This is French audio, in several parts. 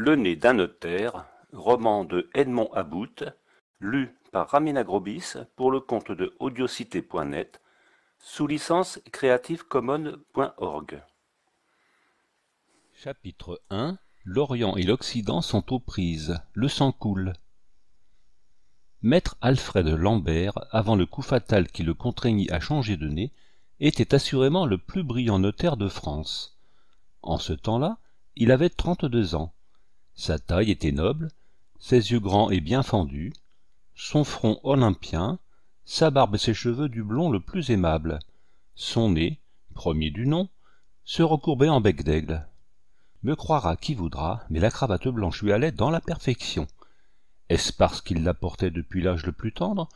Le nez d'un notaire, roman de Edmond About, lu par Ramina Grobis pour le compte de audiocité.net, sous licence Creative Chapitre 1 L'Orient et l'Occident sont aux prises. Le sang coule. Maître Alfred Lambert, avant le coup fatal qui le contraignit à changer de nez, était assurément le plus brillant notaire de France. En ce temps-là, il avait trente-deux ans sa taille était noble, ses yeux grands et bien fendus, son front olympien, sa barbe et ses cheveux du blond le plus aimable. Son nez, premier du nom, se recourbait en bec d'aigle. Me croira qui voudra, mais la cravate blanche lui allait dans la perfection. Est-ce parce qu'il la portait depuis l'âge le plus tendre,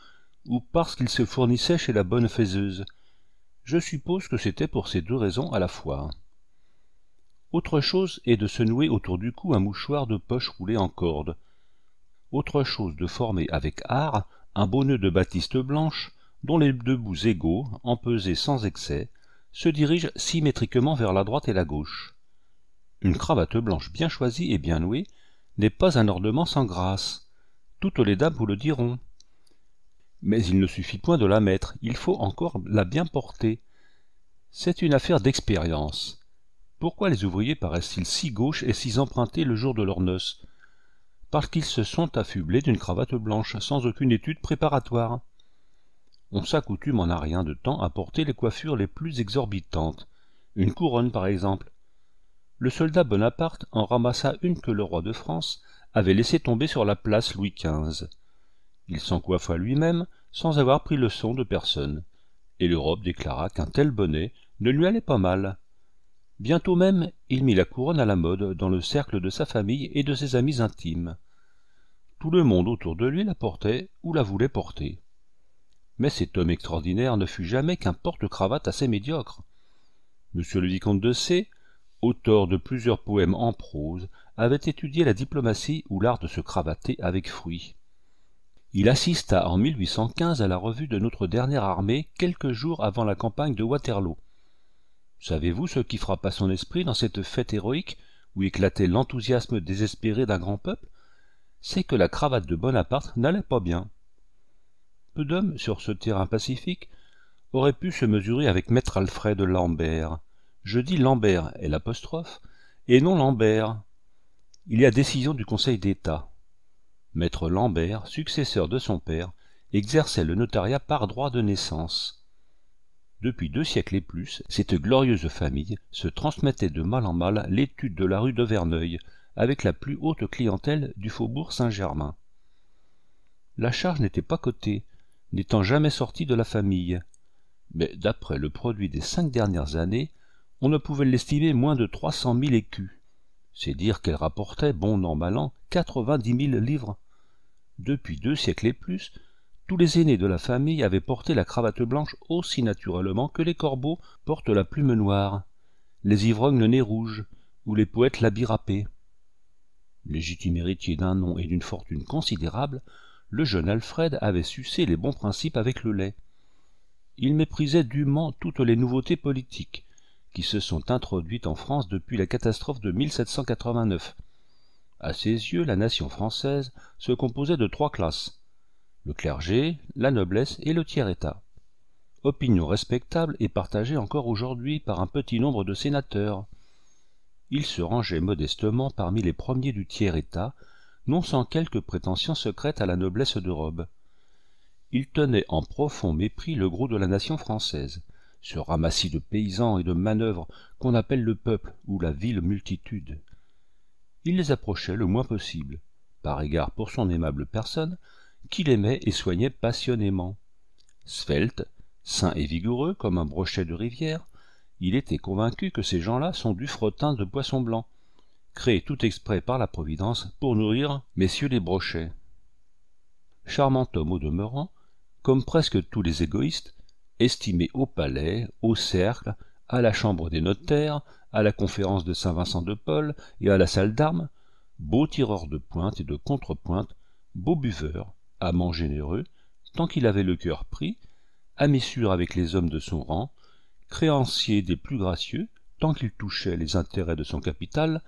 ou parce qu'il se fournissait chez la bonne faiseuse Je suppose que c'était pour ces deux raisons à la fois. Autre chose est de se nouer autour du cou un mouchoir de poche roulé en corde. Autre chose de former avec art un beau nœud de batiste blanche dont les deux bouts égaux, empesés sans excès, se dirigent symétriquement vers la droite et la gauche. Une cravate blanche bien choisie et bien nouée n'est pas un ornement sans grâce. Toutes les dames vous le diront. Mais il ne suffit point de la mettre, il faut encore la bien porter. C'est une affaire d'expérience. Pourquoi les ouvriers paraissent-ils si gauches et si empruntés le jour de leurs noces Parce qu'ils se sont affublés d'une cravate blanche, sans aucune étude préparatoire. On s'accoutume en a rien de temps à porter les coiffures les plus exorbitantes, une couronne par exemple. Le soldat Bonaparte en ramassa une que le roi de France avait laissée tomber sur la place Louis XV. Il s'en coiffa lui-même, sans avoir pris le son de personne, et l'Europe déclara qu'un tel bonnet ne lui allait pas mal, Bientôt même, il mit la couronne à la mode dans le cercle de sa famille et de ses amis intimes. Tout le monde autour de lui la portait ou la voulait porter. Mais cet homme extraordinaire ne fut jamais qu'un porte-cravate assez médiocre. Monsieur le vicomte de C, auteur de plusieurs poèmes en prose, avait étudié la diplomatie ou l'art de se cravater avec fruit. Il assista en 1815 à la revue de notre dernière armée quelques jours avant la campagne de Waterloo Savez-vous ce qui frappa son esprit dans cette fête héroïque où éclatait l'enthousiasme désespéré d'un grand peuple C'est que la cravate de Bonaparte n'allait pas bien. Peu d'hommes sur ce terrain pacifique auraient pu se mesurer avec maître Alfred Lambert. Je dis Lambert et l'apostrophe, et non Lambert. Il y a décision du Conseil d'État. Maître Lambert, successeur de son père, exerçait le notariat par droit de naissance. Depuis deux siècles et plus, cette glorieuse famille se transmettait de mal en mal l'étude de la rue de Verneuil, avec la plus haute clientèle du faubourg Saint-Germain. La charge n'était pas cotée, n'étant jamais sortie de la famille. Mais d'après le produit des cinq dernières années, on ne pouvait l'estimer moins de trois cent mille écus. C'est dire qu'elle rapportait, bon an mal an, quatre-vingt-dix mille livres. Depuis deux siècles et plus, tous les aînés de la famille avaient porté la cravate blanche aussi naturellement que les corbeaux portent la plume noire, les ivrognes le nez rouge ou les poètes l'habit râpé. Légitime héritier d'un nom et d'une fortune considérable, le jeune Alfred avait sucé les bons principes avec le lait. Il méprisait dûment toutes les nouveautés politiques qui se sont introduites en France depuis la catastrophe de 1789. À ses yeux, la nation française se composait de trois classes le clergé, la noblesse et le tiers-état. Opinion respectable et partagée encore aujourd'hui par un petit nombre de sénateurs. Il se rangeait modestement parmi les premiers du tiers-état, non sans quelques prétentions secrètes à la noblesse de robe. Il tenait en profond mépris le gros de la nation française, ce ramassis de paysans et de manœuvres qu'on appelle le peuple ou la ville multitude. Il les approchait le moins possible, par égard pour son aimable personne, qu'il aimait et soignait passionnément. Svelte, sain et vigoureux comme un brochet de rivière, il était convaincu que ces gens-là sont du fretin de poisson blanc, créé tout exprès par la Providence pour nourrir messieurs les brochets. Charmant homme au demeurant, comme presque tous les égoïstes, estimé au palais, au cercle, à la chambre des notaires, à la conférence de Saint-Vincent de Paul et à la salle d'armes, beau tireur de pointe et de contrepointe, beau buveur, amant généreux, tant qu'il avait le cœur pris, à sûr avec les hommes de son rang, créancier des plus gracieux, tant qu'il touchait les intérêts de son capital,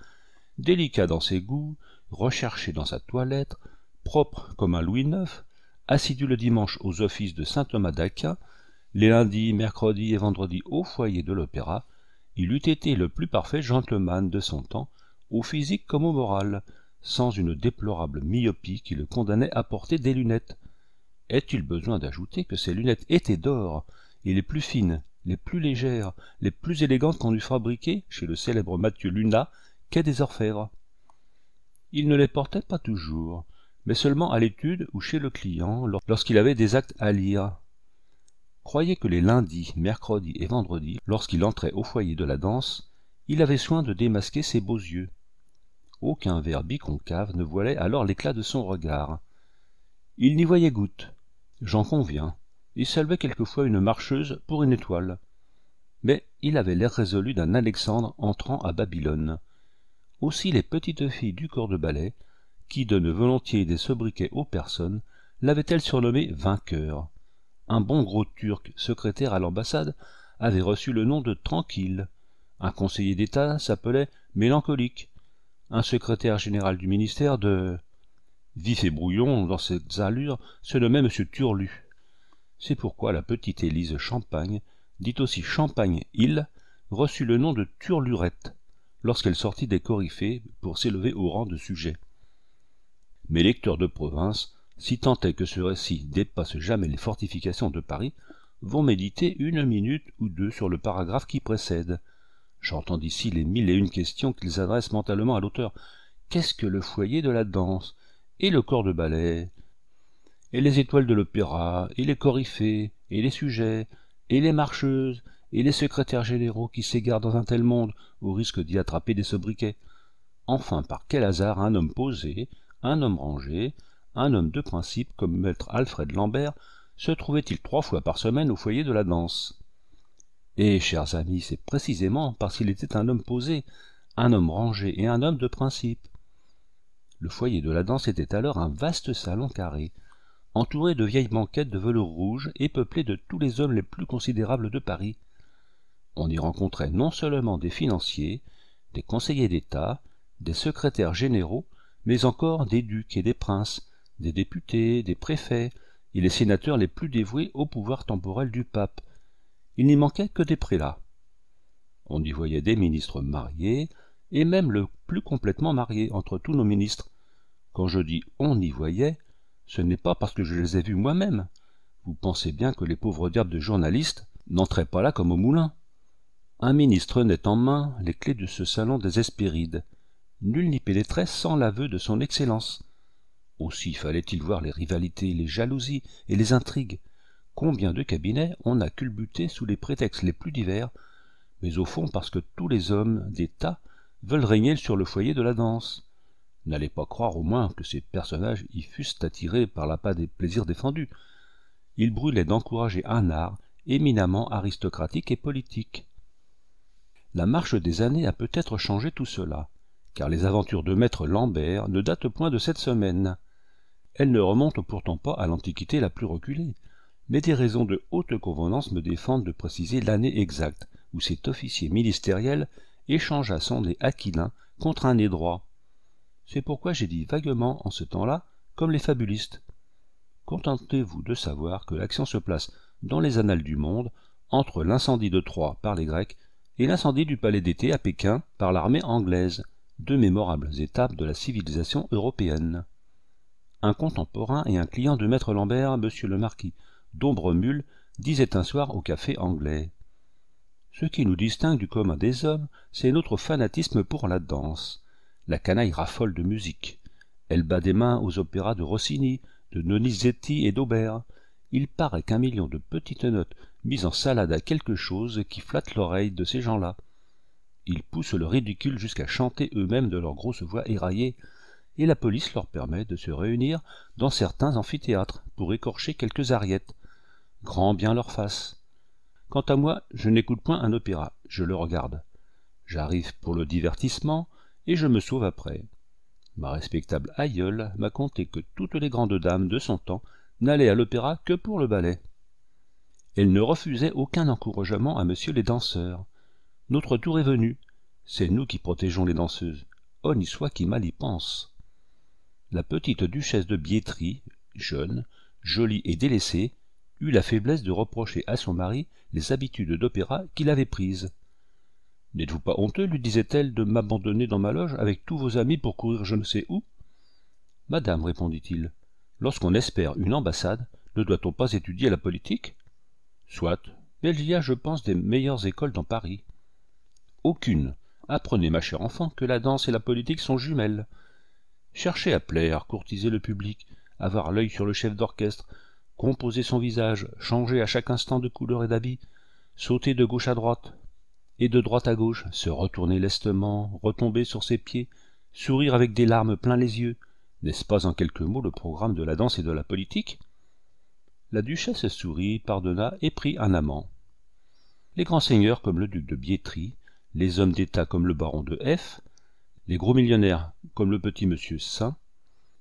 délicat dans ses goûts, recherché dans sa toilette, propre comme un Louis IX, assidu le dimanche aux offices de saint Thomas d'Aquin, les lundis, mercredis et vendredis au foyer de l'opéra, il eût été le plus parfait gentleman de son temps, au physique comme au moral, sans une déplorable myopie qui le condamnait à porter des lunettes. Est-il besoin d'ajouter que ces lunettes étaient d'or, et les plus fines, les plus légères, les plus élégantes qu'on eût fabriquées chez le célèbre Mathieu Luna, quai des Orfèvres Il ne les portait pas toujours, mais seulement à l'étude ou chez le client lorsqu'il avait des actes à lire. Croyez que les lundis, mercredis et vendredis, lorsqu'il entrait au foyer de la danse, il avait soin de démasquer ses beaux yeux, aucun verre biconcave ne voilait alors l'éclat de son regard. Il n'y voyait goutte, j'en conviens, il saluait quelquefois une marcheuse pour une étoile. Mais il avait l'air résolu d'un Alexandre entrant à Babylone. Aussi les petites filles du corps de ballet, qui donnent volontiers des sobriquets aux personnes, l'avaient-elles surnommé vainqueur. Un bon gros turc, secrétaire à l'ambassade, avait reçu le nom de tranquille. Un conseiller d'État s'appelait mélancolique, un secrétaire général du ministère de vif et brouillon dans ses allures se nommait m turlu c'est pourquoi la petite élise champagne dite aussi champagne île reçut le nom de turlurette lorsqu'elle sortit des coryphées pour s'élever au rang de sujet mes lecteurs de province si tant est que ce récit dépasse jamais les fortifications de paris vont méditer une minute ou deux sur le paragraphe qui précède J'entends d'ici les mille et une questions qu'ils adressent mentalement à l'auteur. Qu'est-ce que le foyer de la danse Et le corps de ballet Et les étoiles de l'opéra Et les coryphées Et les sujets Et les marcheuses Et les secrétaires généraux qui s'égarent dans un tel monde au risque d'y attraper des sobriquets Enfin, par quel hasard un homme posé, un homme rangé, un homme de principe comme maître Alfred Lambert se trouvait-il trois fois par semaine au foyer de la danse et, chers amis, c'est précisément parce qu'il était un homme posé, un homme rangé et un homme de principe. Le foyer de la danse était alors un vaste salon carré, entouré de vieilles banquettes de velours rouge et peuplé de tous les hommes les plus considérables de Paris. On y rencontrait non seulement des financiers, des conseillers d'État, des secrétaires généraux, mais encore des ducs et des princes, des députés, des préfets, et les sénateurs les plus dévoués au pouvoir temporel du pape, il n'y manquait que des prélats. On y voyait des ministres mariés, et même le plus complètement marié entre tous nos ministres. Quand je dis on y voyait, ce n'est pas parce que je les ai vus moi-même. Vous pensez bien que les pauvres diables de journalistes n'entraient pas là comme au moulin. Un ministre tenait en main les clés de ce salon des Hespérides. Nul n'y pénétrait sans l'aveu de son excellence. Aussi fallait-il voir les rivalités, les jalousies et les intrigues, combien de cabinets on a culbuté sous les prétextes les plus divers, mais au fond parce que tous les hommes d'État veulent régner sur le foyer de la danse. N'allez pas croire au moins que ces personnages y fussent attirés par l'appât des plaisirs défendus. Ils brûlaient d'encourager un art éminemment aristocratique et politique. La marche des années a peut-être changé tout cela, car les aventures de maître Lambert ne datent point de cette semaine. Elles ne remontent pourtant pas à l'Antiquité la plus reculée, mais des raisons de haute convenance me défendent de préciser l'année exacte où cet officier ministériel échangea son nez aquilin contre un nez droit. C'est pourquoi j'ai dit vaguement en ce temps-là, comme les fabulistes. Contentez-vous de savoir que l'action se place dans les annales du monde entre l'incendie de Troie par les Grecs et l'incendie du palais d'été à Pékin par l'armée anglaise, deux mémorables étapes de la civilisation européenne. Un contemporain et un client de Maître Lambert, monsieur le marquis, d'Ombremule, disait un soir au café anglais Ce qui nous distingue du commun des hommes, c'est notre fanatisme pour la danse. La canaille raffole de musique. Elle bat des mains aux opéras de Rossini, de Nonizetti et d'Aubert. Il paraît qu'un million de petites notes mises en salade à quelque chose qui flatte l'oreille de ces gens-là. Ils poussent le ridicule jusqu'à chanter eux-mêmes de leurs grosses voix éraillées. »« et la police leur permet de se réunir dans certains amphithéâtres pour écorcher quelques ariettes grand bien leur fasse quant à moi je n'écoute point un opéra je le regarde j'arrive pour le divertissement et je me sauve après ma respectable aïeule m'a conté que toutes les grandes dames de son temps n'allaient à l'opéra que pour le ballet elle ne refusait aucun encouragement à monsieur les danseurs notre tour est venu c'est nous qui protégeons les danseuses On oh, y soit qui mal y pense la petite duchesse de biétry jeune jolie et délaissée eut la faiblesse de reprocher à son mari les habitudes d'opéra qu'il avait prises. N'êtes-vous pas honteux, lui disait-elle, de m'abandonner dans ma loge avec tous vos amis pour courir je ne sais où Madame, répondit-il, lorsqu'on espère une ambassade, ne doit-on pas étudier la politique Soit, Belgia, a, je pense, des meilleures écoles dans Paris. Aucune. Apprenez, ma chère enfant, que la danse et la politique sont jumelles. Cherchez à plaire, courtiser le public, avoir l'œil sur le chef d'orchestre, composer son visage, changer à chaque instant de couleur et d'habit, sauter de gauche à droite et de droite à gauche, se retourner lestement, retomber sur ses pieds, sourire avec des larmes plein les yeux, n'est-ce pas en quelques mots le programme de la danse et de la politique La duchesse sourit, pardonna et prit un amant. Les grands seigneurs comme le duc de Biétry, les hommes d'État comme le baron de F, les gros millionnaires comme le petit monsieur Saint,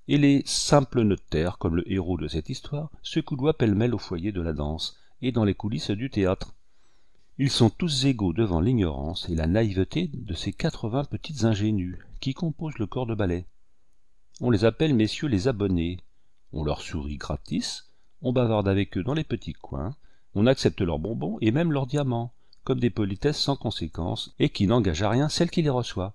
et les simples notaires, comme le héros de cette histoire, se coudoient pêle-mêle au foyer de la danse et dans les coulisses du théâtre. Ils sont tous égaux devant l'ignorance et la naïveté de ces quatre-vingts petites ingénues qui composent le corps de ballet. On les appelle messieurs les abonnés, on leur sourit gratis, on bavarde avec eux dans les petits coins, on accepte leurs bonbons et même leurs diamants, comme des politesses sans conséquence et qui n'engagent à rien celle qui les reçoit.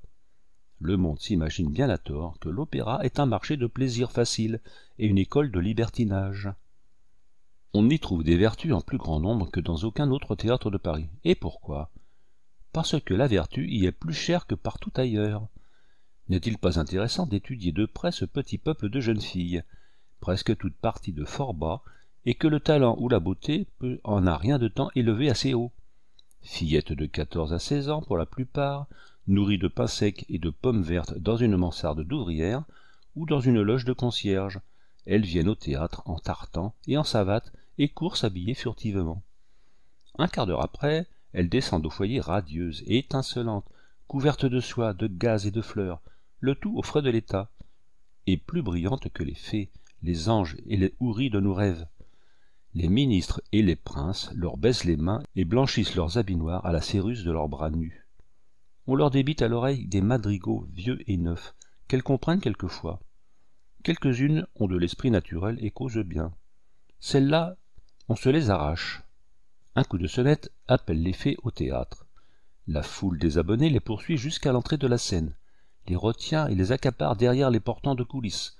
Le monde s'imagine bien à tort que l'opéra est un marché de plaisirs faciles et une école de libertinage. On y trouve des vertus en plus grand nombre que dans aucun autre théâtre de Paris. Et pourquoi Parce que la vertu y est plus chère que partout ailleurs. N'est-il pas intéressant d'étudier de près ce petit peuple de jeunes filles, presque toutes parties de fort bas, et que le talent ou la beauté peut en a rien de temps élevé assez haut. Fillettes de quatorze à seize ans pour la plupart, nourries de pain sec et de pommes vertes dans une mansarde d'ouvrière ou dans une loge de concierge. Elles viennent au théâtre en tartan et en savate et courent s'habiller furtivement. Un quart d'heure après, elles descendent au foyer radieuses et étincelantes, couvertes de soie, de gaz et de fleurs, le tout aux frais de l'État, et plus brillantes que les fées, les anges et les houris de nos rêves. Les ministres et les princes leur baissent les mains et blanchissent leurs habits noirs à la céruse de leurs bras nus on leur débite à l'oreille des madrigaux vieux et neufs, qu'elles comprennent quelquefois. Quelques-unes ont de l'esprit naturel et causent bien. Celles-là, on se les arrache. Un coup de sonnette appelle les fées au théâtre. La foule des abonnés les poursuit jusqu'à l'entrée de la scène, les retient et les accapare derrière les portants de coulisses.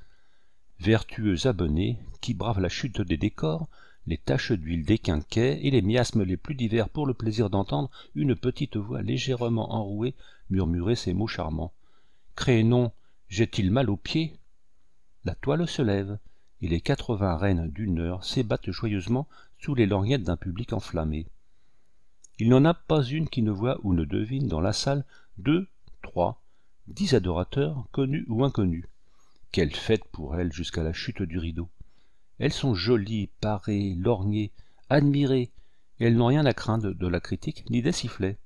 Vertueux abonnés qui bravent la chute des décors les taches d'huile déquinquaient et les miasmes les plus divers pour le plaisir d'entendre une petite voix légèrement enrouée murmurer ces mots charmants Crénon, j'ai-t-il mal aux pieds la toile se lève et les quatre-vingts reines d'une heure s'ébattent joyeusement sous les lorgnettes d'un public enflammé il n'y en a pas une qui ne voit ou ne devine dans la salle deux trois dix adorateurs connus ou inconnus quelle fête pour elle jusqu'à la chute du rideau elles sont jolies, parées, lorgnées, admirées, elles n'ont rien à craindre de la critique ni des sifflets.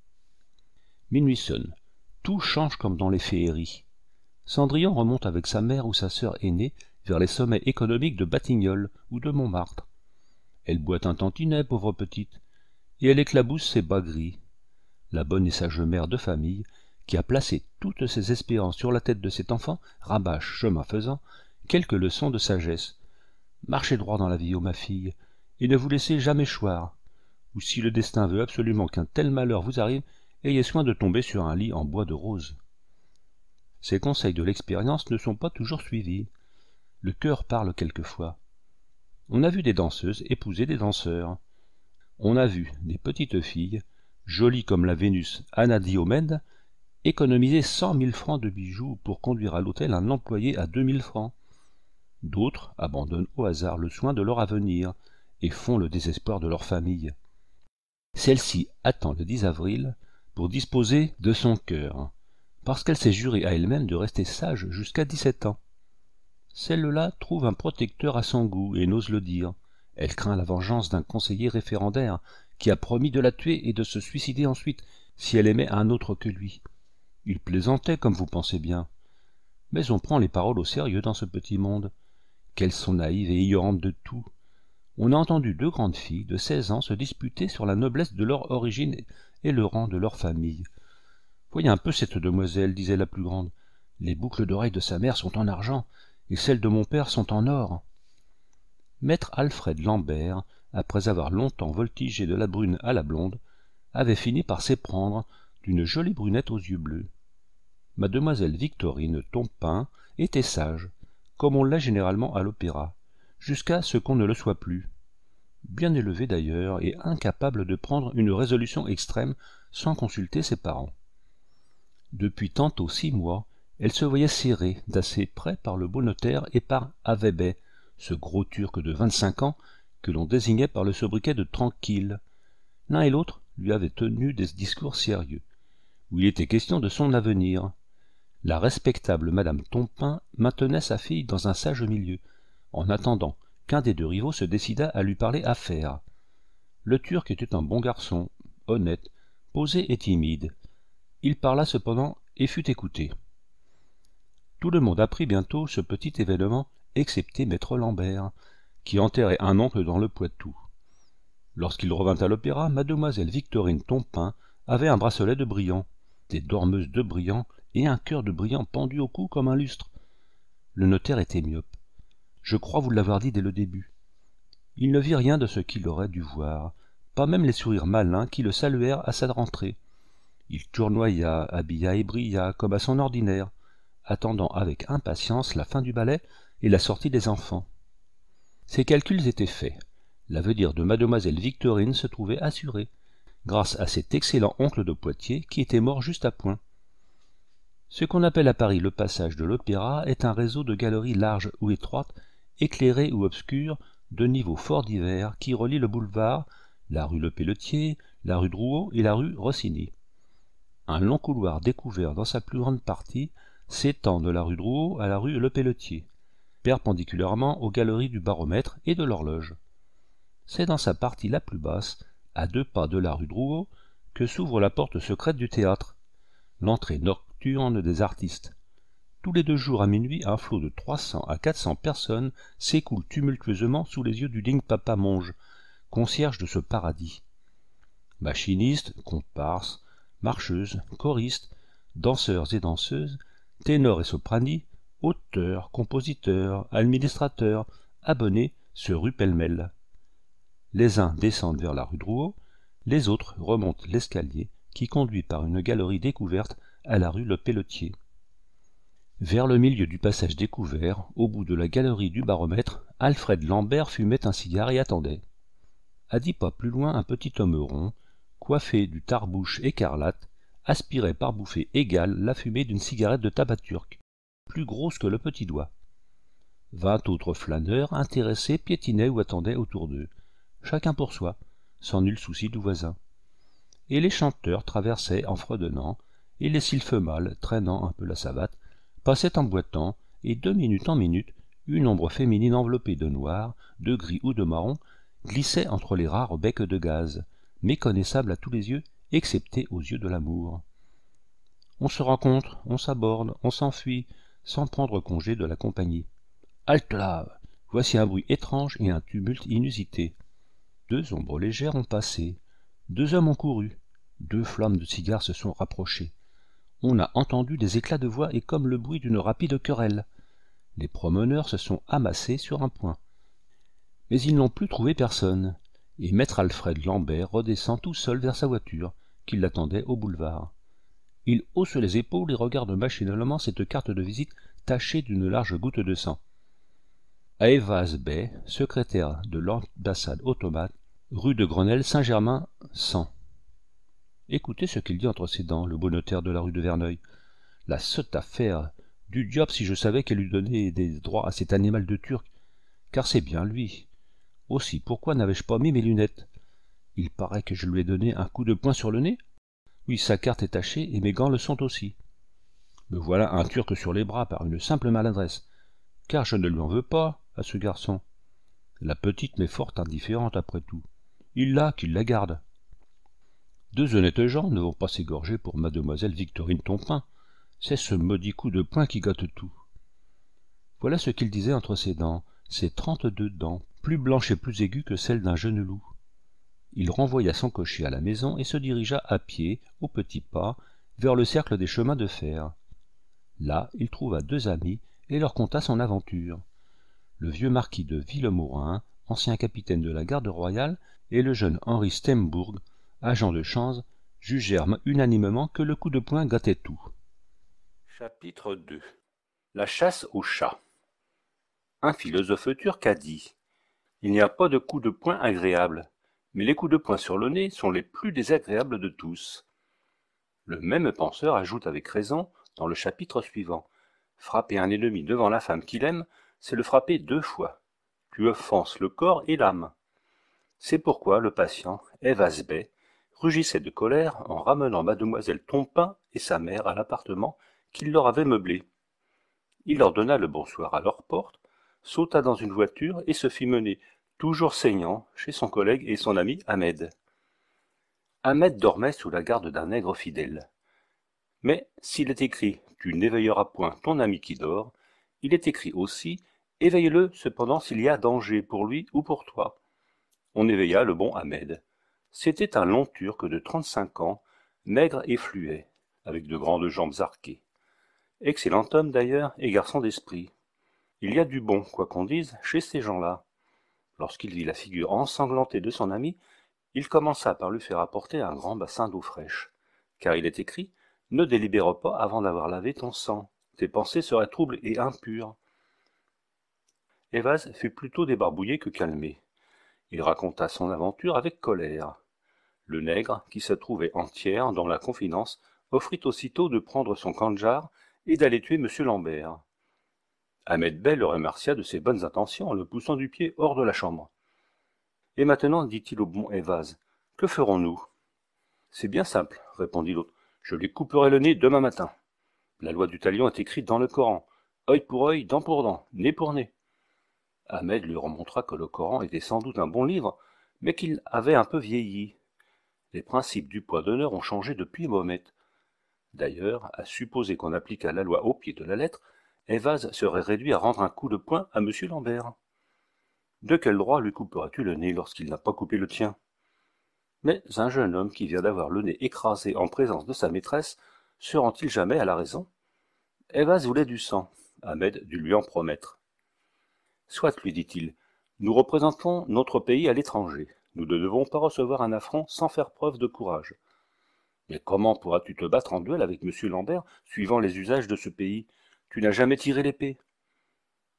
Minuit sonne. Tout change comme dans les féeries. Cendrillon remonte avec sa mère ou sa sœur aînée vers les sommets économiques de Batignolles ou de Montmartre. Elle boit un tantinet, pauvre petite, et elle éclabousse ses bas gris. La bonne et sage mère de famille, qui a placé toutes ses espérances sur la tête de cet enfant, rabâche, chemin faisant, quelques leçons de sagesse, Marchez droit dans la vie, ô ma fille, et ne vous laissez jamais choir. Ou si le destin veut absolument qu'un tel malheur vous arrive, ayez soin de tomber sur un lit en bois de rose. Ces conseils de l'expérience ne sont pas toujours suivis. Le cœur parle quelquefois. On a vu des danseuses épouser des danseurs. On a vu des petites filles, jolies comme la Vénus Anna économiser cent mille francs de bijoux pour conduire à l'hôtel un employé à deux mille francs. D'autres abandonnent au hasard le soin de leur avenir et font le désespoir de leur famille. Celle-ci attend le 10 avril pour disposer de son cœur, parce qu'elle s'est jurée à elle-même de rester sage jusqu'à 17 ans. Celle-là trouve un protecteur à son goût et n'ose le dire. Elle craint la vengeance d'un conseiller référendaire qui a promis de la tuer et de se suicider ensuite si elle aimait un autre que lui. Il plaisantait, comme vous pensez bien. Mais on prend les paroles au sérieux dans ce petit monde qu'elles sont naïves et ignorantes de tout. On a entendu deux grandes filles de seize ans se disputer sur la noblesse de leur origine et le rang de leur famille. Voyez un peu cette demoiselle, disait la plus grande. Les boucles d'oreilles de sa mère sont en argent, et celles de mon père sont en or. Maître Alfred Lambert, après avoir longtemps voltigé de la brune à la blonde, avait fini par s'éprendre d'une jolie brunette aux yeux bleus. Mademoiselle Victorine Tompin était sage, comme on l'a généralement à l'opéra, jusqu'à ce qu'on ne le soit plus. Bien élevé d'ailleurs et incapable de prendre une résolution extrême sans consulter ses parents. Depuis tantôt six mois, elle se voyait serrée d'assez près par le beau notaire et par Avebe, ce gros turc de vingt-cinq ans que l'on désignait par le sobriquet de tranquille. L'un et l'autre lui avaient tenu des discours sérieux, où il était question de son avenir, la respectable madame Tompin maintenait sa fille dans un sage milieu, en attendant qu'un des deux rivaux se décidât à lui parler affaires. Le Turc était un bon garçon, honnête, posé et timide. Il parla cependant et fut écouté. Tout le monde apprit bientôt ce petit événement, excepté maître Lambert, qui enterrait un oncle dans le Poitou. Lorsqu'il revint à l'opéra, mademoiselle Victorine Tompin avait un bracelet de brillants. Des dormeuses de brillants et un cœur de brillant pendu au cou comme un lustre. Le notaire était myope. Je crois vous l'avoir dit dès le début. Il ne vit rien de ce qu'il aurait dû voir, pas même les sourires malins qui le saluèrent à sa rentrée. Il tournoya, habilla et brilla, comme à son ordinaire, attendant avec impatience la fin du ballet et la sortie des enfants. Ses calculs étaient faits. L'avenir de mademoiselle Victorine se trouvait assuré, grâce à cet excellent oncle de Poitiers qui était mort juste à point. Ce qu'on appelle à Paris le passage de l'Opéra est un réseau de galeries larges ou étroites, éclairées ou obscures, de niveaux fort divers, qui relient le boulevard, la rue Le Pelletier, la rue Drouot et la rue Rossini. Un long couloir découvert dans sa plus grande partie s'étend de la rue Drouot à la rue Le Pelletier, perpendiculairement aux galeries du baromètre et de l'horloge. C'est dans sa partie la plus basse, à deux pas de la rue Drouot, que s'ouvre la porte secrète du théâtre. L'entrée nord des artistes. Tous les deux jours à minuit, un flot de 300 à 400 personnes s'écoule tumultueusement sous les yeux du digne papa Monge, concierge de ce paradis. Machinistes, comparses, marcheuses, choristes, danseurs et danseuses, ténors et soprani, auteurs, compositeurs, administrateurs, abonnés se ruent pêle-mêle. Les uns descendent vers la rue Drouot, les autres remontent l'escalier qui conduit par une galerie découverte à la rue Le Pelletier. Vers le milieu du passage découvert, au bout de la galerie du baromètre, Alfred Lambert fumait un cigare et attendait. À dix pas plus loin, un petit homme rond, coiffé du tarbouche écarlate, aspirait par bouffée égale la fumée d'une cigarette de tabac turc, plus grosse que le petit doigt. Vingt autres flâneurs, intéressés, piétinaient ou attendaient autour d'eux, chacun pour soi, sans nul souci du voisin. Et les chanteurs traversaient en fredonnant et les mâles traînant un peu la savate, passaient en boitant, et de minute en minute, une ombre féminine enveloppée de noir, de gris ou de marron glissait entre les rares becs de gaz, méconnaissable à tous les yeux, excepté aux yeux de l'amour. On se rencontre, on s'aborde, on s'enfuit, sans prendre congé de la compagnie. Halte là Voici un bruit étrange et un tumulte inusité. Deux ombres légères ont passé, deux hommes ont couru, deux flammes de cigares se sont rapprochées, on a entendu des éclats de voix et comme le bruit d'une rapide querelle. Les promeneurs se sont amassés sur un point. Mais ils n'ont plus trouvé personne, et maître Alfred Lambert redescend tout seul vers sa voiture, qui l'attendait au boulevard. Il hausse les épaules et regarde machinalement cette carte de visite tachée d'une large goutte de sang. Eva's Bay, secrétaire de l'ambassade Automate, rue de Grenelle Saint-Germain 100. Écoutez ce qu'il dit entre ses dents, le beau notaire de la rue de Verneuil. La sotte affaire Du diable si je savais qu'elle eût donné des droits à cet animal de Turc Car c'est bien lui Aussi, pourquoi n'avais-je pas mis mes lunettes Il paraît que je lui ai donné un coup de poing sur le nez Oui, sa carte est tachée et mes gants le sont aussi. Me voilà un Turc sur les bras par une simple maladresse, car je ne lui en veux pas à ce garçon. La petite m'est fort indifférente après tout. Il l'a, qu'il la garde deux honnêtes gens ne vont pas s'égorger pour mademoiselle Victorine Tompin. C'est ce maudit coup de poing qui gâte tout. Voilà ce qu'il disait entre ses dents, ses trente-deux dents, plus blanches et plus aiguës que celles d'un jeune loup. Il renvoya son cocher à la maison et se dirigea à pied, au petit pas, vers le cercle des chemins de fer. Là, il trouva deux amis et leur conta son aventure. Le vieux marquis de Villemaurin, ancien capitaine de la garde royale, et le jeune Henri Stembourg, agents de change, jugèrent unanimement que le coup de poing gâtait tout. Chapitre 2 La chasse au chat Un philosophe turc a dit Il n'y a pas de coup de poing agréable, mais les coups de poing sur le nez sont les plus désagréables de tous. Le même penseur ajoute avec raison dans le chapitre suivant Frapper un ennemi devant la femme qu'il aime, c'est le frapper deux fois. Tu offenses le corps et l'âme. C'est pourquoi le patient, Evazbet rugissait de colère en ramenant mademoiselle Tompain et sa mère à l'appartement qu'il leur avait meublé. Il leur donna le bonsoir à leur porte, sauta dans une voiture et se fit mener, toujours saignant, chez son collègue et son ami Ahmed. Ahmed dormait sous la garde d'un nègre fidèle. Mais s'il est écrit « Tu n'éveilleras point ton ami qui dort », il est écrit aussi « Éveille-le cependant s'il y a danger pour lui ou pour toi ». On éveilla le bon Ahmed. C'était un long turc de trente-cinq ans, maigre et fluet, avec de grandes jambes arquées. Excellent homme d'ailleurs et garçon d'esprit. Il y a du bon, quoi qu'on dise, chez ces gens-là. Lorsqu'il vit la figure ensanglantée de son ami, il commença par lui faire apporter un grand bassin d'eau fraîche, car il est écrit Ne délibére pas avant d'avoir lavé ton sang, tes pensées seraient troubles et impures. Evas fut plutôt débarbouillé que calmé. Il raconta son aventure avec colère le nègre, qui se trouvait entière dans la confidence, offrit aussitôt de prendre son kandjar et d'aller tuer M. Lambert. Ahmed Bey le remercia de ses bonnes intentions en le poussant du pied hors de la chambre. Et maintenant, dit-il au bon Evaz, que ferons-nous C'est bien simple, répondit l'autre. Je lui couperai le nez demain matin. La loi du talion est écrite dans le Coran. Œil pour œil, dent pour dent, nez pour nez. Ahmed lui remontra que le Coran était sans doute un bon livre, mais qu'il avait un peu vieilli, les principes du poids d'honneur ont changé depuis Mohamed. D'ailleurs, à supposer qu'on appliquât la loi au pied de la lettre, Evaz serait réduit à rendre un coup de poing à M. Lambert. De quel droit lui couperas-tu le nez lorsqu'il n'a pas coupé le tien Mais un jeune homme qui vient d'avoir le nez écrasé en présence de sa maîtresse, se rend-il jamais à la raison Evaz voulait du sang. Ahmed dut lui en promettre. Soit, lui dit-il, nous représentons notre pays à l'étranger. Nous ne devons pas recevoir un affront sans faire preuve de courage. Mais comment pourras-tu te battre en duel avec M. Lambert, suivant les usages de ce pays Tu n'as jamais tiré l'épée.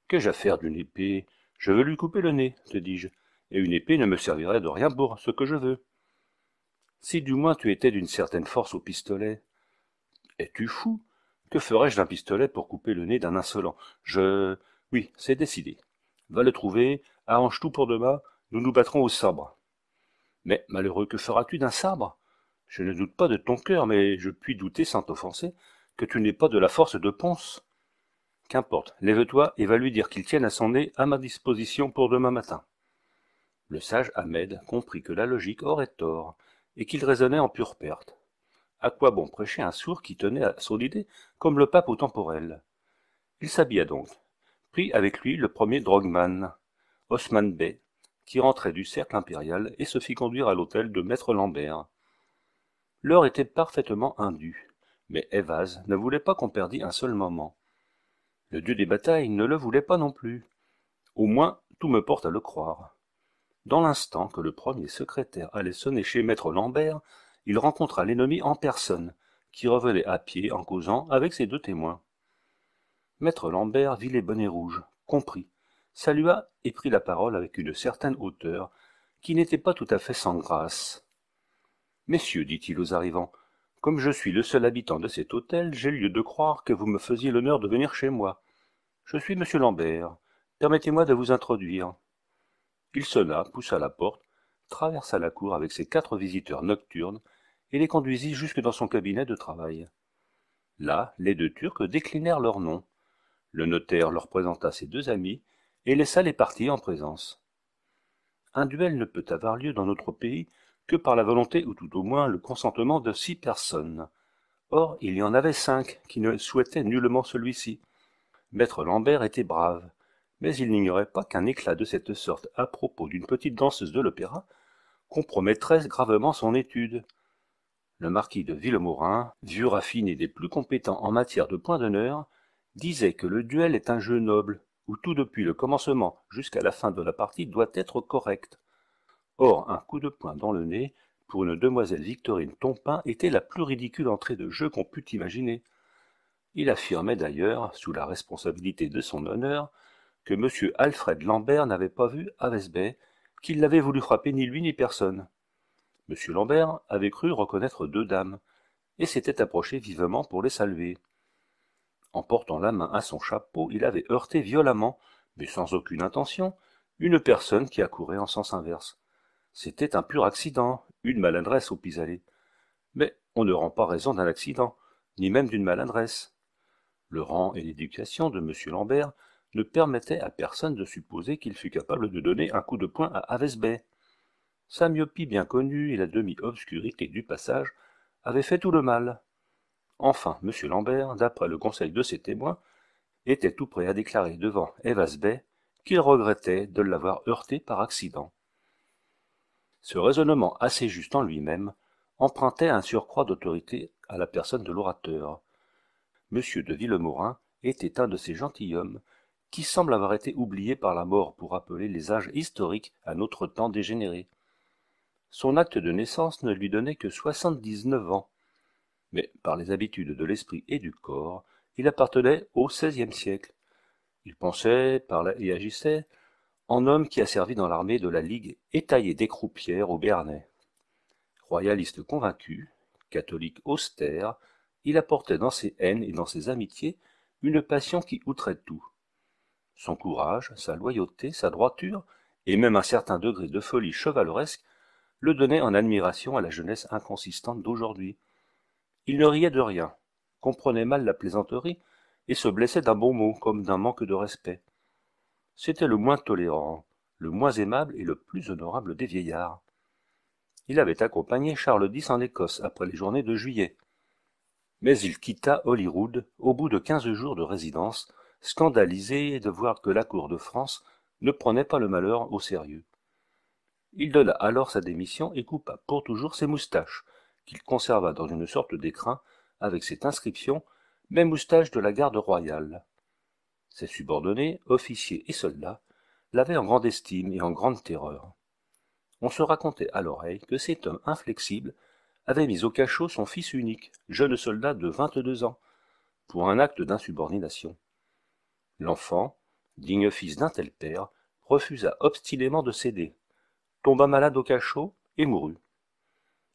Qu'ai-je à faire d'une épée Je veux lui couper le nez, te dis-je, et une épée ne me servirait de rien pour ce que je veux. Si du moins tu étais d'une certaine force au pistolet. Es-tu fou Que ferais-je d'un pistolet pour couper le nez d'un insolent Je. Oui, c'est décidé. Va le trouver, arrange tout pour demain, nous nous battrons au sabre. Mais malheureux, que feras-tu d'un sabre Je ne doute pas de ton cœur, mais je puis douter, sans t'offenser, que tu n'es pas de la force de Ponce. Qu'importe, lève-toi et va lui dire qu'il tienne à son nez à ma disposition pour demain matin. Le sage Ahmed comprit que la logique aurait tort, et qu'il raisonnait en pure perte. À quoi bon prêcher un sourd qui tenait à son idée comme le pape au temporel Il s'habilla donc, prit avec lui le premier drogman, Osman Bey, qui rentrait du cercle impérial et se fit conduire à l'hôtel de maître Lambert. L'heure était parfaitement indue, mais Evaz ne voulait pas qu'on perdît un seul moment. Le dieu des batailles ne le voulait pas non plus. Au moins, tout me porte à le croire. Dans l'instant que le premier secrétaire allait sonner chez maître Lambert, il rencontra l'ennemi en personne, qui revenait à pied en causant avec ses deux témoins. Maître Lambert vit les bonnets rouges, compris salua et prit la parole avec une certaine hauteur qui n'était pas tout à fait sans grâce. Messieurs, dit-il aux arrivants, comme je suis le seul habitant de cet hôtel, j'ai lieu de croire que vous me faisiez l'honneur de venir chez moi. Je suis monsieur Lambert. Permettez-moi de vous introduire. Il sonna, poussa la porte, traversa la cour avec ses quatre visiteurs nocturnes et les conduisit jusque dans son cabinet de travail. Là, les deux Turcs déclinèrent leur nom. Le notaire leur présenta ses deux amis et laissa les partis en présence. Un duel ne peut avoir lieu dans notre pays que par la volonté ou tout au moins le consentement de six personnes. Or, il y en avait cinq qui ne souhaitaient nullement celui-ci. Maître Lambert était brave, mais il n'ignorait pas qu'un éclat de cette sorte à propos d'une petite danseuse de l'opéra compromettrait gravement son étude. Le marquis de Villemorin, vieux raffiné des plus compétents en matière de points d'honneur, disait que le duel est un jeu noble, où tout depuis le commencement jusqu'à la fin de la partie doit être correct. Or, un coup de poing dans le nez, pour une demoiselle Victorine Tompin, était la plus ridicule entrée de jeu qu'on pût imaginer. Il affirmait d'ailleurs, sous la responsabilité de son honneur, que M. Alfred Lambert n'avait pas vu Avesbay, qu'il n'avait voulu frapper ni lui ni personne. M. Lambert avait cru reconnaître deux dames, et s'était approché vivement pour les saluer. En portant la main à son chapeau, il avait heurté violemment, mais sans aucune intention, une personne qui accourait en sens inverse. C'était un pur accident, une maladresse au pis-aller. Mais on ne rend pas raison d'un accident, ni même d'une maladresse. Le rang et l'éducation de M. Lambert ne permettaient à personne de supposer qu'il fût capable de donner un coup de poing à Avesbay. Sa myopie bien connue et la demi-obscurité du passage avaient fait tout le mal. Enfin, M. Lambert, d'après le conseil de ses témoins, était tout prêt à déclarer devant Evas qu'il regrettait de l'avoir heurté par accident. Ce raisonnement assez juste en lui-même empruntait un surcroît d'autorité à la personne de l'orateur. M. de Villemorin était un de ces gentilshommes qui semblent avoir été oubliés par la mort pour appeler les âges historiques à notre temps dégénéré. Son acte de naissance ne lui donnait que soixante-dix-neuf ans, mais par les habitudes de l'esprit et du corps, il appartenait au XVIe siècle. Il pensait, parlait et agissait en homme qui a servi dans l'armée de la Ligue et taillé des croupières au Béarnais. Royaliste convaincu, catholique austère, il apportait dans ses haines et dans ses amitiés une passion qui outrait tout. Son courage, sa loyauté, sa droiture, et même un certain degré de folie chevaleresque, le donnaient en admiration à la jeunesse inconsistante d'aujourd'hui, il ne riait de rien comprenait mal la plaisanterie et se blessait d'un bon mot comme d'un manque de respect c'était le moins tolérant le moins aimable et le plus honorable des vieillards il avait accompagné charles x en écosse après les journées de juillet mais il quitta holyrood au bout de quinze jours de résidence scandalisé de voir que la cour de france ne prenait pas le malheur au sérieux il donna alors sa démission et coupa pour toujours ses moustaches qu'il conserva dans une sorte d'écrin avec cette inscription Même moustache de la garde royale. Ses subordonnés, officiers et soldats, l'avaient en grande estime et en grande terreur. On se racontait à l'oreille que cet homme inflexible avait mis au cachot son fils unique, jeune soldat de vingt-deux ans, pour un acte d'insubordination. L'enfant, digne fils d'un tel père, refusa obstinément de céder, tomba malade au cachot et mourut.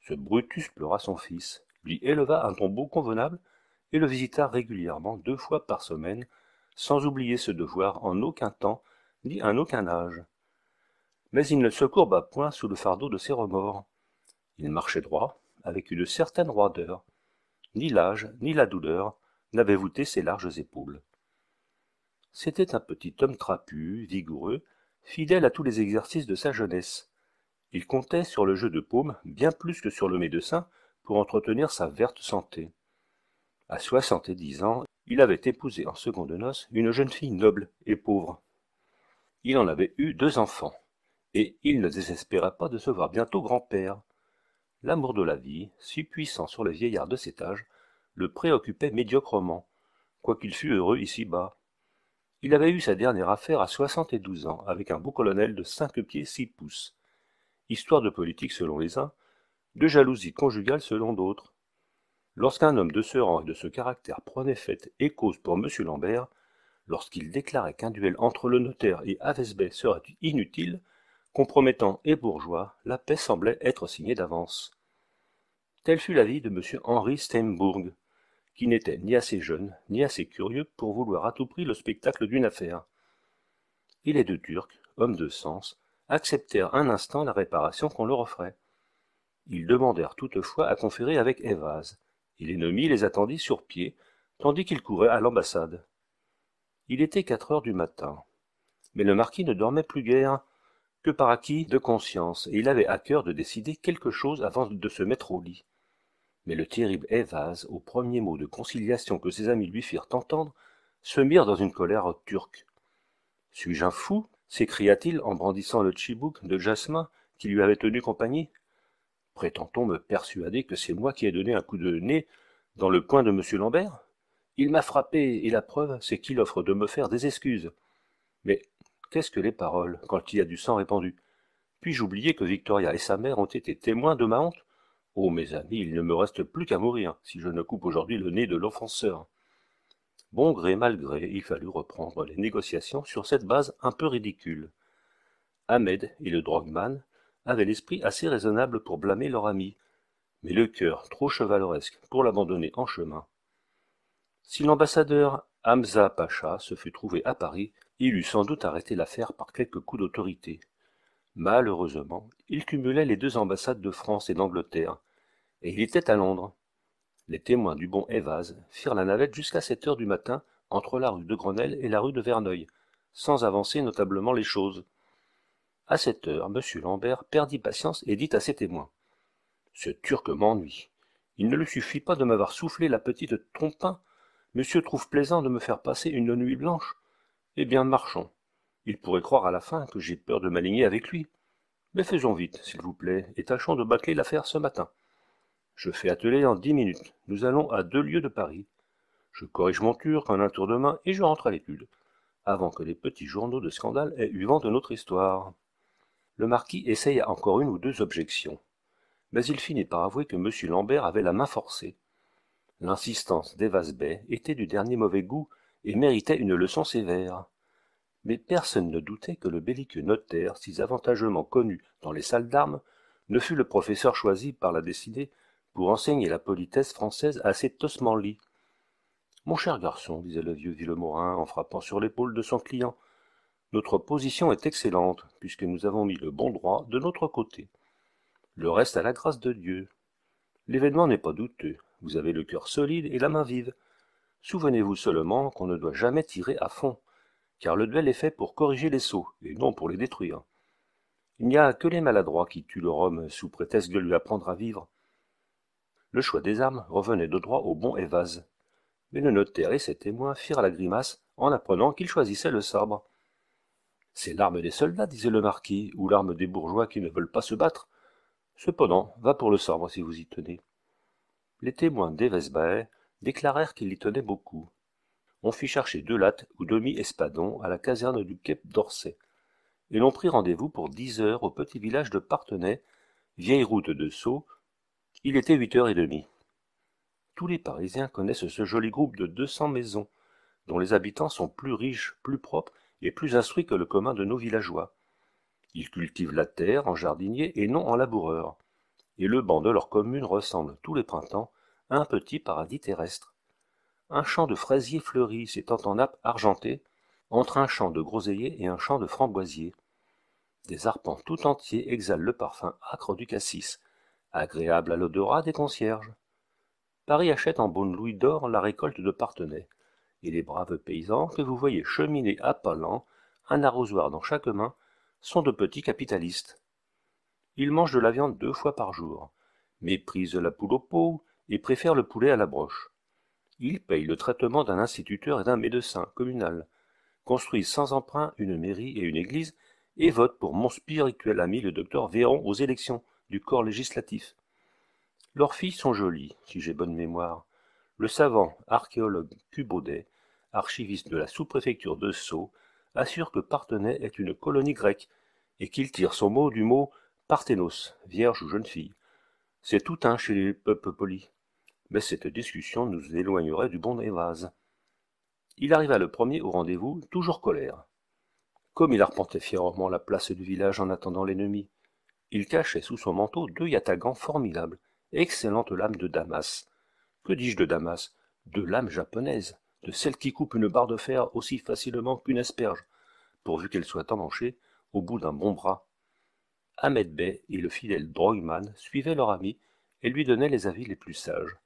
Ce Brutus pleura son fils, lui éleva un tombeau convenable et le visita régulièrement deux fois par semaine, sans oublier ce devoir en aucun temps ni en aucun âge. Mais il ne se courba point sous le fardeau de ses remords. Il marchait droit, avec une certaine roideur. Ni l'âge, ni la douleur n'avaient voûté ses larges épaules. C'était un petit homme trapu, vigoureux, fidèle à tous les exercices de sa jeunesse, il comptait sur le jeu de paume bien plus que sur le médecin pour entretenir sa verte santé. À soixante-dix et ans, il avait épousé en seconde noces une jeune fille noble et pauvre. Il en avait eu deux enfants, et il ne désespéra pas de se voir bientôt grand-père. L'amour de la vie, si puissant sur les vieillards de cet âge, le préoccupait médiocrement, quoiqu'il fût heureux ici-bas. Il avait eu sa dernière affaire à soixante-douze et ans avec un beau colonel de cinq pieds six pouces, histoire de politique selon les uns, de jalousie conjugale selon d'autres. Lorsqu'un homme de ce rang et de ce caractère prenait fête et cause pour M. Lambert, lorsqu'il déclarait qu'un duel entre le notaire et Avesbay serait inutile, compromettant et bourgeois, la paix semblait être signée d'avance. Tel fut l'avis de M. Henri Steinbourg, qui n'était ni assez jeune, ni assez curieux pour vouloir à tout prix le spectacle d'une affaire. Il est de Turc, homme de sens, acceptèrent un instant la réparation qu'on leur offrait. Ils demandèrent toutefois à conférer avec Evase, et l'ennemi les attendit sur pied, tandis qu'ils couraient à l'ambassade. Il était quatre heures du matin, mais le marquis ne dormait plus guère que par acquis de conscience, et il avait à cœur de décider quelque chose avant de se mettre au lit. Mais le terrible Evase, aux premiers mots de conciliation que ses amis lui firent entendre, se mirent dans une colère turque. Suis-je un fou s'écria-t-il en brandissant le chibouk de jasmin qui lui avait tenu compagnie. Prétend-on me persuader que c'est moi qui ai donné un coup de nez dans le coin de M. Lambert Il m'a frappé, et la preuve, c'est qu'il offre de me faire des excuses. Mais qu'est-ce que les paroles, quand il y a du sang répandu Puis-je oublier que Victoria et sa mère ont été témoins de ma honte Oh, mes amis, il ne me reste plus qu'à mourir si je ne coupe aujourd'hui le nez de l'offenseur. Bon gré mal gré, il fallut reprendre les négociations sur cette base un peu ridicule. Ahmed et le drogman avaient l'esprit assez raisonnable pour blâmer leur ami, mais le cœur trop chevaleresque pour l'abandonner en chemin. Si l'ambassadeur Hamza Pacha se fût trouvé à Paris, il eût sans doute arrêté l'affaire par quelques coups d'autorité. Malheureusement, il cumulait les deux ambassades de France et d'Angleterre, et il était à Londres les témoins du bon Evaz firent la navette jusqu'à 7 heures du matin entre la rue de Grenelle et la rue de Verneuil, sans avancer notablement les choses. À cette heure, M. Lambert perdit patience et dit à ses témoins Ce Turc m'ennuie. Il ne lui suffit pas de m'avoir soufflé la petite trompin. Monsieur trouve plaisant de me faire passer une nuit blanche. Eh bien, marchons. Il pourrait croire à la fin que j'ai peur de m'aligner avec lui. Mais faisons vite, s'il vous plaît, et tâchons de bâcler l'affaire ce matin. Je fais atteler en dix minutes. Nous allons à deux lieues de Paris. Je corrige mon turc en un tour de main et je rentre à l'étude, avant que les petits journaux de scandale aient eu vent de notre histoire. Le marquis essaya encore une ou deux objections, mais il finit par avouer que M. Lambert avait la main forcée. L'insistance d'Evas était du dernier mauvais goût et méritait une leçon sévère. Mais personne ne doutait que le belliqueux notaire, si avantageusement connu dans les salles d'armes, ne fût le professeur choisi par la décidée pour enseigner la politesse française à ces — Mon cher garçon, disait le vieux Villemorin en frappant sur l'épaule de son client, notre position est excellente, puisque nous avons mis le bon droit de notre côté. Le reste à la grâce de Dieu. L'événement n'est pas douteux, vous avez le cœur solide et la main vive. Souvenez-vous seulement qu'on ne doit jamais tirer à fond, car le duel est fait pour corriger les sauts, et non pour les détruire. Il n'y a que les maladroits qui tuent leur homme sous prétexte de lui apprendre à vivre le choix des armes revenait de droit au bon Evaz. Mais le notaire et ses témoins firent la grimace en apprenant qu'il choisissait le sabre. C'est l'arme des soldats, disait le marquis, ou l'arme des bourgeois qui ne veulent pas se battre. Cependant, va pour le sabre si vous y tenez. Les témoins d'Evesbae déclarèrent qu'ils y tenaient beaucoup. On fit chercher deux lattes ou demi-espadons à la caserne du Quai d'Orsay, et l'on prit rendez-vous pour dix heures au petit village de Partenay, vieille route de Sceaux, il était huit heures et demie. Tous les Parisiens connaissent ce joli groupe de deux cents maisons, dont les habitants sont plus riches, plus propres et plus instruits que le commun de nos villageois. Ils cultivent la terre en jardinier et non en laboureur, et le banc de leur commune ressemble tous les printemps à un petit paradis terrestre. Un champ de fraisiers fleuris s'étend en nappe argentée entre un champ de groseilliers et un champ de framboisiers. Des arpents tout entiers exhalent le parfum âcre du cassis, agréable à l'odorat des concierges. Paris achète en bonne louis d'or la récolte de Parthenay, et les braves paysans que vous voyez cheminer à pas lents, un arrosoir dans chaque main, sont de petits capitalistes. Ils mangent de la viande deux fois par jour, méprisent la poule au pot et préfèrent le poulet à la broche. Ils payent le traitement d'un instituteur et d'un médecin communal, construisent sans emprunt une mairie et une église et votent pour mon spirituel ami le docteur Véron aux élections, du corps législatif. Leurs filles sont jolies, si j'ai bonne mémoire. Le savant archéologue Cubaudet, archiviste de la sous-préfecture de Sceaux, assure que Parthenay est une colonie grecque et qu'il tire son mot du mot Parthénos, vierge ou jeune fille. C'est tout un chez les peuples polis. Mais cette discussion nous éloignerait du bon Évase. Il arriva le premier au rendez-vous, toujours colère. Comme il arpentait fièrement la place du village en attendant l'ennemi, il cachait sous son manteau deux yatagans formidables, excellentes lames de Damas. Que dis-je de Damas De lames japonaises, de celles qui coupent une barre de fer aussi facilement qu'une asperge, pourvu qu'elle soit emmanchée au bout d'un bon bras. Ahmed Bey et le fidèle Drogman suivaient leur ami et lui donnaient les avis les plus sages.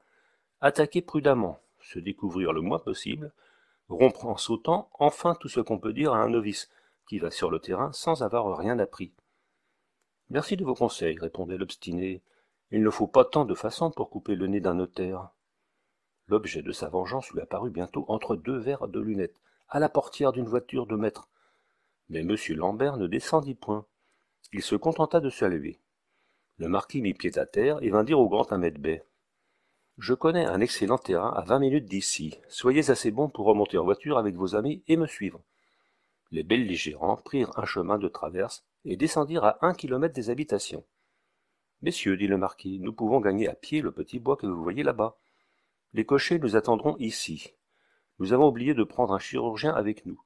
Attaquer prudemment, se découvrir le moins possible, rompre en sautant enfin tout ce qu'on peut dire à un novice qui va sur le terrain sans avoir rien appris merci de vos conseils répondait l'obstiné il ne faut pas tant de façons pour couper le nez d'un notaire l'objet de sa vengeance lui apparut bientôt entre deux verres de lunettes à la portière d'une voiture de maître mais m lambert ne descendit point il se contenta de se lever le marquis mit pied à terre et vint dire au grand Bey. « je connais un excellent terrain à vingt minutes d'ici soyez assez bon pour remonter en voiture avec vos amis et me suivre les belligérants prirent un chemin de traverse et descendirent à un kilomètre des habitations. Messieurs, dit le marquis, nous pouvons gagner à pied le petit bois que vous voyez là-bas. Les cochers nous attendront ici. Nous avons oublié de prendre un chirurgien avec nous.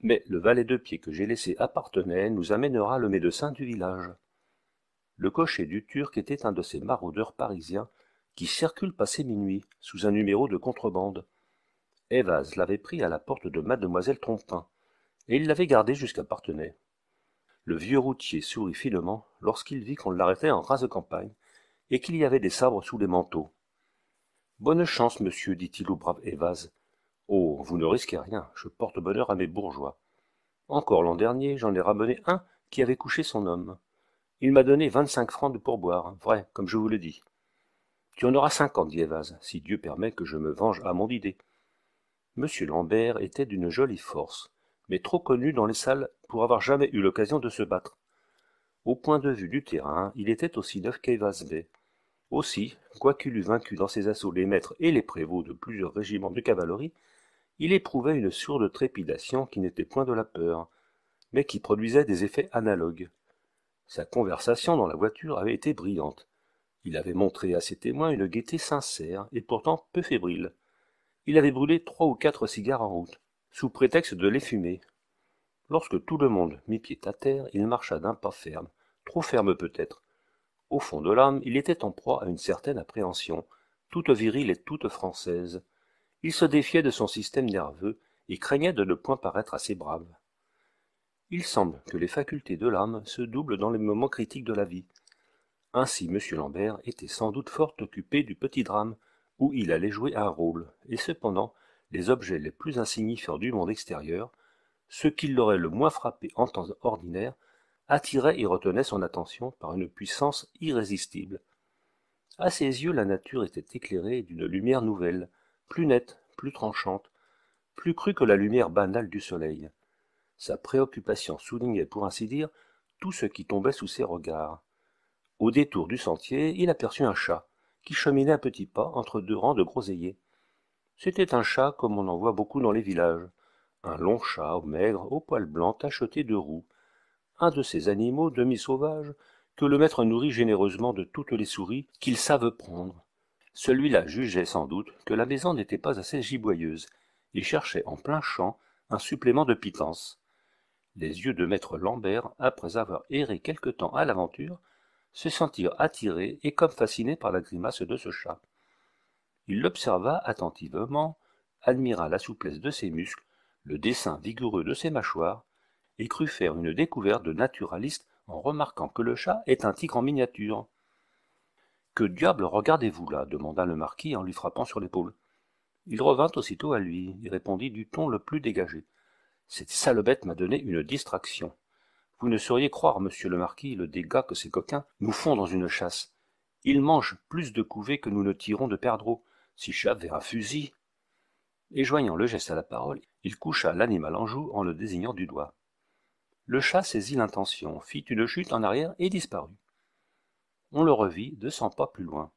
Mais le valet de pied que j'ai laissé appartenait nous amènera le médecin du village. Le cocher du Turc était un de ces maraudeurs parisiens qui circulent passé minuit sous un numéro de contrebande. Evaz l'avait pris à la porte de mademoiselle Trompin et il l'avait gardé jusqu'à Parthenay. Le vieux routier sourit finement lorsqu'il vit qu'on l'arrêtait en rase campagne et qu'il y avait des sabres sous les manteaux. Bonne chance, monsieur, dit-il au brave Évase. Oh, vous ne risquez rien, je porte bonheur à mes bourgeois. Encore l'an dernier, j'en ai ramené un qui avait couché son homme. Il m'a donné vingt-cinq francs de pourboire, vrai, comme je vous le dis. Tu en auras cinquante, dit Évase, si Dieu permet que je me venge à mon idée. Monsieur Lambert était d'une jolie force mais trop connu dans les salles pour avoir jamais eu l'occasion de se battre. Au point de vue du terrain, il était aussi neuf qu'Evas Aussi, quoiqu'il eût vaincu dans ses assauts les maîtres et les prévôts de plusieurs régiments de cavalerie, il éprouvait une sourde trépidation qui n'était point de la peur, mais qui produisait des effets analogues. Sa conversation dans la voiture avait été brillante. Il avait montré à ses témoins une gaieté sincère et pourtant peu fébrile. Il avait brûlé trois ou quatre cigares en route sous prétexte de les fumer. Lorsque tout le monde mit pied à terre, il marcha d'un pas ferme, trop ferme peut-être. Au fond de l'âme, il était en proie à une certaine appréhension, toute virile et toute française. Il se défiait de son système nerveux et craignait de ne point paraître assez brave. Il semble que les facultés de l'âme se doublent dans les moments critiques de la vie. Ainsi, M. Lambert était sans doute fort occupé du petit drame où il allait jouer un rôle, et cependant, les objets les plus insignifiants du monde extérieur, ceux qui l'auraient le moins frappé en temps ordinaire, attiraient et retenaient son attention par une puissance irrésistible. À ses yeux, la nature était éclairée d'une lumière nouvelle, plus nette, plus tranchante, plus crue que la lumière banale du soleil. Sa préoccupation soulignait, pour ainsi dire, tout ce qui tombait sous ses regards. Au détour du sentier, il aperçut un chat, qui cheminait à petits pas entre deux rangs de groseilliers. C'était un chat comme on en voit beaucoup dans les villages. Un long chat, maigre, au poil blanc tacheté de roux. Un de ces animaux demi-sauvages que le maître nourrit généreusement de toutes les souris qu'il savent prendre. Celui-là jugeait sans doute que la maison n'était pas assez giboyeuse et cherchait en plein champ un supplément de pitance. Les yeux de maître Lambert, après avoir erré quelque temps à l'aventure, se sentirent attirés et comme fascinés par la grimace de ce chat. Il l'observa attentivement, admira la souplesse de ses muscles, le dessin vigoureux de ses mâchoires, et crut faire une découverte de naturaliste en remarquant que le chat est un tigre en miniature. Que diable regardez-vous là demanda le marquis en lui frappant sur l'épaule. Il revint aussitôt à lui et répondit du ton le plus dégagé. Cette bête m'a donné une distraction. Vous ne sauriez croire, monsieur le marquis, le dégât que ces coquins nous font dans une chasse. Ils mangent plus de couvées que nous ne tirons de perdreaux chat vers un fusil. Et joignant le geste à la parole, il coucha l'animal en joue en le désignant du doigt. Le chat saisit l'intention, fit une chute en arrière et disparut. On le revit deux cents pas plus loin.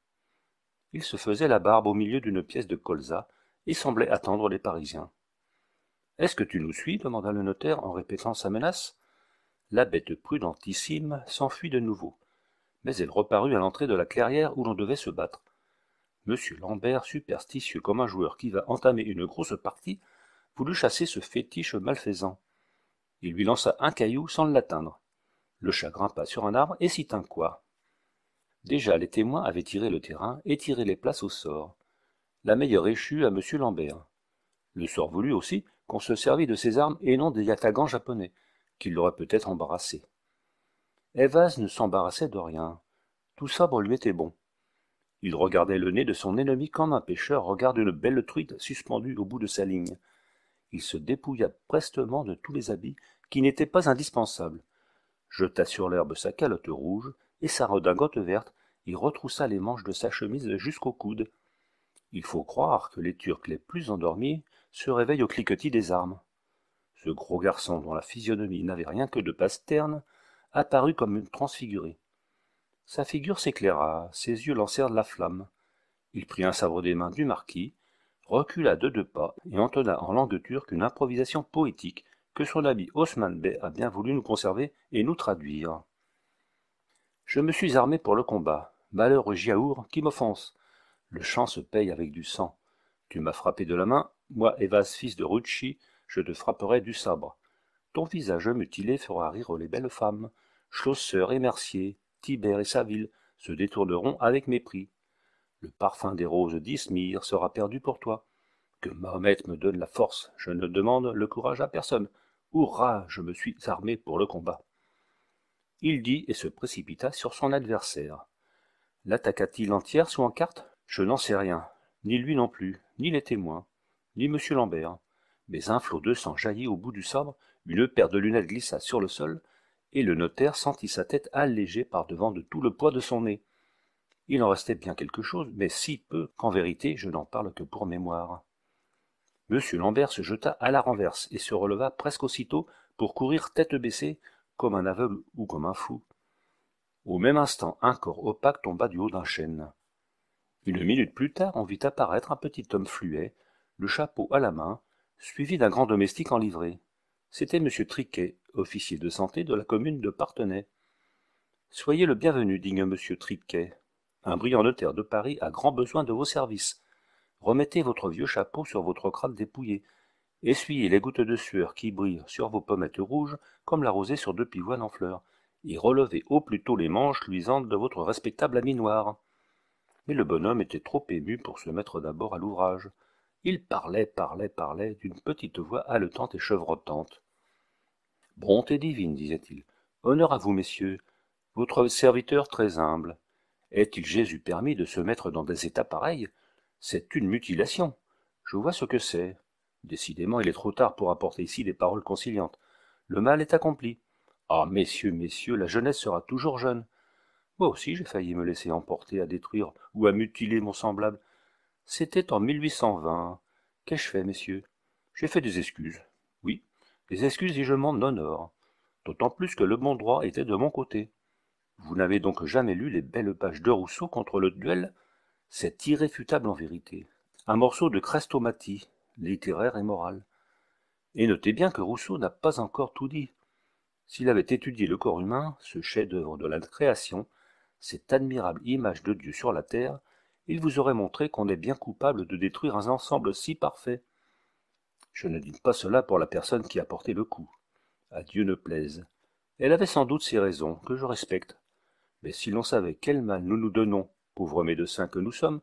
Il se faisait la barbe au milieu d'une pièce de colza et semblait attendre les Parisiens. Est-ce que tu nous suis demanda le notaire en répétant sa menace. La bête prudentissime s'enfuit de nouveau, mais elle reparut à l'entrée de la clairière où l'on devait se battre. Monsieur Lambert, superstitieux comme un joueur qui va entamer une grosse partie, voulut chasser ce fétiche malfaisant. Il lui lança un caillou sans l'atteindre. Le chat grimpa sur un arbre et s'y tint quoi. Déjà les témoins avaient tiré le terrain et tiré les places au sort. La meilleure échut à M. Lambert. Le sort voulut aussi qu'on se servît de ses armes et non des yatagans japonais, qui l'auraient peut-être embarrassé. Evaz ne s'embarrassait de rien. Tout sabre lui était bon. Il regardait le nez de son ennemi comme un pêcheur regarde une belle truite suspendue au bout de sa ligne. Il se dépouilla prestement de tous les habits qui n'étaient pas indispensables, jeta sur l'herbe sa calotte rouge et sa redingote verte, et retroussa les manches de sa chemise jusqu'au coude. Il faut croire que les Turcs les plus endormis se réveillent au cliquetis des armes. Ce gros garçon, dont la physionomie n'avait rien que de terne apparut comme une transfigurée sa figure s'éclaira ses yeux lancèrent la flamme il prit un sabre des mains du marquis recula de deux pas et entonna en langue turque une improvisation poétique que son ami Osman Bey a bien voulu nous conserver et nous traduire. Je me suis armé pour le combat. Malheur au Giaour qui m'offense. Le champ se paye avec du sang. Tu m'as frappé de la main, moi, Evas, fils de Ruchi, je te frapperai du sabre. Ton visage mutilé fera rire les belles femmes, chausseurs et merciers, Tibère et sa ville se détourneront avec mépris. Le parfum des roses d'Ismir sera perdu pour toi. Que Mahomet me donne la force, je ne demande le courage à personne. Hurrah, je me suis armé pour le combat. Il dit et se précipita sur son adversaire. L'attaqua-t-il entière sous en carte Je n'en sais rien, ni lui non plus, ni les témoins, ni M. Lambert. Mais un flot de sang jaillit au bout du sabre, une paire de lunettes glissa sur le sol, et le notaire sentit sa tête allégée par devant de tout le poids de son nez. Il en restait bien quelque chose, mais si peu qu'en vérité je n'en parle que pour mémoire. M. Lambert se jeta à la renverse et se releva presque aussitôt pour courir tête baissée, comme un aveugle ou comme un fou. Au même instant, un corps opaque tomba du haut d'un chêne. Une minute plus tard, on vit apparaître un petit homme fluet, le chapeau à la main, suivi d'un grand domestique en livrée. C'était M. Triquet, officier de santé de la commune de Parthenay. Soyez le bienvenu, digne monsieur Triquet. Un brillant notaire de Paris a grand besoin de vos services. Remettez votre vieux chapeau sur votre crâne dépouillé. Essuyez les gouttes de sueur qui brillent sur vos pommettes rouges comme la rosée sur deux pivoines en fleurs, et relevez au plus tôt les manches luisantes de votre respectable ami noir. Mais le bonhomme était trop ému pour se mettre d'abord à l'ouvrage. Il parlait, parlait, parlait d'une petite voix haletante et chevrotante. Bonté divine, disait-il, honneur à vous, messieurs, votre serviteur très humble. Est-il Jésus permis de se mettre dans des états pareils C'est une mutilation. Je vois ce que c'est. Décidément, il est trop tard pour apporter ici des paroles conciliantes. Le mal est accompli. Ah, messieurs, messieurs, la jeunesse sera toujours jeune. Moi aussi, j'ai failli me laisser emporter à détruire ou à mutiler mon semblable. C'était en 1820. Qu'ai-je fait, messieurs J'ai fait des excuses. Les excuses et je m'en honore, d'autant plus que le bon droit était de mon côté. Vous n'avez donc jamais lu les belles pages de Rousseau contre le duel C'est irréfutable en vérité. Un morceau de crestomatie, littéraire et moral. Et notez bien que Rousseau n'a pas encore tout dit. S'il avait étudié le corps humain, ce chef-d'œuvre de la création, cette admirable image de Dieu sur la terre, il vous aurait montré qu'on est bien coupable de détruire un ensemble si parfait. Je ne dis pas cela pour la personne qui a porté le coup. À Dieu ne plaise. Elle avait sans doute ses raisons, que je respecte. Mais si l'on savait quel mal nous nous donnons, pauvres médecins que nous sommes,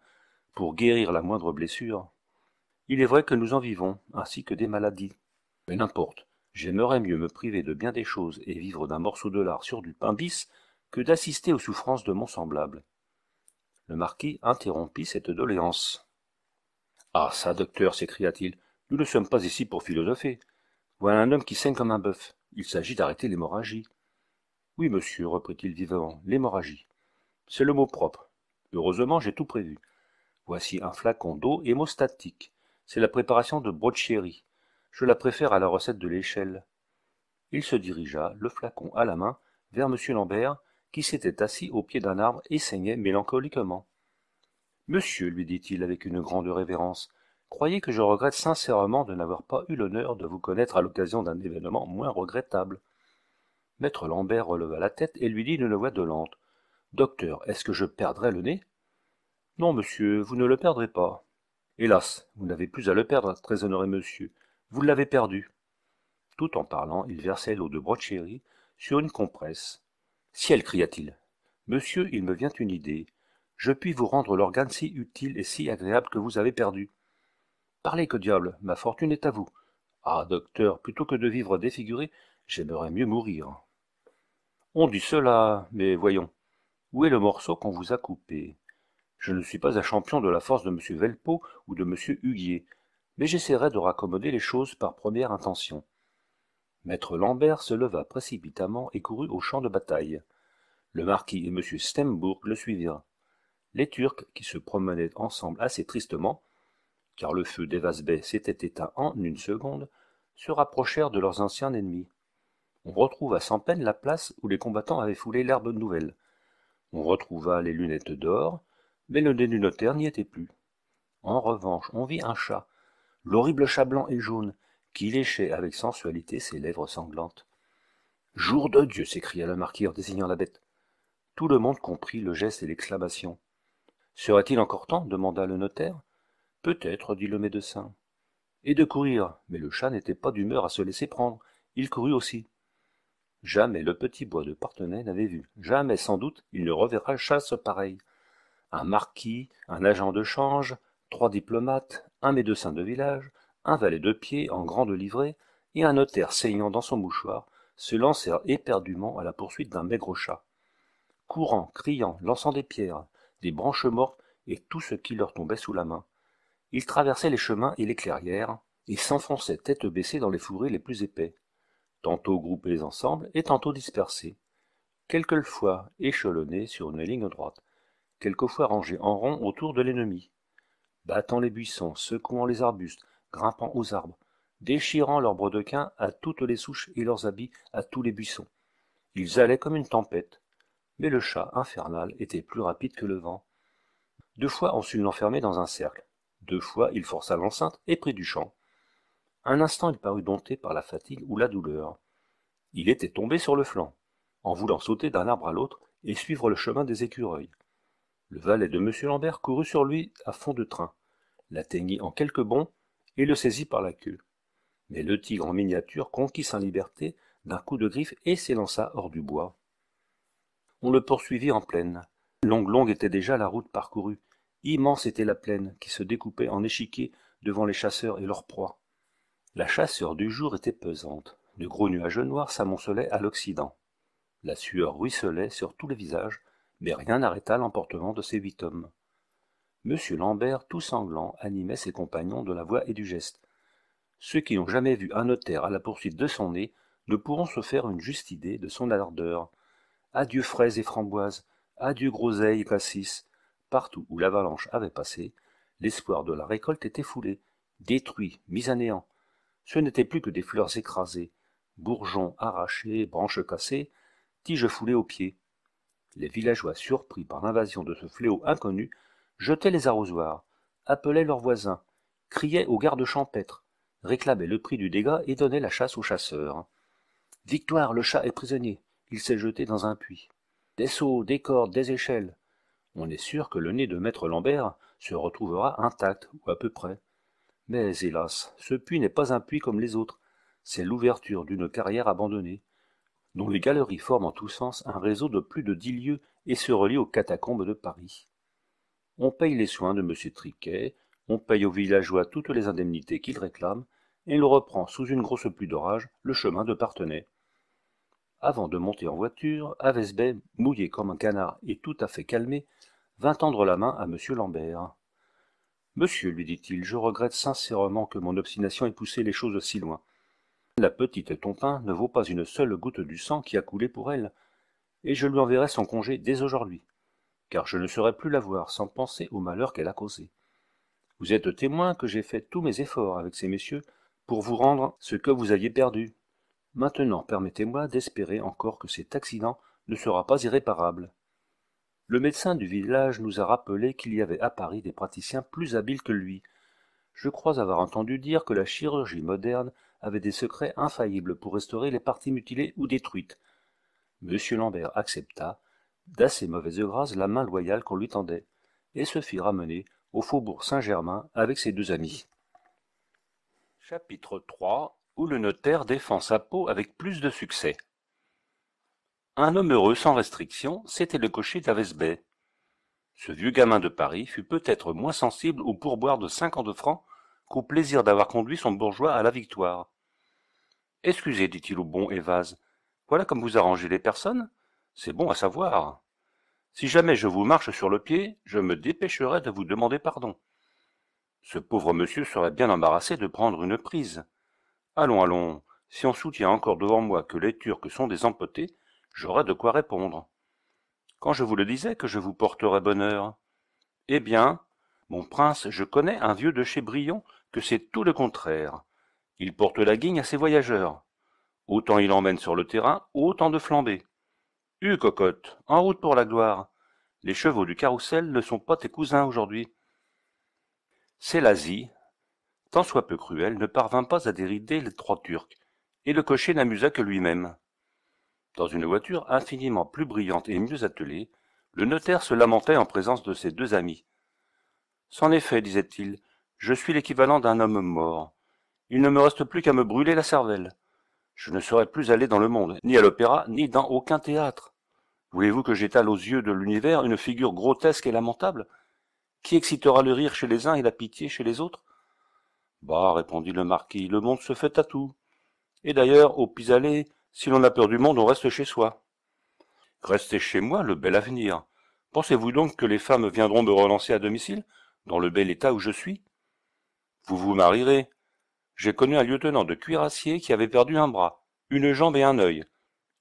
pour guérir la moindre blessure. Il est vrai que nous en vivons, ainsi que des maladies. Mais n'importe, j'aimerais mieux me priver de bien des choses et vivre d'un morceau de lard sur du pain bis que d'assister aux souffrances de mon semblable. Le marquis interrompit cette doléance. Ah ça, docteur, s'écria-t-il, nous ne sommes pas ici pour philosopher. Voilà un homme qui saigne comme un bœuf. Il s'agit d'arrêter l'hémorragie. Oui, monsieur, reprit-il vivement, l'hémorragie. C'est le mot propre. Heureusement, j'ai tout prévu. Voici un flacon d'eau hémostatique. C'est la préparation de brocchieri. Je la préfère à la recette de l'échelle. Il se dirigea, le flacon à la main, vers M. Lambert, qui s'était assis au pied d'un arbre et saignait mélancoliquement. Monsieur, lui dit-il avec une grande révérence, Croyez que je regrette sincèrement de n'avoir pas eu l'honneur de vous connaître à l'occasion d'un événement moins regrettable. Maître Lambert releva la tête et lui dit d'une voix dolente. Docteur, est-ce que je perdrai le nez Non, monsieur, vous ne le perdrez pas. Hélas, vous n'avez plus à le perdre, très honoré monsieur. Vous l'avez perdu. Tout en parlant, il versait l'eau de brochérie sur une compresse. Ciel, cria-t-il. Monsieur, il me vient une idée. Je puis vous rendre l'organe si utile et si agréable que vous avez perdu. Parlez que diable, ma fortune est à vous. Ah, docteur, plutôt que de vivre défiguré, j'aimerais mieux mourir. On dit cela, mais voyons, où est le morceau qu'on vous a coupé Je ne suis pas un champion de la force de M. Velpeau ou de M. Huguier, mais j'essaierai de raccommoder les choses par première intention. Maître Lambert se leva précipitamment et courut au champ de bataille. Le marquis et M. Stembourg le suivirent. Les Turcs, qui se promenaient ensemble assez tristement, car le feu des s'était éteint en une seconde, se rapprochèrent de leurs anciens ennemis. On retrouva sans peine la place où les combattants avaient foulé l'herbe nouvelle. On retrouva les lunettes d'or, mais le notaire n'y était plus. En revanche, on vit un chat, l'horrible chat blanc et jaune, qui léchait avec sensualité ses lèvres sanglantes. Jour de Dieu s'écria le marquis en désignant la bête. Tout le monde comprit le geste et l'exclamation. Serait-il encore temps demanda le notaire peut-être dit le médecin et de courir mais le chat n'était pas d'humeur à se laisser prendre il courut aussi jamais le petit bois de parthenay n'avait vu jamais sans doute il ne reverra chasse pareille un marquis un agent de change trois diplomates un médecin de village un valet de pied en grande livrée et un notaire saignant dans son mouchoir se lancèrent éperdument à la poursuite d'un maigre chat courant criant lançant des pierres des branches mortes et tout ce qui leur tombait sous la main ils traversaient les chemins et les clairières, et s'enfonçait tête baissée dans les fourrés les plus épais, tantôt groupés ensemble et tantôt dispersés, quelquefois échelonnés sur une ligne droite, quelquefois rangés en rond autour de l'ennemi, battant les buissons, secouant les arbustes, grimpant aux arbres, déchirant leurs brodequins à toutes les souches et leurs habits à tous les buissons. Ils allaient comme une tempête, mais le chat infernal était plus rapide que le vent. Deux fois on sut l'enfermer dans un cercle, deux fois, il força l'enceinte et prit du champ. Un instant, il parut dompté par la fatigue ou la douleur. Il était tombé sur le flanc, en voulant sauter d'un arbre à l'autre et suivre le chemin des écureuils. Le valet de M. Lambert courut sur lui à fond de train, l'atteignit en quelques bonds et le saisit par la queue. Mais le tigre en miniature conquit sa liberté d'un coup de griffe et s'élança hors du bois. On le poursuivit en pleine. Longue longue était déjà la route parcourue, Immense était la plaine, qui se découpait en échiquiers devant les chasseurs et leurs proies. La chasseur du jour était pesante. De gros nuages noirs s'amoncelaient à l'occident. La sueur ruisselait sur tous les visages, mais rien n'arrêta l'emportement de ces huit hommes. Monsieur Lambert, tout sanglant, animait ses compagnons de la voix et du geste. Ceux qui n'ont jamais vu un notaire à la poursuite de son nez ne pourront se faire une juste idée de son ardeur. Adieu fraises et framboises, adieu groseilles et cassis, Partout où l'avalanche avait passé, l'espoir de la récolte était foulé, détruit, mis à néant. Ce n'étaient plus que des fleurs écrasées, bourgeons arrachés, branches cassées, tiges foulées aux pieds. Les villageois, surpris par l'invasion de ce fléau inconnu, jetaient les arrosoirs, appelaient leurs voisins, criaient aux gardes champêtres, réclamaient le prix du dégât et donnaient la chasse aux chasseurs. Victoire, le chat est prisonnier, il s'est jeté dans un puits. Des seaux, des cordes, des échelles, on est sûr que le nez de maître Lambert se retrouvera intact, ou à peu près. Mais hélas, ce puits n'est pas un puits comme les autres, c'est l'ouverture d'une carrière abandonnée, dont les galeries forment en tous sens un réseau de plus de dix lieues et se relient aux catacombes de Paris. On paye les soins de M. Triquet, on paye aux villageois toutes les indemnités qu'ils réclament, et on reprend sous une grosse pluie d'orage le chemin de Parthenay. Avant de monter en voiture, Avesbet, mouillé comme un canard et tout à fait calmé, vint tendre la main à M. Lambert. Monsieur, lui dit-il, je regrette sincèrement que mon obstination ait poussé les choses si loin. La petite Tompin ne vaut pas une seule goutte du sang qui a coulé pour elle, et je lui enverrai son congé dès aujourd'hui, car je ne saurais plus la voir sans penser au malheur qu'elle a causé. Vous êtes témoin que j'ai fait tous mes efforts avec ces messieurs pour vous rendre ce que vous aviez perdu. Maintenant, permettez-moi d'espérer encore que cet accident ne sera pas irréparable. Le médecin du village nous a rappelé qu'il y avait à Paris des praticiens plus habiles que lui. Je crois avoir entendu dire que la chirurgie moderne avait des secrets infaillibles pour restaurer les parties mutilées ou détruites. Monsieur Lambert accepta, d'assez mauvaise grâce, la main loyale qu'on lui tendait, et se fit ramener au faubourg Saint-Germain avec ses deux amis. Chapitre 3 Où le notaire défend sa peau avec plus de succès. Un homme heureux sans restriction, c'était le cocher d'Avesbey. Ce vieux gamin de Paris fut peut-être moins sensible au pourboire de cinquante francs qu'au plaisir d'avoir conduit son bourgeois à la victoire. Excusez, dit-il au bon Évase, voilà comme vous arrangez les personnes C'est bon à savoir. Si jamais je vous marche sur le pied, je me dépêcherai de vous demander pardon. Ce pauvre monsieur serait bien embarrassé de prendre une prise. Allons, allons, si on soutient encore devant moi que les Turcs sont des empotés, j'aurais de quoi répondre. Quand je vous le disais que je vous porterais bonheur. Eh bien, mon prince, je connais un vieux de chez Brion que c'est tout le contraire. Il porte la guigne à ses voyageurs. Autant il emmène sur le terrain, autant de flambées. Hue, cocotte, en route pour la gloire. Les chevaux du carrousel ne sont pas tes cousins aujourd'hui. C'est l'Asie, tant soit peu cruel, ne parvint pas à dérider les trois Turcs, et le cocher n'amusa que lui-même. Dans une voiture infiniment plus brillante et mieux attelée, le notaire se lamentait en présence de ses deux amis. C'en est fait, disait-il, je suis l'équivalent d'un homme mort. Il ne me reste plus qu'à me brûler la cervelle. Je ne saurais plus aller dans le monde, ni à l'opéra, ni dans aucun théâtre. Voulez-vous que j'étale aux yeux de l'univers une figure grotesque et lamentable Qui excitera le rire chez les uns et la pitié chez les autres Bah, répondit le marquis, le monde se fait à tout. Et d'ailleurs, au pis-aller, si l'on a peur du monde, on reste chez soi. Restez chez moi, le bel avenir. Pensez-vous donc que les femmes viendront me relancer à domicile, dans le bel état où je suis Vous vous marierez. J'ai connu un lieutenant de cuirassier qui avait perdu un bras, une jambe et un œil.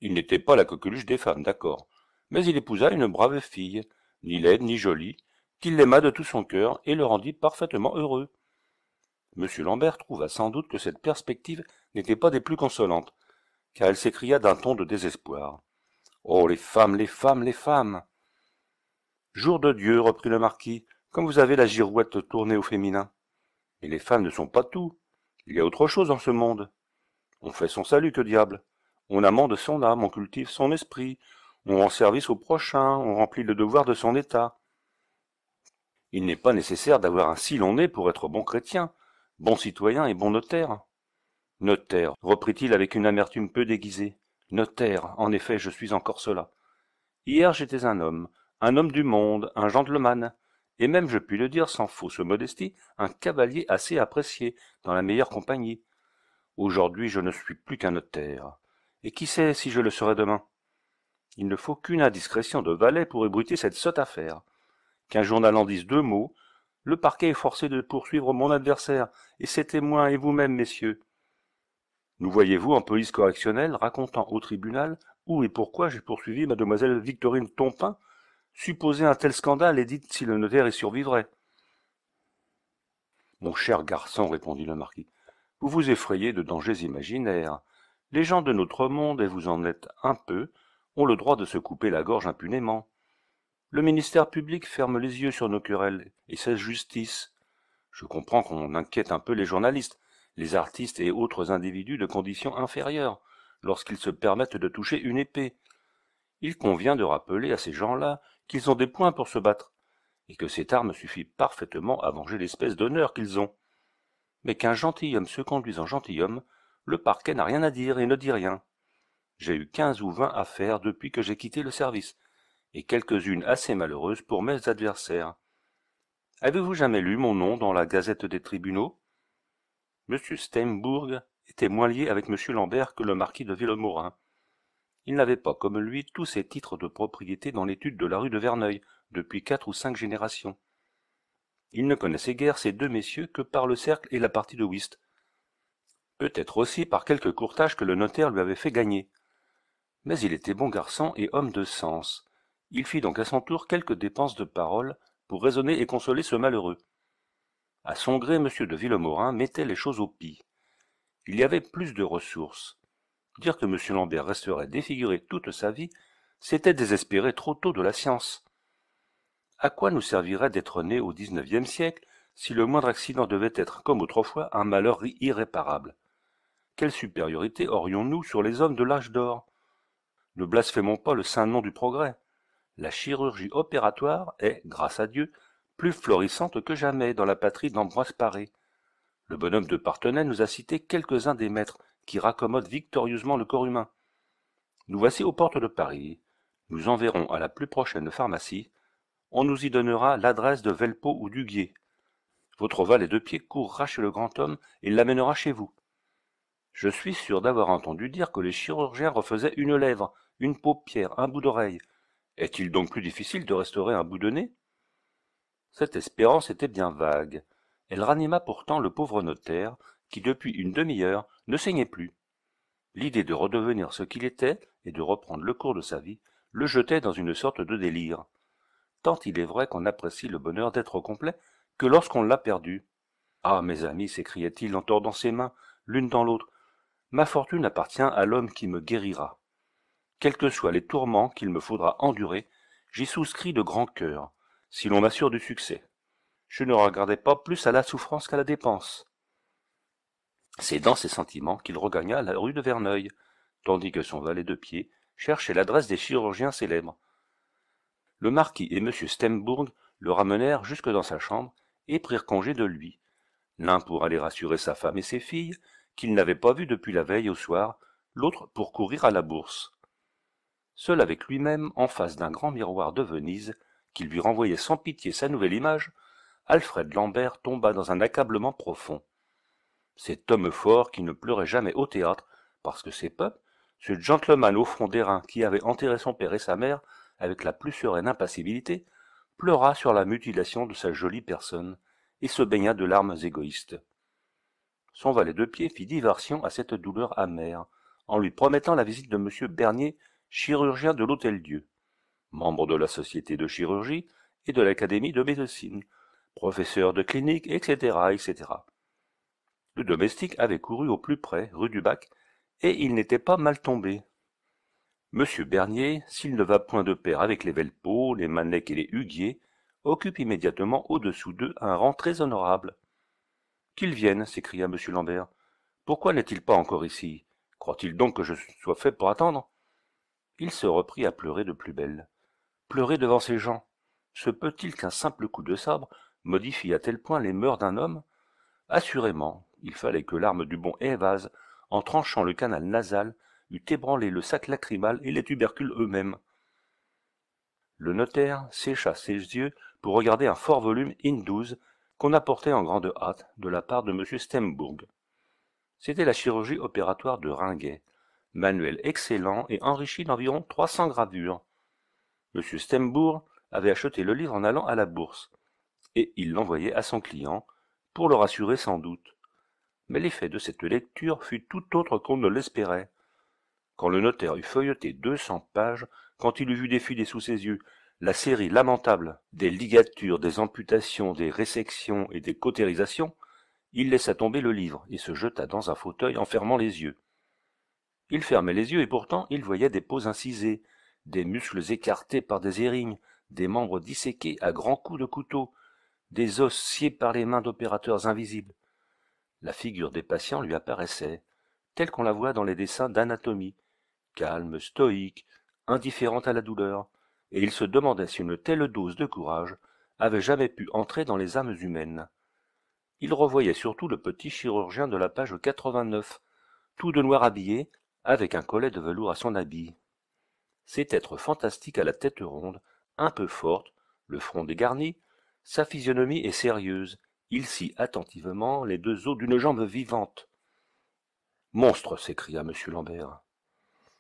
Il n'était pas la coqueluche des femmes, d'accord. Mais il épousa une brave fille, ni laide ni jolie, qu'il l'aima de tout son cœur et le rendit parfaitement heureux. M. Lambert trouva sans doute que cette perspective n'était pas des plus consolantes, car elle s'écria d'un ton de désespoir. Oh, les femmes, les femmes, les femmes Jour de Dieu, reprit le marquis, comme vous avez la girouette tournée au féminin. Mais les femmes ne sont pas tout. Il y a autre chose dans ce monde. On fait son salut, que diable On amende son âme, on cultive son esprit, on rend service au prochain, on remplit le devoir de son état. Il n'est pas nécessaire d'avoir un si long nez pour être bon chrétien, bon citoyen et bon notaire. Notaire, reprit-il avec une amertume peu déguisée. Notaire, en effet, je suis encore cela. Hier j'étais un homme, un homme du monde, un gentleman, et même, je puis le dire sans fausse modestie, un cavalier assez apprécié, dans la meilleure compagnie. Aujourd'hui je ne suis plus qu'un notaire. Et qui sait si je le serai demain Il ne faut qu'une indiscrétion de valet pour ébruiter cette sotte affaire. Qu'un journal en dise deux mots, le parquet est forcé de poursuivre mon adversaire, et ses témoins et vous-même, messieurs. Nous voyez-vous en police correctionnelle racontant au tribunal où et pourquoi j'ai poursuivi mademoiselle Victorine Tompin Supposez un tel scandale et dites si le notaire y survivrait. Mon cher garçon, répondit le marquis, vous vous effrayez de dangers imaginaires. Les gens de notre monde, et vous en êtes un peu, ont le droit de se couper la gorge impunément. Le ministère public ferme les yeux sur nos querelles et sa justice. Je comprends qu'on inquiète un peu les journalistes, les artistes et autres individus de condition inférieure, lorsqu'ils se permettent de toucher une épée. Il convient de rappeler à ces gens-là qu'ils ont des points pour se battre, et que cette arme suffit parfaitement à venger l'espèce d'honneur qu'ils ont. Mais qu'un gentilhomme se conduise en gentilhomme, le parquet n'a rien à dire et ne dit rien. J'ai eu quinze ou vingt affaires depuis que j'ai quitté le service, et quelques-unes assez malheureuses pour mes adversaires. Avez-vous jamais lu mon nom dans la gazette des tribunaux M. Steinbourg était moins lié avec M. Lambert que le marquis de Villemorin. Il n'avait pas, comme lui, tous ses titres de propriété dans l'étude de la rue de Verneuil, depuis quatre ou cinq générations. Il ne connaissait guère ces deux messieurs que par le cercle et la partie de whist. Peut-être aussi par quelques courtages que le notaire lui avait fait gagner. Mais il était bon garçon et homme de sens. Il fit donc à son tour quelques dépenses de parole pour raisonner et consoler ce malheureux. À son gré, M. de Villemorin mettait les choses au pis. Il y avait plus de ressources. Dire que M. Lambert resterait défiguré toute sa vie, c'était désespérer trop tôt de la science. À quoi nous servirait d'être nés au XIXe siècle si le moindre accident devait être, comme autrefois, un malheur irréparable Quelle supériorité aurions-nous sur les hommes de l'âge d'or Ne blasphémons pas le saint nom du progrès. La chirurgie opératoire est, grâce à Dieu, plus florissante que jamais dans la patrie d'Ambroise Paré. Le bonhomme de Parthenay nous a cité quelques-uns des maîtres qui raccommodent victorieusement le corps humain. Nous voici aux portes de Paris. Nous enverrons à la plus prochaine pharmacie. On nous y donnera l'adresse de Velpeau ou Duguier. Votre valet de deux pieds courra chez le grand homme et l'amènera chez vous. Je suis sûr d'avoir entendu dire que les chirurgiens refaisaient une lèvre, une paupière, un bout d'oreille. Est-il donc plus difficile de restaurer un bout de nez cette espérance était bien vague. Elle ranima pourtant le pauvre notaire, qui depuis une demi-heure ne saignait plus. L'idée de redevenir ce qu'il était et de reprendre le cours de sa vie le jetait dans une sorte de délire. Tant il est vrai qu'on apprécie le bonheur d'être complet que lorsqu'on l'a perdu. Ah, mes amis, s'écriait-il en tordant ses mains, l'une dans l'autre, ma fortune appartient à l'homme qui me guérira. Quels que soient les tourments qu'il me faudra endurer, j'y souscris de grand cœur si l'on m'assure du succès. Je ne regardais pas plus à la souffrance qu'à la dépense. C'est dans ces sentiments qu'il regagna la rue de Verneuil, tandis que son valet de pied cherchait l'adresse des chirurgiens célèbres. Le marquis et M. Stembourg le ramenèrent jusque dans sa chambre et prirent congé de lui, l'un pour aller rassurer sa femme et ses filles, qu'il n'avait pas vues depuis la veille au soir, l'autre pour courir à la bourse. Seul avec lui-même, en face d'un grand miroir de Venise, lui renvoyait sans pitié sa nouvelle image, Alfred Lambert tomba dans un accablement profond. Cet homme fort qui ne pleurait jamais au théâtre, parce que ses peuples, ce gentleman au front d'airain qui avait enterré son père et sa mère avec la plus sereine impassibilité, pleura sur la mutilation de sa jolie personne et se baigna de larmes égoïstes. Son valet de pied fit diversion à cette douleur amère en lui promettant la visite de M. Bernier, chirurgien de l'Hôtel-Dieu membre de la Société de chirurgie et de l'Académie de médecine, professeur de clinique, etc., etc. Le domestique avait couru au plus près, rue du Bac, et il n'était pas mal tombé. Monsieur Bernier, s'il ne va point de pair avec les Velpeaux, les Manec et les Huguier, occupe immédiatement au-dessous d'eux un rang très honorable. Qu'il vienne, s'écria M. Lambert. Pourquoi n'est-il pas encore ici Croit-il donc que je sois fait pour attendre Il se reprit à pleurer de plus belle pleurer devant ces gens se peut-il qu'un simple coup de sabre modifie à tel point les mœurs d'un homme assurément il fallait que l'arme du bon ayvaz en tranchant le canal nasal eût ébranlé le sac lacrymal et les tubercules eux-mêmes le notaire sécha ses yeux pour regarder un fort volume in douze qu'on apportait en grande hâte de la part de m stembourg c'était la chirurgie opératoire de ringuet manuel excellent et enrichi d'environ trois cents gravures M. Stembourg avait acheté le livre en allant à la bourse, et il l'envoyait à son client, pour le rassurer sans doute. Mais l'effet de cette lecture fut tout autre qu'on ne l'espérait. Quand le notaire eut feuilleté deux cents pages, quand il eut vu défiler sous ses yeux la série lamentable des ligatures, des amputations, des résections et des cautérisations, il laissa tomber le livre et se jeta dans un fauteuil en fermant les yeux. Il fermait les yeux et pourtant il voyait des peaux incisées, des muscles écartés par des érignes, des membres disséqués à grands coups de couteau, des os sciés par les mains d'opérateurs invisibles. La figure des patients lui apparaissait, telle qu'on la voit dans les dessins d'anatomie, calme, stoïque, indifférente à la douleur, et il se demandait si une telle dose de courage avait jamais pu entrer dans les âmes humaines. Il revoyait surtout le petit chirurgien de la page 89, tout de noir habillé, avec un collet de velours à son habit c'est être fantastique à la tête ronde, un peu forte, le front dégarni, sa physionomie est sérieuse, il scie attentivement les deux os d'une jambe vivante. Monstre s'écria M. Lambert.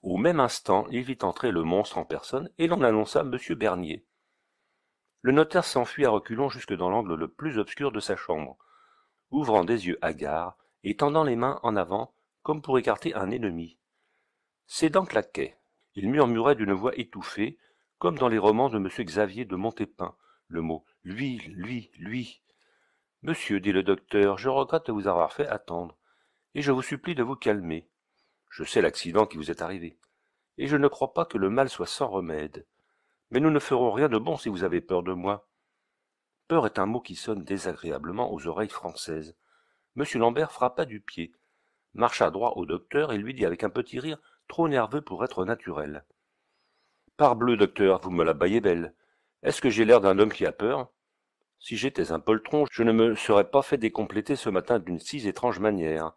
Au même instant, il vit entrer le monstre en personne et l'en annonça M. Bernier. Le notaire s'enfuit à reculons jusque dans l'angle le plus obscur de sa chambre, ouvrant des yeux hagards et tendant les mains en avant comme pour écarter un ennemi. Ses dents claquaient, il murmurait d'une voix étouffée, comme dans les romans de M. Xavier de Montépin, le mot « lui, lui, lui ».« Monsieur, dit le docteur, je regrette de vous avoir fait attendre, et je vous supplie de vous calmer. Je sais l'accident qui vous est arrivé, et je ne crois pas que le mal soit sans remède. Mais nous ne ferons rien de bon si vous avez peur de moi. » Peur est un mot qui sonne désagréablement aux oreilles françaises. M. Lambert frappa du pied, marcha droit au docteur et lui dit avec un petit rire trop nerveux pour être naturel. Parbleu, docteur, vous me la baillez belle. Est-ce que j'ai l'air d'un homme qui a peur Si j'étais un poltron, je ne me serais pas fait décompléter ce matin d'une si étrange manière.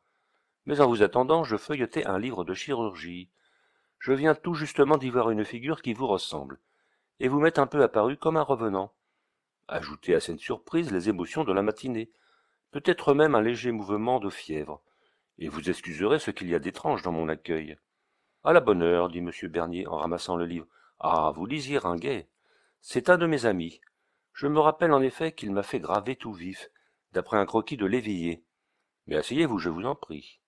Mais en vous attendant, je feuilletais un livre de chirurgie. Je viens tout justement d'y voir une figure qui vous ressemble, et vous m'êtes un peu apparu comme un revenant. Ajoutez à cette surprise les émotions de la matinée, peut-être même un léger mouvement de fièvre, et vous excuserez ce qu'il y a d'étrange dans mon accueil. À la bonne heure, dit M. Bernier en ramassant le livre. Ah, vous lisiez Ringuet C'est un de mes amis. Je me rappelle en effet qu'il m'a fait graver tout vif, d'après un croquis de Léveillé. Mais asseyez-vous, je vous en prie.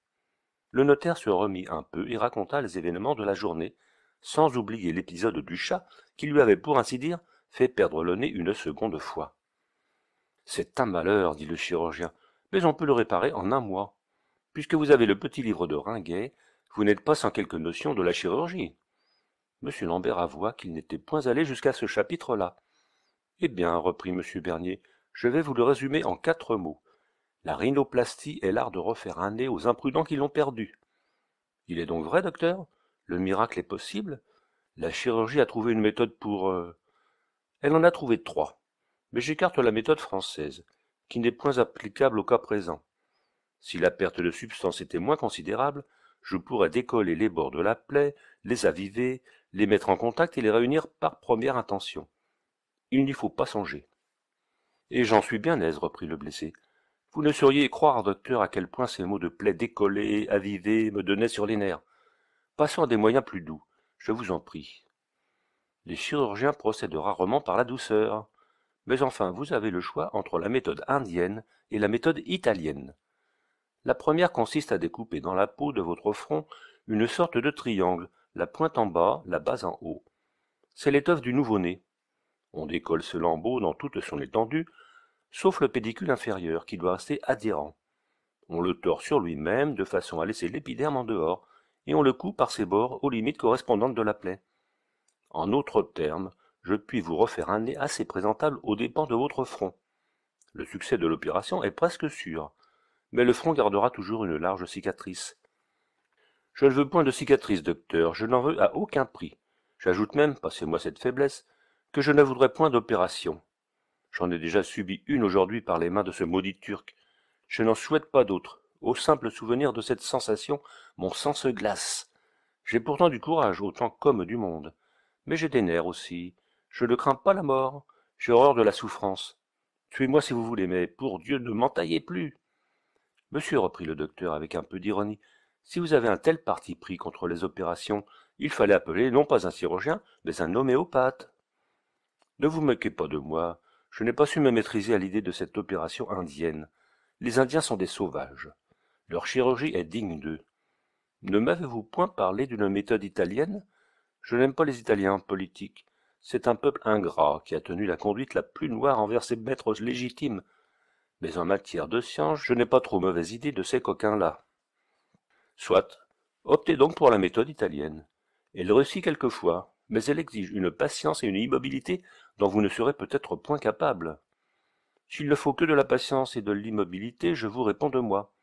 Le notaire se remit un peu et raconta les événements de la journée, sans oublier l'épisode du chat qui lui avait, pour ainsi dire, fait perdre le nez une seconde fois. C'est un malheur, dit le chirurgien, mais on peut le réparer en un mois. Puisque vous avez le petit livre de Ringuet, vous n'êtes pas sans quelque notion de la chirurgie. M. Lambert avoua qu'il n'était point allé jusqu'à ce chapitre-là. Eh bien, reprit M. Bernier, je vais vous le résumer en quatre mots. La rhinoplastie est l'art de refaire un nez aux imprudents qui l'ont perdu. Il est donc vrai, docteur Le miracle est possible La chirurgie a trouvé une méthode pour... Euh, elle en a trouvé trois. Mais j'écarte la méthode française, qui n'est point applicable au cas présent. Si la perte de substance était moins considérable, je pourrais décoller les bords de la plaie, les aviver, les mettre en contact et les réunir par première intention. Il n'y faut pas songer. Et j'en suis bien aise, reprit le blessé. Vous ne sauriez croire, docteur, à quel point ces mots de plaie décoller, aviver, me donnaient sur les nerfs. Passons à des moyens plus doux, je vous en prie. Les chirurgiens procèdent rarement par la douceur. Mais enfin, vous avez le choix entre la méthode indienne et la méthode italienne. La première consiste à découper dans la peau de votre front une sorte de triangle, la pointe en bas, la base en haut. C'est l'étoffe du nouveau nez. On décolle ce lambeau dans toute son étendue, sauf le pédicule inférieur qui doit rester adhérent. On le tord sur lui-même de façon à laisser l'épiderme en dehors, et on le coupe par ses bords aux limites correspondantes de la plaie. En autre termes, je puis vous refaire un nez assez présentable aux dépens de votre front. Le succès de l'opération est presque sûr mais le front gardera toujours une large cicatrice. Je ne veux point de cicatrice, docteur, je n'en veux à aucun prix. J'ajoute même, passez-moi cette faiblesse, que je ne voudrais point d'opération. J'en ai déjà subi une aujourd'hui par les mains de ce maudit Turc. Je n'en souhaite pas d'autre. Au simple souvenir de cette sensation, mon sang se glace. J'ai pourtant du courage, autant qu'homme du monde. Mais j'ai des nerfs aussi. Je ne crains pas la mort. J'ai horreur de la souffrance. Tuez-moi si vous voulez, mais pour Dieu, ne m'entaillez plus. Monsieur, reprit le docteur avec un peu d'ironie, si vous avez un tel parti pris contre les opérations, il fallait appeler non pas un chirurgien, mais un homéopathe. Ne vous moquez pas de moi, je n'ai pas su me maîtriser à l'idée de cette opération indienne. Les Indiens sont des sauvages. Leur chirurgie est digne d'eux. Ne m'avez-vous point parlé d'une méthode italienne Je n'aime pas les Italiens politiques. C'est un peuple ingrat qui a tenu la conduite la plus noire envers ses maîtres légitimes, mais en matière de science, je n'ai pas trop mauvaise idée de ces coquins-là. Soit, optez donc pour la méthode italienne. Elle réussit quelquefois, mais elle exige une patience et une immobilité dont vous ne serez peut-être point capable. S'il ne faut que de la patience et de l'immobilité, je vous réponds de moi.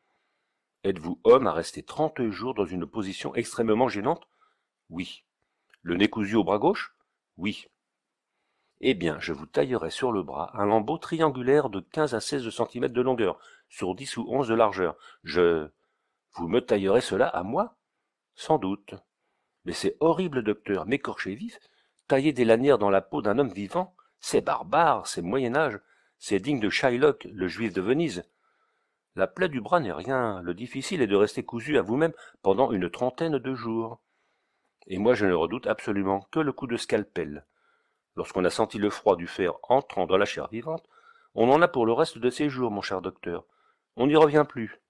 Êtes-vous homme à rester trente jours dans une position extrêmement gênante Oui. Le nez cousu au bras gauche Oui eh bien, je vous taillerai sur le bras un lambeau triangulaire de 15 à 16 cm de longueur, sur 10 ou 11 de largeur. Je... Vous me taillerez cela à moi Sans doute. Mais c'est horrible, docteur, m'écorcher vif, tailler des lanières dans la peau d'un homme vivant, c'est barbare, c'est Moyen-Âge, c'est digne de Shylock, le juif de Venise. La plaie du bras n'est rien, le difficile est de rester cousu à vous-même pendant une trentaine de jours. Et moi je ne redoute absolument que le coup de scalpel. Lorsqu'on a senti le froid du fer entrant dans la chair vivante, on en a pour le reste de ses jours, mon cher docteur. On n'y revient plus.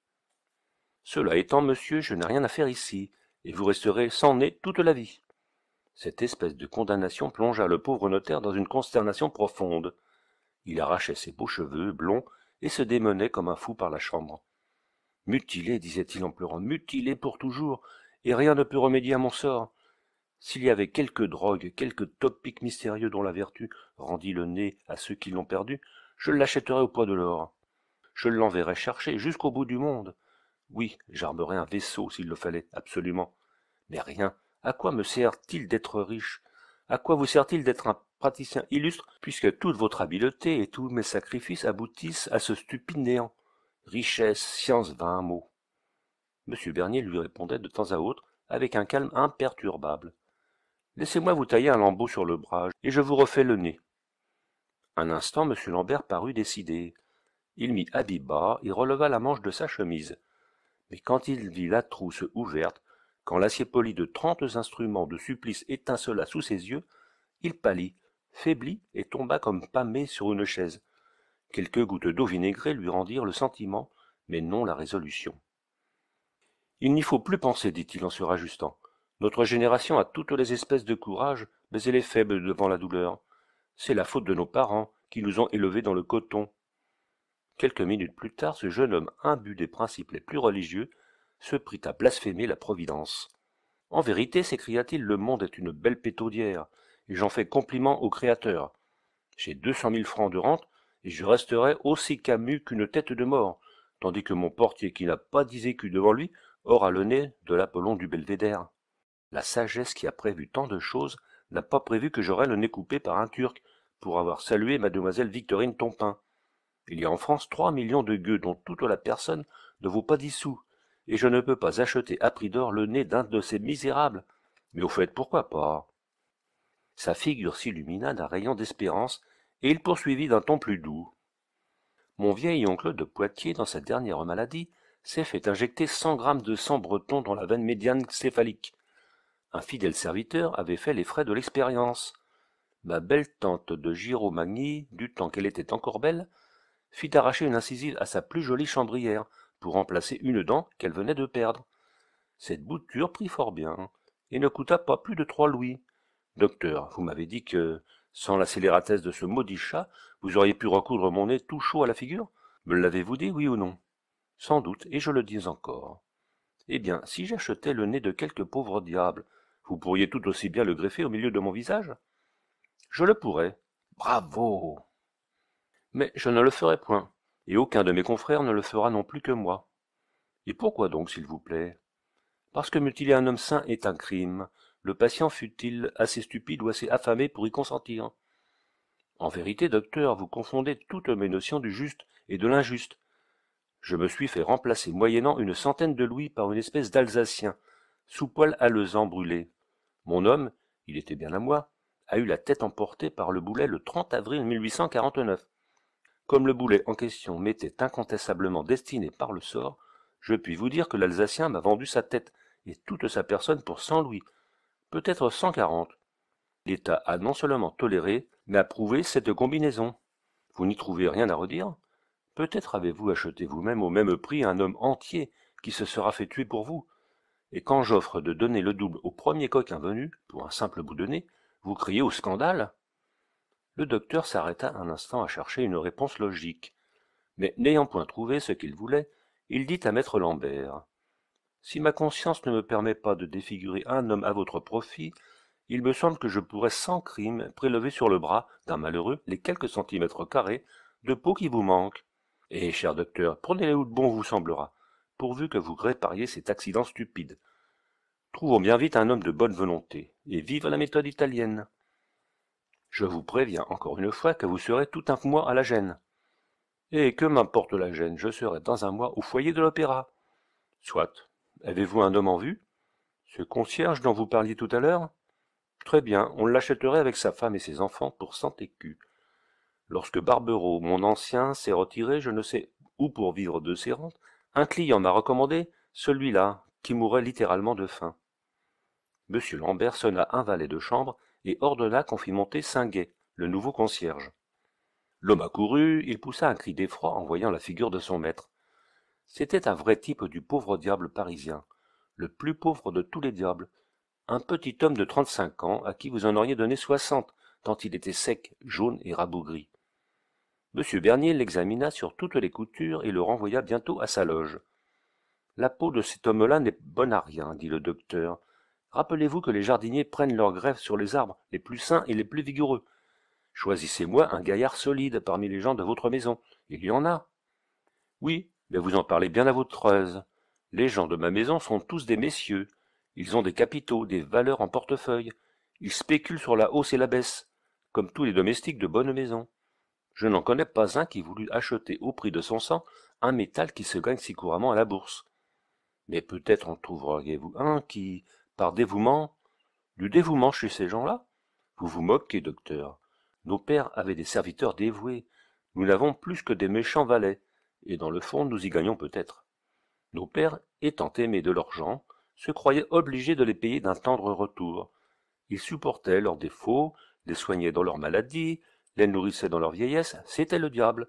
Cela étant, monsieur, je n'ai rien à faire ici, et vous resterez sans nez toute la vie. Cette espèce de condamnation plongea le pauvre notaire dans une consternation profonde. Il arrachait ses beaux cheveux blonds et se démenait comme un fou par la chambre. Mutilé, disait-il en pleurant, mutilé pour toujours, et rien ne peut remédier à mon sort. S'il y avait quelque drogue, quelque topic mystérieux dont la vertu rendit le nez à ceux qui l'ont perdu, je l'achèterais au poids de l'or. Je l'enverrais chercher jusqu'au bout du monde. Oui, j'armerais un vaisseau s'il le fallait, absolument. Mais rien. À quoi me sert-il d'être riche À quoi vous sert-il d'être un praticien illustre, puisque toute votre habileté et tous mes sacrifices aboutissent à ce stupide néant Richesse, science, vingt mot. M. Bernier lui répondait de temps à autre avec un calme imperturbable. Laissez-moi vous tailler un lambeau sur le bras, et je vous refais le nez. Un instant, M. Lambert parut décidé. Il mit habit bas et releva la manche de sa chemise. Mais quand il vit la trousse ouverte, quand l'acier poli de trente instruments de supplice étincela sous ses yeux, il pâlit, faiblit et tomba comme pâmé sur une chaise. Quelques gouttes d'eau vinaigrée lui rendirent le sentiment, mais non la résolution. Il n'y faut plus penser, dit-il en se rajustant. Notre génération a toutes les espèces de courage, mais elle est faible devant la douleur. C'est la faute de nos parents qui nous ont élevés dans le coton. Quelques minutes plus tard, ce jeune homme imbu des principes les plus religieux se prit à blasphémer la Providence. En vérité, s'écria-t-il, le monde est une belle pétaudière, et j'en fais compliment au Créateur. J'ai deux cent mille francs de rente, et je resterai aussi camus qu'une tête de mort, tandis que mon portier qui n'a pas dix écus devant lui aura le nez de l'Apollon du Belvédère. La sagesse qui a prévu tant de choses n'a pas prévu que j'aurais le nez coupé par un Turc pour avoir salué mademoiselle Victorine Tompin. Il y a en France trois millions de gueux dont toute la personne ne vaut pas dix sous, et je ne peux pas acheter à prix d'or le nez d'un de ces misérables. Mais au fait, pourquoi pas Sa figure s'illumina d'un rayon d'espérance, et il poursuivit d'un ton plus doux. Mon vieil oncle de Poitiers, dans sa dernière maladie, s'est fait injecter cent grammes de sang breton dans la veine médiane céphalique un fidèle serviteur avait fait les frais de l'expérience. Ma belle tante de Giromagny, du temps qu'elle était encore belle, fit arracher une incisive à sa plus jolie chambrière pour remplacer une dent qu'elle venait de perdre. Cette bouture prit fort bien et ne coûta pas plus de trois louis. Docteur, vous m'avez dit que, sans la scélératesse de ce maudit chat, vous auriez pu recoudre mon nez tout chaud à la figure Me l'avez-vous dit, oui ou non Sans doute, et je le dis encore. Eh bien, si j'achetais le nez de quelque pauvre diable, vous pourriez tout aussi bien le greffer au milieu de mon visage Je le pourrais. Bravo Mais je ne le ferai point, et aucun de mes confrères ne le fera non plus que moi. Et pourquoi donc, s'il vous plaît Parce que mutiler un homme sain est un crime. Le patient fut-il assez stupide ou assez affamé pour y consentir En vérité, docteur, vous confondez toutes mes notions du juste et de l'injuste. Je me suis fait remplacer moyennant une centaine de louis par une espèce d'Alsacien, sous poil alezan brûlé. Mon homme, il était bien à moi, a eu la tête emportée par le boulet le 30 avril 1849. Comme le boulet en question m'était incontestablement destiné par le sort, je puis vous dire que l'Alsacien m'a vendu sa tête et toute sa personne pour 100 louis, peut-être 140. L'État a non seulement toléré, mais approuvé cette combinaison. Vous n'y trouvez rien à redire Peut-être avez-vous acheté vous-même au même prix un homme entier qui se sera fait tuer pour vous, et quand j'offre de donner le double au premier coquin venu, pour un simple bout de nez, vous criez au scandale Le docteur s'arrêta un instant à chercher une réponse logique, mais n'ayant point trouvé ce qu'il voulait, il dit à maître Lambert Si ma conscience ne me permet pas de défigurer un homme à votre profit, il me semble que je pourrais sans crime prélever sur le bras d'un malheureux les quelques centimètres carrés de peau qui vous manquent. Et, cher docteur, prenez-les où de bon vous semblera pourvu que vous répariez cet accident stupide. Trouvons bien vite un homme de bonne volonté, et vive la méthode italienne. Je vous préviens encore une fois que vous serez tout un mois à la gêne. Et que m'importe la gêne, je serai dans un mois au foyer de l'opéra. Soit. Avez-vous un homme en vue Ce concierge dont vous parliez tout à l'heure Très bien, on l'achèterait avec sa femme et ses enfants pour cent écus. Lorsque Barbereau, mon ancien, s'est retiré, je ne sais où pour vivre de ses rentes, un client m'a recommandé celui-là, qui mourait littéralement de faim. Monsieur Lambert sonna un valet de chambre et ordonna qu'on fît monter Singuet, le nouveau concierge. L'homme accourut, il poussa un cri d'effroi en voyant la figure de son maître. C'était un vrai type du pauvre diable parisien, le plus pauvre de tous les diables, un petit homme de trente-cinq ans à qui vous en auriez donné soixante, tant il était sec, jaune et rabougri. Monsieur Bernier l'examina sur toutes les coutures et le renvoya bientôt à sa loge. La peau de cet homme-là n'est bonne à rien, dit le docteur. Rappelez-vous que les jardiniers prennent leur grève sur les arbres les plus sains et les plus vigoureux. Choisissez-moi un gaillard solide parmi les gens de votre maison. Il y en a. Oui, mais vous en parlez bien à votre aise. Les gens de ma maison sont tous des messieurs. Ils ont des capitaux, des valeurs en portefeuille. Ils spéculent sur la hausse et la baisse, comme tous les domestiques de bonne maison. Je n'en connais pas un qui voulut acheter au prix de son sang un métal qui se gagne si couramment à la bourse. Mais peut-être en trouveriez-vous un qui, par dévouement, du dévouement chez ces gens-là Vous vous moquez, docteur. Nos pères avaient des serviteurs dévoués. Nous n'avons plus que des méchants valets, et dans le fond, nous y gagnons peut-être. Nos pères, étant aimés de leurs gens, se croyaient obligés de les payer d'un tendre retour. Ils supportaient leurs défauts, les soignaient dans leurs maladies nourrissaient dans leur vieillesse, c'était le diable.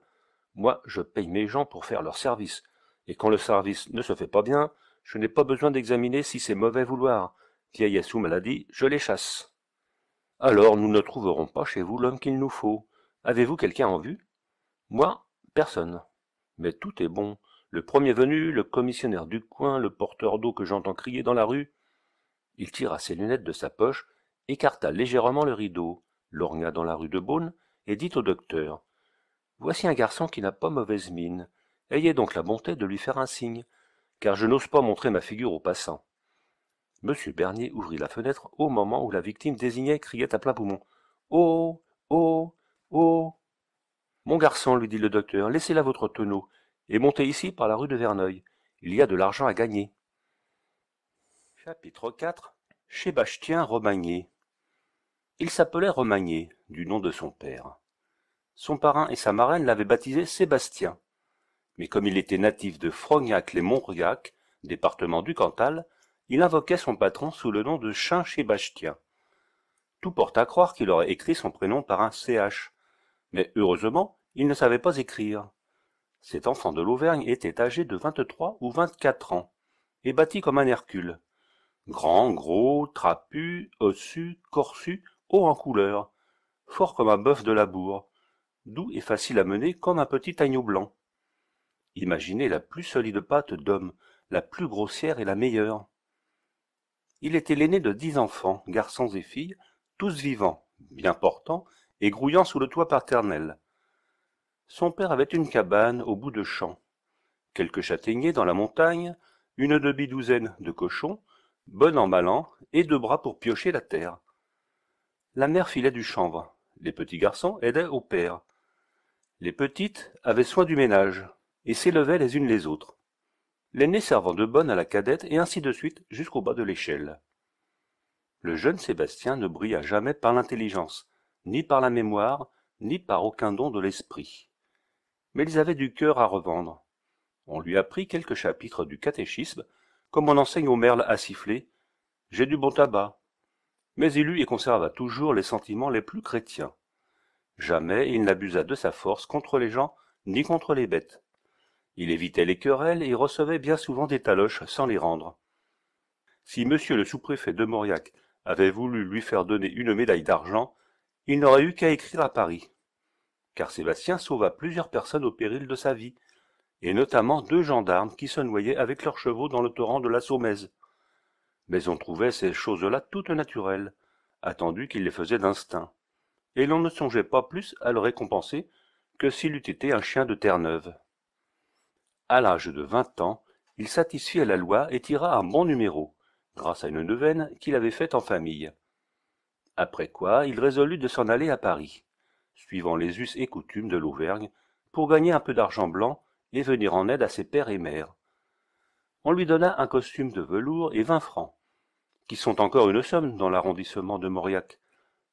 Moi, je paye mes gens pour faire leur service. Et quand le service ne se fait pas bien, je n'ai pas besoin d'examiner si c'est mauvais vouloir. Vieillesse ou maladie, je les chasse. Alors nous ne trouverons pas chez vous l'homme qu'il nous faut. Avez-vous quelqu'un en vue Moi, personne. Mais tout est bon. Le premier venu, le commissionnaire du coin, le porteur d'eau que j'entends crier dans la rue. Il tira ses lunettes de sa poche, écarta légèrement le rideau, lorgna dans la rue de Beaune, et dit au docteur Voici un garçon qui n'a pas mauvaise mine. Ayez donc la bonté de lui faire un signe, car je n'ose pas montrer ma figure aux passants. M. Bernier ouvrit la fenêtre au moment où la victime désignée criait à plein poumon. Oh. Oh. Oh. Mon garçon, lui dit le docteur, laissez là votre tonneau, et montez ici par la rue de Verneuil. Il y a de l'argent à gagner. Chapitre 4 Chez il s'appelait Romagné, du nom de son père. Son parrain et sa marraine l'avaient baptisé Sébastien. Mais comme il était natif de Frognac les Monts-Riac, département du Cantal, il invoquait son patron sous le nom de Chin Sébastien. Tout porte à croire qu'il aurait écrit son prénom par un CH, mais heureusement, il ne savait pas écrire. Cet enfant de l'Auvergne était âgé de vingt-trois ou vingt-quatre ans, et bâti comme un Hercule. Grand, gros, trapu, ossu, corsu, haut en couleur, fort comme un bœuf de labour, doux et facile à mener comme un petit agneau blanc. Imaginez la plus solide pâte d'homme, la plus grossière et la meilleure. Il était l'aîné de dix enfants, garçons et filles, tous vivants, bien portants et grouillant sous le toit paternel. Son père avait une cabane au bout de champs, quelques châtaigniers dans la montagne, une demi-douzaine de cochons, bonnes en malant et deux bras pour piocher la terre. La mère filait du chanvre, les petits garçons aidaient au père. Les petites avaient soin du ménage, et s'élevaient les unes les autres. L'aînée servant de bonne à la cadette, et ainsi de suite jusqu'au bas de l'échelle. Le jeune Sébastien ne brilla jamais par l'intelligence, ni par la mémoire, ni par aucun don de l'esprit. Mais ils avaient du cœur à revendre. On lui apprit quelques chapitres du catéchisme, comme on enseigne aux merles à siffler. J'ai du bon tabac, mais il eut et conserva toujours les sentiments les plus chrétiens. Jamais il n'abusa de sa force contre les gens ni contre les bêtes. Il évitait les querelles et recevait bien souvent des taloches sans les rendre. Si monsieur le sous-préfet de Mauriac avait voulu lui faire donner une médaille d'argent, il n'aurait eu qu'à écrire à Paris. Car Sébastien sauva plusieurs personnes au péril de sa vie, et notamment deux gendarmes qui se noyaient avec leurs chevaux dans le torrent de la Saumaise mais on trouvait ces choses-là toutes naturelles, attendu qu'il les faisait d'instinct, et l'on ne songeait pas plus à le récompenser que s'il eût été un chien de Terre-Neuve. À l'âge de vingt ans, il satisfit à la loi et tira un bon numéro, grâce à une neuvaine qu'il avait faite en famille. Après quoi, il résolut de s'en aller à Paris, suivant les us et coutumes de l'Auvergne, pour gagner un peu d'argent blanc et venir en aide à ses pères et mères, on lui donna un costume de velours et vingt francs, qui sont encore une somme dans l'arrondissement de Mauriac,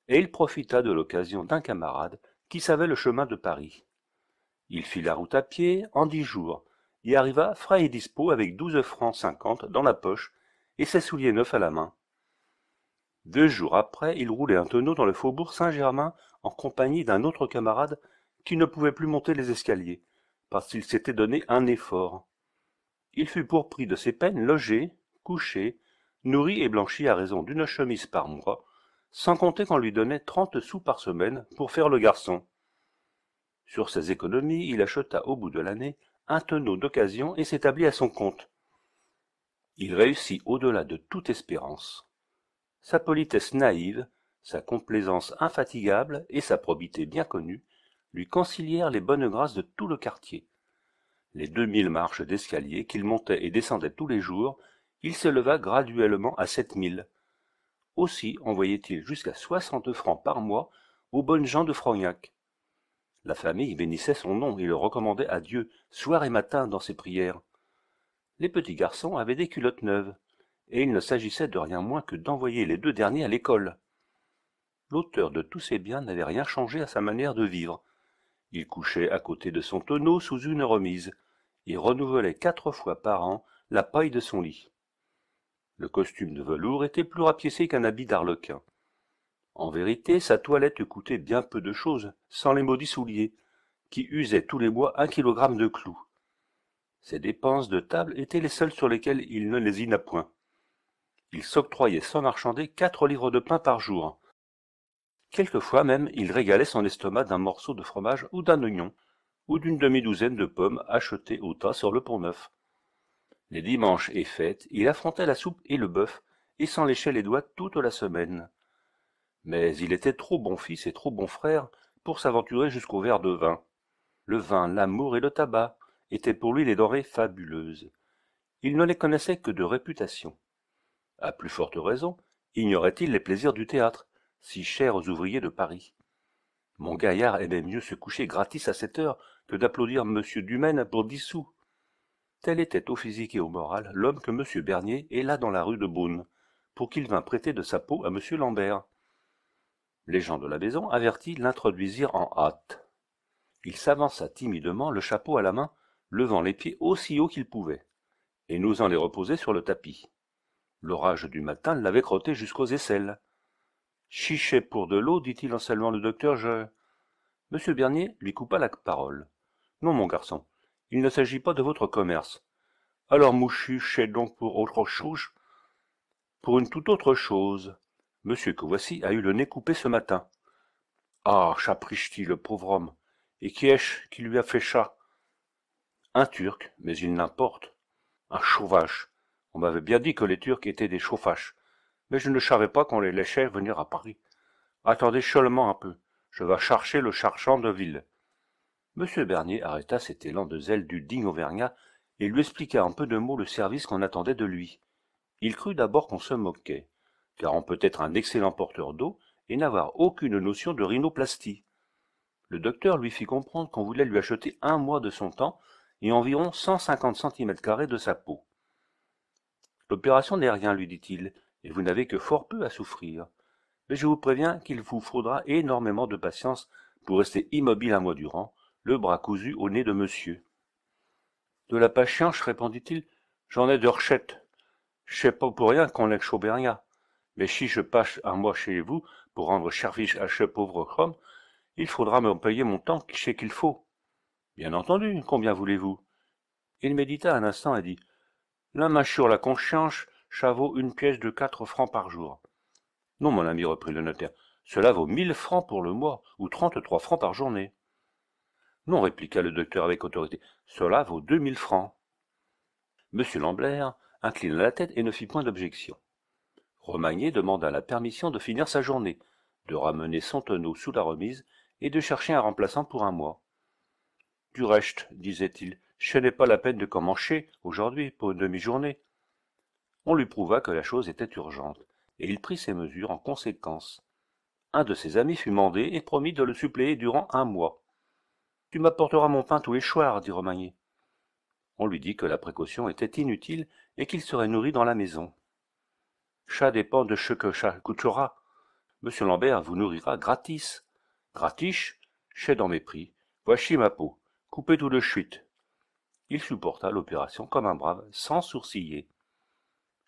et il profita de l'occasion d'un camarade qui savait le chemin de Paris. Il fit la route à pied en dix jours, et arriva frais et dispos avec douze francs cinquante dans la poche et ses souliers neufs à la main. Deux jours après, il roulait un tonneau dans le faubourg Saint-Germain en compagnie d'un autre camarade qui ne pouvait plus monter les escaliers, parce qu'il s'était donné un effort. Il fut pour prix de ses peines logé, couché, nourri et blanchi à raison d'une chemise par mois, sans compter qu'on lui donnait trente sous par semaine pour faire le garçon. Sur ses économies, il acheta au bout de l'année un tonneau d'occasion et s'établit à son compte. Il réussit au-delà de toute espérance. Sa politesse naïve, sa complaisance infatigable et sa probité bien connue lui concilièrent les bonnes grâces de tout le quartier les deux mille marches d'escalier qu'il montait et descendait tous les jours, il s'éleva graduellement à sept mille. Aussi envoyait-il jusqu'à soixante francs par mois aux bonnes gens de Frognac. La famille bénissait son nom et le recommandait à Dieu soir et matin dans ses prières. Les petits garçons avaient des culottes neuves, et il ne s'agissait de rien moins que d'envoyer les deux derniers à l'école. L'auteur de tous ces biens n'avait rien changé à sa manière de vivre, il couchait à côté de son tonneau sous une remise et renouvelait quatre fois par an la paille de son lit. Le costume de velours était plus rapiécé qu'un habit d'arlequin. En vérité, sa toilette coûtait bien peu de choses, sans les maudits souliers, qui usaient tous les mois un kilogramme de clous. Ses dépenses de table étaient les seules sur lesquelles il ne lésina point. Il s'octroyait sans marchander quatre livres de pain par jour, Quelquefois même, il régalait son estomac d'un morceau de fromage ou d'un oignon, ou d'une demi-douzaine de pommes achetées au tas sur le Pont-Neuf. Les dimanches et fêtes, il affrontait la soupe et le bœuf, et s'en léchait les doigts toute la semaine. Mais il était trop bon fils et trop bon frère pour s'aventurer jusqu'au verre de vin. Le vin, l'amour et le tabac étaient pour lui les denrées fabuleuses. Il ne les connaissait que de réputation. À plus forte raison, ignorait-il les plaisirs du théâtre, si cher aux ouvriers de Paris. Mon mmh. gaillard aimait mieux se coucher gratis à cette heure que d'applaudir M. Dumaine pour dix sous. Tel était au physique et au moral l'homme que M. Bernier là dans la rue de Beaune, pour qu'il vînt prêter de sa peau à M. Lambert. Les gens de la maison avertis l'introduisirent en hâte. Il s'avança timidement, le chapeau à la main, levant les pieds aussi haut qu'il pouvait, et n'osant les reposer sur le tapis. L'orage du matin l'avait crotté jusqu'aux aisselles. Chichet pour de l'eau, dit-il en saluant le docteur, je. Monsieur Bernier lui coupa la parole. Non, mon garçon, il ne s'agit pas de votre commerce. Alors Mouchu est donc pour autre chose Pour une toute autre chose. Monsieur que voici a eu le nez coupé ce matin. Ah, chapriche-t-il, le pauvre homme. Et qui est-ce qui lui a fait chat Un Turc, mais il n'importe. Un chauvache. On m'avait bien dit que les Turcs étaient des chauffaches mais je ne savais pas qu'on les laissait venir à Paris. Attendez seulement un peu, je vais chercher le charchant de ville. Monsieur Bernier arrêta cet élan de zèle du digne Auvergnat et lui expliqua en peu de mots le service qu'on attendait de lui. Il crut d'abord qu'on se moquait, car on peut être un excellent porteur d'eau et n'avoir aucune notion de rhinoplastie. Le docteur lui fit comprendre qu'on voulait lui acheter un mois de son temps et environ 150 cm de sa peau. L'opération n'est rien, lui dit-il, et vous n'avez que fort peu à souffrir. Mais je vous préviens qu'il vous faudra énormément de patience pour rester immobile un mois durant, le bras cousu au nez de monsieur. De la patience, répondit-il, j'en ai de rechette. Je sais pas pour rien qu'on est chauberna, Mais si je passe un mois chez vous pour rendre service à ce pauvre chrome, il faudra me payer mon temps qui sait qu'il faut. Bien entendu, combien voulez-vous Il médita un instant et dit La main sur la conscience, Chavaut une pièce de quatre francs par jour. Non, mon ami, reprit le notaire, cela vaut mille francs pour le mois, ou trente-trois francs par journée. Non, répliqua le docteur avec autorité, cela vaut deux mille francs. M. Lambert inclina la tête et ne fit point d'objection. Romagné demanda la permission de finir sa journée, de ramener son tonneau sous la remise et de chercher un remplaçant pour un mois. Du reste, disait-il, ce n'est pas la peine de commencer aujourd'hui pour une demi-journée on lui prouva que la chose était urgente, et il prit ses mesures en conséquence. Un de ses amis fut mandé et promit de le suppléer durant un mois. Tu m'apporteras mon pain tous les soirs, dit Romagné. On lui dit que la précaution était inutile et qu'il serait nourri dans la maison. Chat dépend de ce que chat coûtera. Monsieur Lambert vous nourrira gratis. Gratis, chez dans mes prix. Voici ma peau. Coupez tout de suite. Il supporta l'opération comme un brave, sans sourciller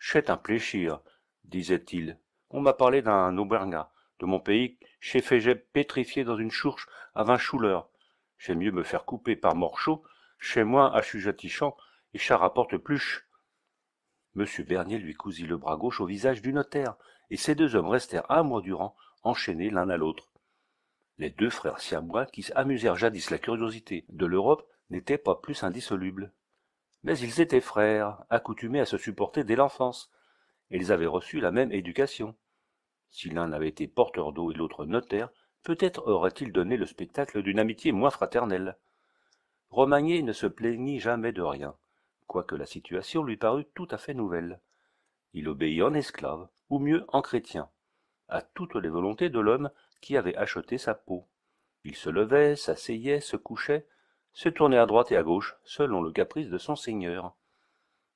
ch'est un pléchir, disait-il. On m'a parlé d'un Auberga, de mon pays, chez fait pétrifié dans une chourche à vingt chouleurs. J'aime mieux me faire couper par morceaux, chez moi à Chujatichan, et ça rapporte plus. Monsieur Bernier lui cousit le bras gauche au visage du notaire, et ces deux hommes restèrent un mois durant, enchaînés l'un à l'autre. Les deux frères siamois, qui amusèrent jadis la curiosité de l'Europe, n'étaient pas plus indissolubles mais ils étaient frères, accoutumés à se supporter dès l'enfance, et ils avaient reçu la même éducation. Si l'un avait été porteur d'eau et l'autre notaire, peut-être aurait-il donné le spectacle d'une amitié moins fraternelle. Romagné ne se plaignit jamais de rien, quoique la situation lui parût tout à fait nouvelle. Il obéit en esclave, ou mieux en chrétien, à toutes les volontés de l'homme qui avait acheté sa peau. Il se levait, s'asseyait, se couchait, se tourner à droite et à gauche, selon le caprice de son seigneur.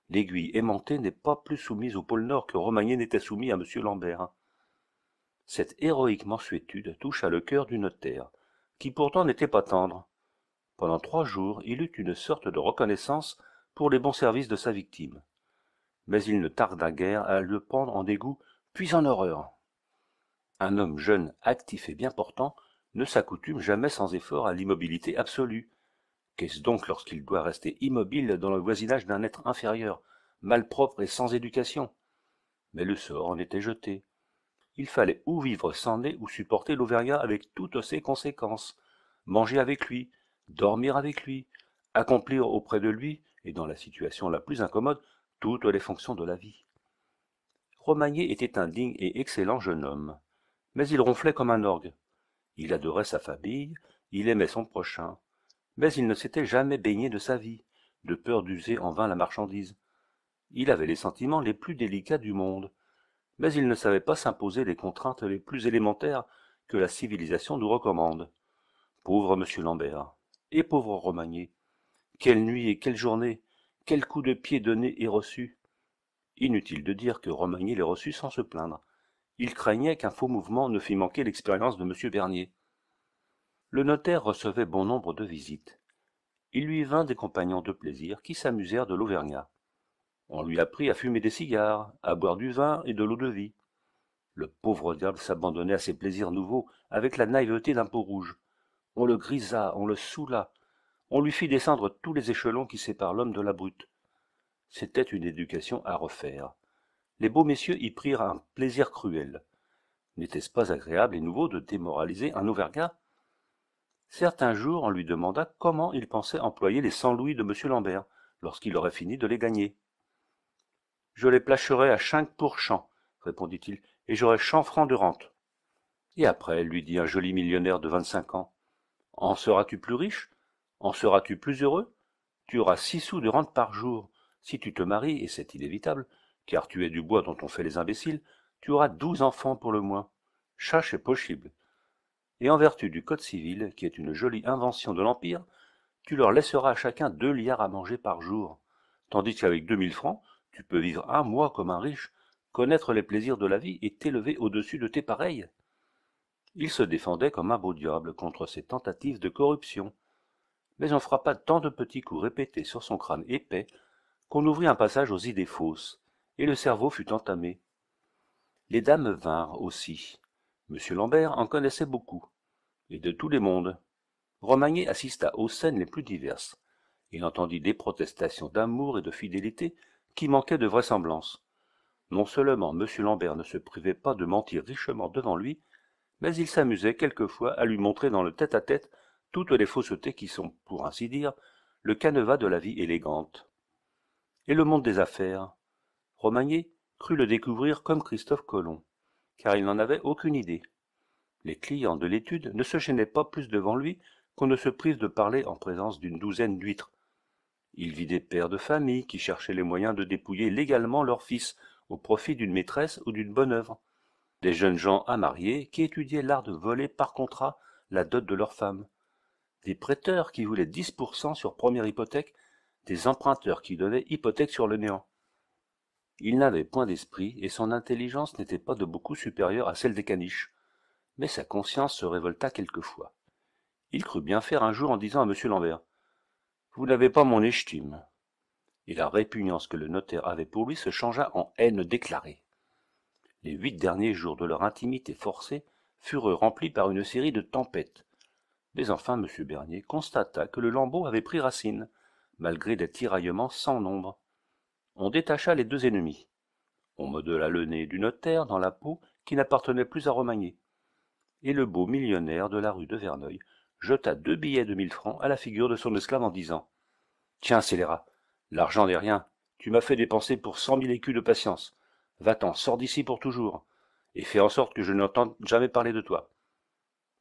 L'aiguille aimantée n'est pas plus soumise au pôle Nord que Romagné n'était soumis à M. Lambert. Cette héroïque mansuétude toucha le cœur du notaire, qui pourtant n'était pas tendre. Pendant trois jours, il eut une sorte de reconnaissance pour les bons services de sa victime. Mais il ne tarda guère à le prendre en dégoût, puis en horreur. Un homme jeune, actif et bien portant ne s'accoutume jamais sans effort à l'immobilité absolue, Qu'est-ce donc lorsqu'il doit rester immobile dans le voisinage d'un être inférieur, malpropre et sans éducation Mais le sort en était jeté. Il fallait ou vivre sans nez ou supporter l'Auvergnat avec toutes ses conséquences, manger avec lui, dormir avec lui, accomplir auprès de lui, et dans la situation la plus incommode, toutes les fonctions de la vie. Romagné était un digne et excellent jeune homme, mais il ronflait comme un orgue. Il adorait sa famille, il aimait son prochain, mais il ne s'était jamais baigné de sa vie, de peur d'user en vain la marchandise. Il avait les sentiments les plus délicats du monde, mais il ne savait pas s'imposer les contraintes les plus élémentaires que la civilisation nous recommande. Pauvre monsieur Lambert, et pauvre Romagné, quelle nuit et quelle journée, quel coup de pied donné et reçu. Inutile de dire que Romagné les reçut sans se plaindre. Il craignait qu'un faux mouvement ne fît manquer l'expérience de M. Bernier le notaire recevait bon nombre de visites. Il lui vint des compagnons de plaisir qui s'amusèrent de l'auvergnat. On lui apprit à fumer des cigares, à boire du vin et de l'eau-de-vie. Le pauvre diable s'abandonnait à ses plaisirs nouveaux avec la naïveté d'un peau-rouge. On le grisa, on le soula, on lui fit descendre tous les échelons qui séparent l'homme de la brute. C'était une éducation à refaire. Les beaux messieurs y prirent un plaisir cruel. N'était-ce pas agréable et nouveau de démoraliser un auvergnat Certains jours, on lui demanda comment il pensait employer les cent louis de M. Lambert, lorsqu'il aurait fini de les gagner. Je les placherai à cinq pour champ, répondit-il, et j'aurai cent francs de rente. Et après, lui dit un joli millionnaire de vingt-cinq ans, en seras-tu plus riche En seras-tu plus heureux Tu auras six sous de rente par jour. Si tu te maries, et c'est inévitable, car tu es du bois dont on fait les imbéciles, tu auras douze enfants pour le moins. Chache est possible et en vertu du Code civil, qui est une jolie invention de l'Empire, tu leur laisseras à chacun deux liards à manger par jour, tandis qu'avec deux mille francs, tu peux vivre un mois comme un riche, connaître les plaisirs de la vie et t'élever au-dessus de tes pareils. Il se défendait comme un beau diable contre ces tentatives de corruption, mais on frappa tant de petits coups répétés sur son crâne épais qu'on ouvrit un passage aux idées fausses, et le cerveau fut entamé. Les dames vinrent aussi, M. Lambert en connaissait beaucoup, et de tous les mondes. Romagné assista aux scènes les plus diverses. Il entendit des protestations d'amour et de fidélité qui manquaient de vraisemblance. Non seulement M. Lambert ne se privait pas de mentir richement devant lui, mais il s'amusait quelquefois à lui montrer dans le tête à -tête toutes les faussetés qui sont, pour ainsi dire, le canevas de la vie élégante. Et le monde des affaires Romagné crut le découvrir comme Christophe Colomb car il n'en avait aucune idée. Les clients de l'étude ne se gênaient pas plus devant lui qu'on ne se prise de parler en présence d'une douzaine d'huîtres. Il vit des pères de famille qui cherchaient les moyens de dépouiller légalement leur fils au profit d'une maîtresse ou d'une bonne œuvre. Des jeunes gens à marier qui étudiaient l'art de voler par contrat la dot de leur femme. Des prêteurs qui voulaient 10% sur première hypothèque, des emprunteurs qui donnaient hypothèque sur le néant. Il n'avait point d'esprit, et son intelligence n'était pas de beaucoup supérieure à celle des caniches. Mais sa conscience se révolta quelquefois. Il crut bien faire un jour en disant à M. Lambert Vous n'avez pas mon estime. Et la répugnance que le notaire avait pour lui se changea en haine déclarée. Les huit derniers jours de leur intimité forcée furent remplis par une série de tempêtes. Mais enfin, M. Bernier constata que le lambeau avait pris racine, malgré des tiraillements sans nombre on détacha les deux ennemis. On modela le nez du notaire dans la peau qui n'appartenait plus à Romagné. Et le beau millionnaire de la rue de Verneuil jeta deux billets de mille francs à la figure de son esclave en disant Tiens, scélérat, l'argent n'est rien. Tu m'as fait dépenser pour cent mille écus de patience. Va-t'en, sors d'ici pour toujours, et fais en sorte que je n'entende jamais parler de toi.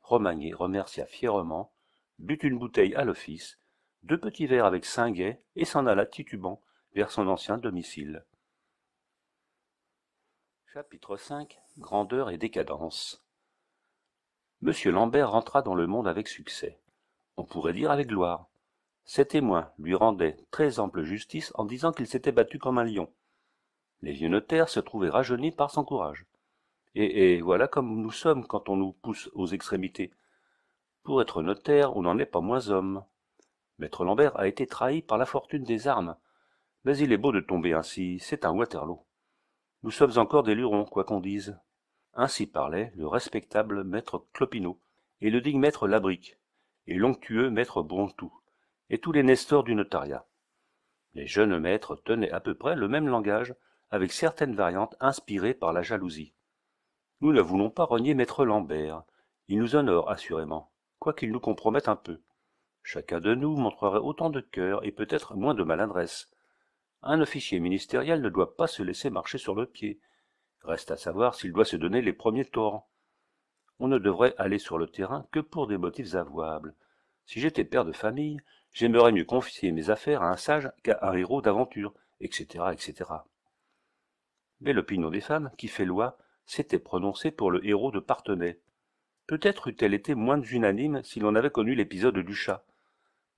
Romagné remercia fièrement, but une bouteille à l'office, deux petits verres avec singuet et s'en alla titubant vers son ancien domicile. Chapitre 5 Grandeur et décadence Monsieur Lambert rentra dans le monde avec succès. On pourrait dire avec gloire. Ses témoins lui rendaient très ample justice en disant qu'il s'était battu comme un lion. Les vieux notaires se trouvaient rajeunis par son courage. Et, et voilà comme nous sommes quand on nous pousse aux extrémités. Pour être notaire, on n'en est pas moins homme. Maître Lambert a été trahi par la fortune des armes, mais il est beau de tomber ainsi, c'est un Waterloo. Nous sommes encore des lurons, quoi qu'on dise. Ainsi parlait le respectable maître Clopineau, et le digne maître Labrique, et l'onctueux maître Brontou, et tous les nestors du notariat. Les jeunes maîtres tenaient à peu près le même langage, avec certaines variantes inspirées par la jalousie. Nous ne voulons pas renier maître Lambert, il nous honore assurément, quoiqu'il nous compromette un peu. Chacun de nous montrerait autant de cœur et peut-être moins de maladresse, un officier ministériel ne doit pas se laisser marcher sur le pied. Reste à savoir s'il doit se donner les premiers torrents. On ne devrait aller sur le terrain que pour des motifs avouables. Si j'étais père de famille, j'aimerais mieux confier mes affaires à un sage qu'à un héros d'aventure, etc., etc. Mais l'opinion des femmes, qui fait loi, s'était prononcée pour le héros de Partenay. Peut-être eût-elle été moins unanime si l'on avait connu l'épisode du chat.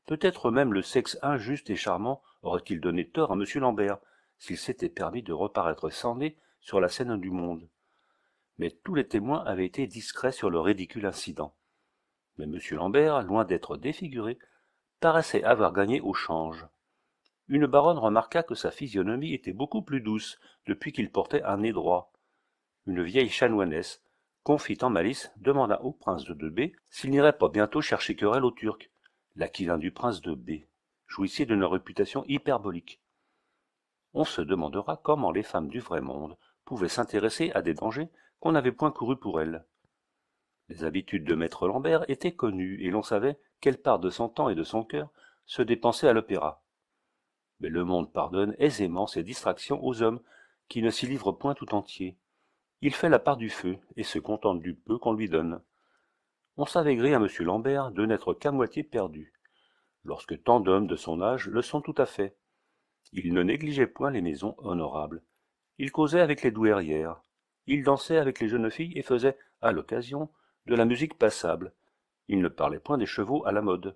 Peut-être même le sexe injuste et charmant aurait-il donné tort à M. Lambert, s'il s'était permis de reparaître sans nez sur la scène du monde. Mais tous les témoins avaient été discrets sur le ridicule incident. Mais M. Lambert, loin d'être défiguré, paraissait avoir gagné au change. Une baronne remarqua que sa physionomie était beaucoup plus douce depuis qu'il portait un nez droit. Une vieille chanoinesse, confite en malice, demanda au prince de Debé s'il n'irait pas bientôt chercher querelle au Turc l'aquilin du prince de B, jouissait d'une réputation hyperbolique. On se demandera comment les femmes du vrai monde pouvaient s'intéresser à des dangers qu'on n'avait point courus pour elles. Les habitudes de maître Lambert étaient connues, et l'on savait quelle part de son temps et de son cœur se dépensait à l'opéra. Mais le monde pardonne aisément ces distractions aux hommes qui ne s'y livrent point tout entier. Il fait la part du feu et se contente du peu qu'on lui donne on savait gré à M. Lambert de n'être qu'à moitié perdu, lorsque tant d'hommes de son âge le sont tout à fait. Il ne négligeait point les maisons honorables. Il causait avec les douairières, il dansait avec les jeunes filles et faisait, à l'occasion, de la musique passable. Il ne parlait point des chevaux à la mode.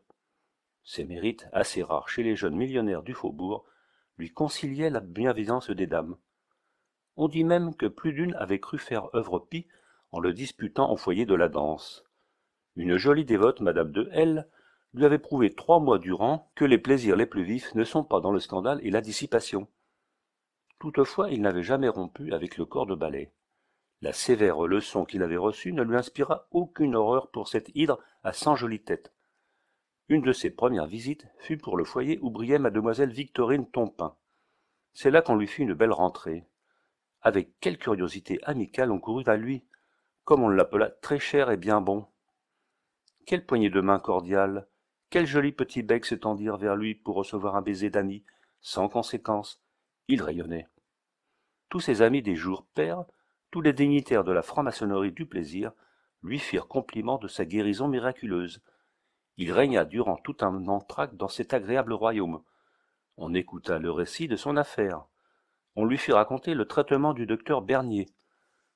Ses mérites, assez rares chez les jeunes millionnaires du faubourg, lui conciliaient la bienveillance des dames. On dit même que plus d'une avait cru faire œuvre pie en le disputant au foyer de la danse. Une jolie dévote, Madame de L, lui avait prouvé trois mois durant que les plaisirs les plus vifs ne sont pas dans le scandale et la dissipation. Toutefois, il n'avait jamais rompu avec le corps de ballet. La sévère leçon qu'il avait reçue ne lui inspira aucune horreur pour cette hydre à cent jolies têtes. Une de ses premières visites fut pour le foyer où brillait mademoiselle Victorine Tompin. C'est là qu'on lui fit une belle rentrée. Avec quelle curiosité amicale on courut à lui, comme on l'appela très cher et bien bon quelle poignée de main cordiale Quel joli petit bec se tendirent vers lui pour recevoir un baiser d'ami sans conséquence il rayonnait tous ses amis des jours pères, tous les dignitaires de la franc-maçonnerie du plaisir lui firent compliment de sa guérison miraculeuse il régna durant tout un entr'acte dans cet agréable royaume on écouta le récit de son affaire on lui fit raconter le traitement du docteur bernier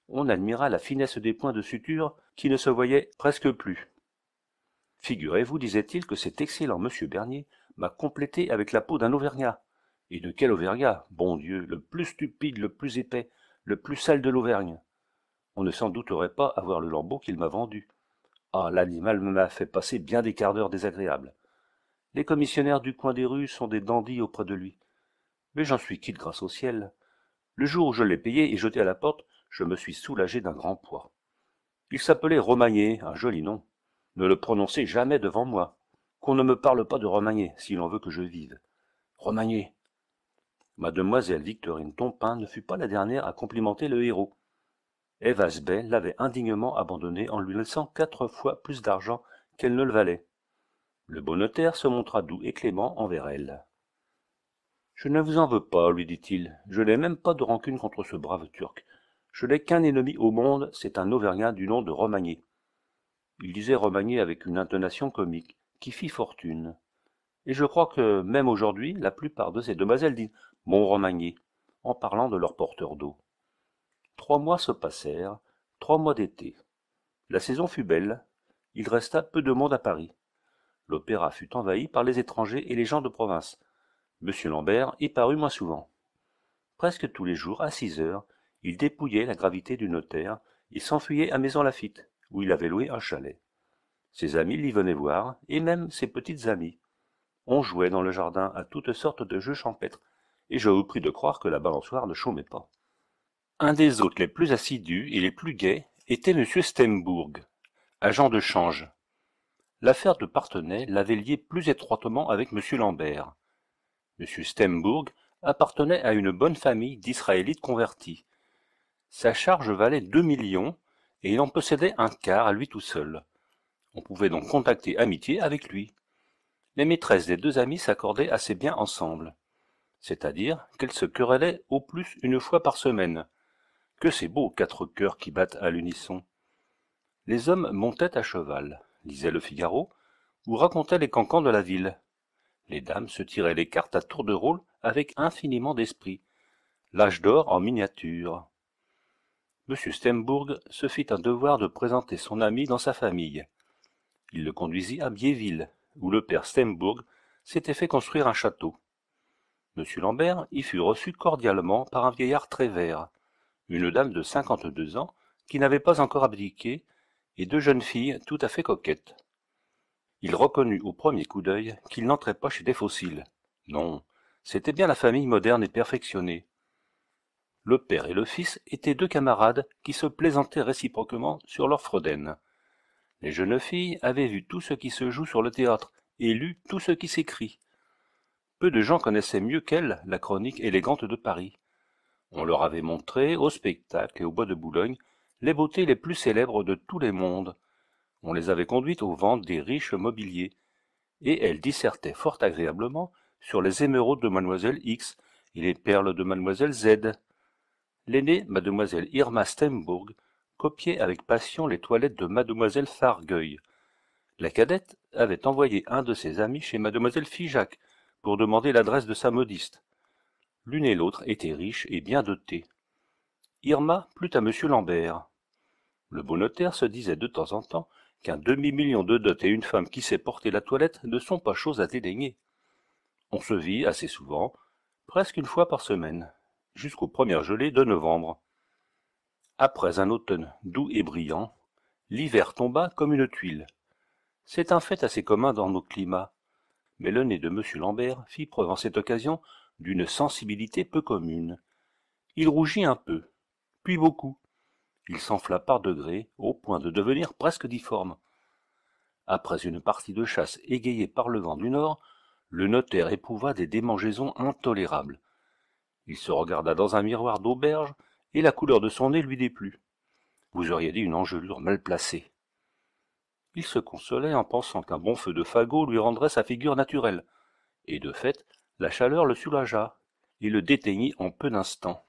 on admira la finesse des points de suture qui ne se voyaient presque plus Figurez-vous, disait-il, que cet excellent monsieur Bernier m'a complété avec la peau d'un Auvergnat. Et de quel Auvergnat Bon Dieu, le plus stupide, le plus épais, le plus sale de l'Auvergne. On ne s'en douterait pas avoir le lambeau qu'il m'a vendu. Ah, l'animal m'a fait passer bien des quarts d'heure désagréables. Les commissionnaires du coin des rues sont des dandys auprès de lui. Mais j'en suis quitte grâce au ciel. Le jour où je l'ai payé et jeté à la porte, je me suis soulagé d'un grand poids. Il s'appelait Romagné, un joli nom. Ne le prononcez jamais devant moi. Qu'on ne me parle pas de Romagné, si l'on veut que je vive. Romagné Mademoiselle Victorine Tompin ne fut pas la dernière à complimenter le héros. Eva Sbey l'avait indignement abandonné en lui laissant quatre fois plus d'argent qu'elle ne le valait. Le bon notaire se montra doux et clément envers elle. Je ne vous en veux pas, lui dit-il. Je n'ai même pas de rancune contre ce brave Turc. Je n'ai qu'un ennemi au monde, c'est un Auvergnat du nom de Romagné. Il disait Romagné avec une intonation comique, qui fit fortune. Et je crois que, même aujourd'hui, la plupart de ces demoiselles disent « mon Romagné » en parlant de leur porteur d'eau. Trois mois se passèrent, trois mois d'été. La saison fut belle, il resta peu de monde à Paris. L'opéra fut envahi par les étrangers et les gens de province. M. Lambert y parut moins souvent. Presque tous les jours, à six heures, il dépouillait la gravité du notaire et s'enfuyait à Maison Lafitte où il avait loué un chalet. Ses amis l'y venaient voir, et même ses petites amies. On jouait dans le jardin à toutes sortes de jeux champêtres, et je vous prie de croire que la balançoire ne chômait pas. Un des hôtes les plus assidus et les plus gais était M. Stembourg, agent de change. L'affaire de Partenay l'avait lié plus étroitement avec M. Lambert. M. Stembourg appartenait à une bonne famille d'Israélites convertis. Sa charge valait deux millions, et il en possédait un quart à lui tout seul. On pouvait donc contacter amitié avec lui. Les maîtresses des deux amis s'accordaient assez bien ensemble, c'est-à-dire qu'elles se querellaient au plus une fois par semaine. Que c'est beau, quatre cœurs qui battent à l'unisson. Les hommes montaient à cheval, lisaient le Figaro, ou racontaient les cancans de la ville. Les dames se tiraient les cartes à tour de rôle avec infiniment d'esprit. L'âge d'or en miniature. M. Stembourg se fit un devoir de présenter son ami dans sa famille. Il le conduisit à Biéville, où le père Stembourg s'était fait construire un château. M. Lambert y fut reçu cordialement par un vieillard très vert, une dame de cinquante-deux ans qui n'avait pas encore abdiqué, et deux jeunes filles tout à fait coquettes. Il reconnut au premier coup d'œil qu'il n'entrait pas chez des fossiles. Non, c'était bien la famille moderne et perfectionnée, le père et le fils étaient deux camarades qui se plaisantaient réciproquement sur leur fredaine. Les jeunes filles avaient vu tout ce qui se joue sur le théâtre et lu tout ce qui s'écrit. Peu de gens connaissaient mieux qu'elles la chronique élégante de Paris. On leur avait montré, au spectacle et au bois de Boulogne, les beautés les plus célèbres de tous les mondes. On les avait conduites aux ventes des riches mobiliers, et elles dissertaient fort agréablement sur les émeraudes de Mademoiselle X et les perles de Mademoiselle Z. L'aînée, mademoiselle Irma Stembourg, copiait avec passion les toilettes de mademoiselle Fargueil. La cadette avait envoyé un de ses amis chez mademoiselle Figeac pour demander l'adresse de sa modiste. L'une et l'autre étaient riches et bien dotées. Irma plut à M. Lambert. Le beau notaire se disait de temps en temps qu'un demi-million de dot et une femme qui sait porter la toilette ne sont pas choses à dédaigner. On se vit assez souvent, presque une fois par semaine jusqu'aux premières gelées de novembre. Après un automne doux et brillant, l'hiver tomba comme une tuile. C'est un fait assez commun dans nos climats, mais le nez de M. Lambert fit preuve en cette occasion d'une sensibilité peu commune. Il rougit un peu, puis beaucoup. Il s'enfla par degrés, au point de devenir presque difforme. Après une partie de chasse égayée par le vent du nord, le notaire éprouva des démangeaisons intolérables. Il se regarda dans un miroir d'auberge, et la couleur de son nez lui déplut. Vous auriez dit une engelure mal placée. Il se consolait en pensant qu'un bon feu de fagot lui rendrait sa figure naturelle. Et de fait, la chaleur le soulagea. et le déteignit en peu d'instants.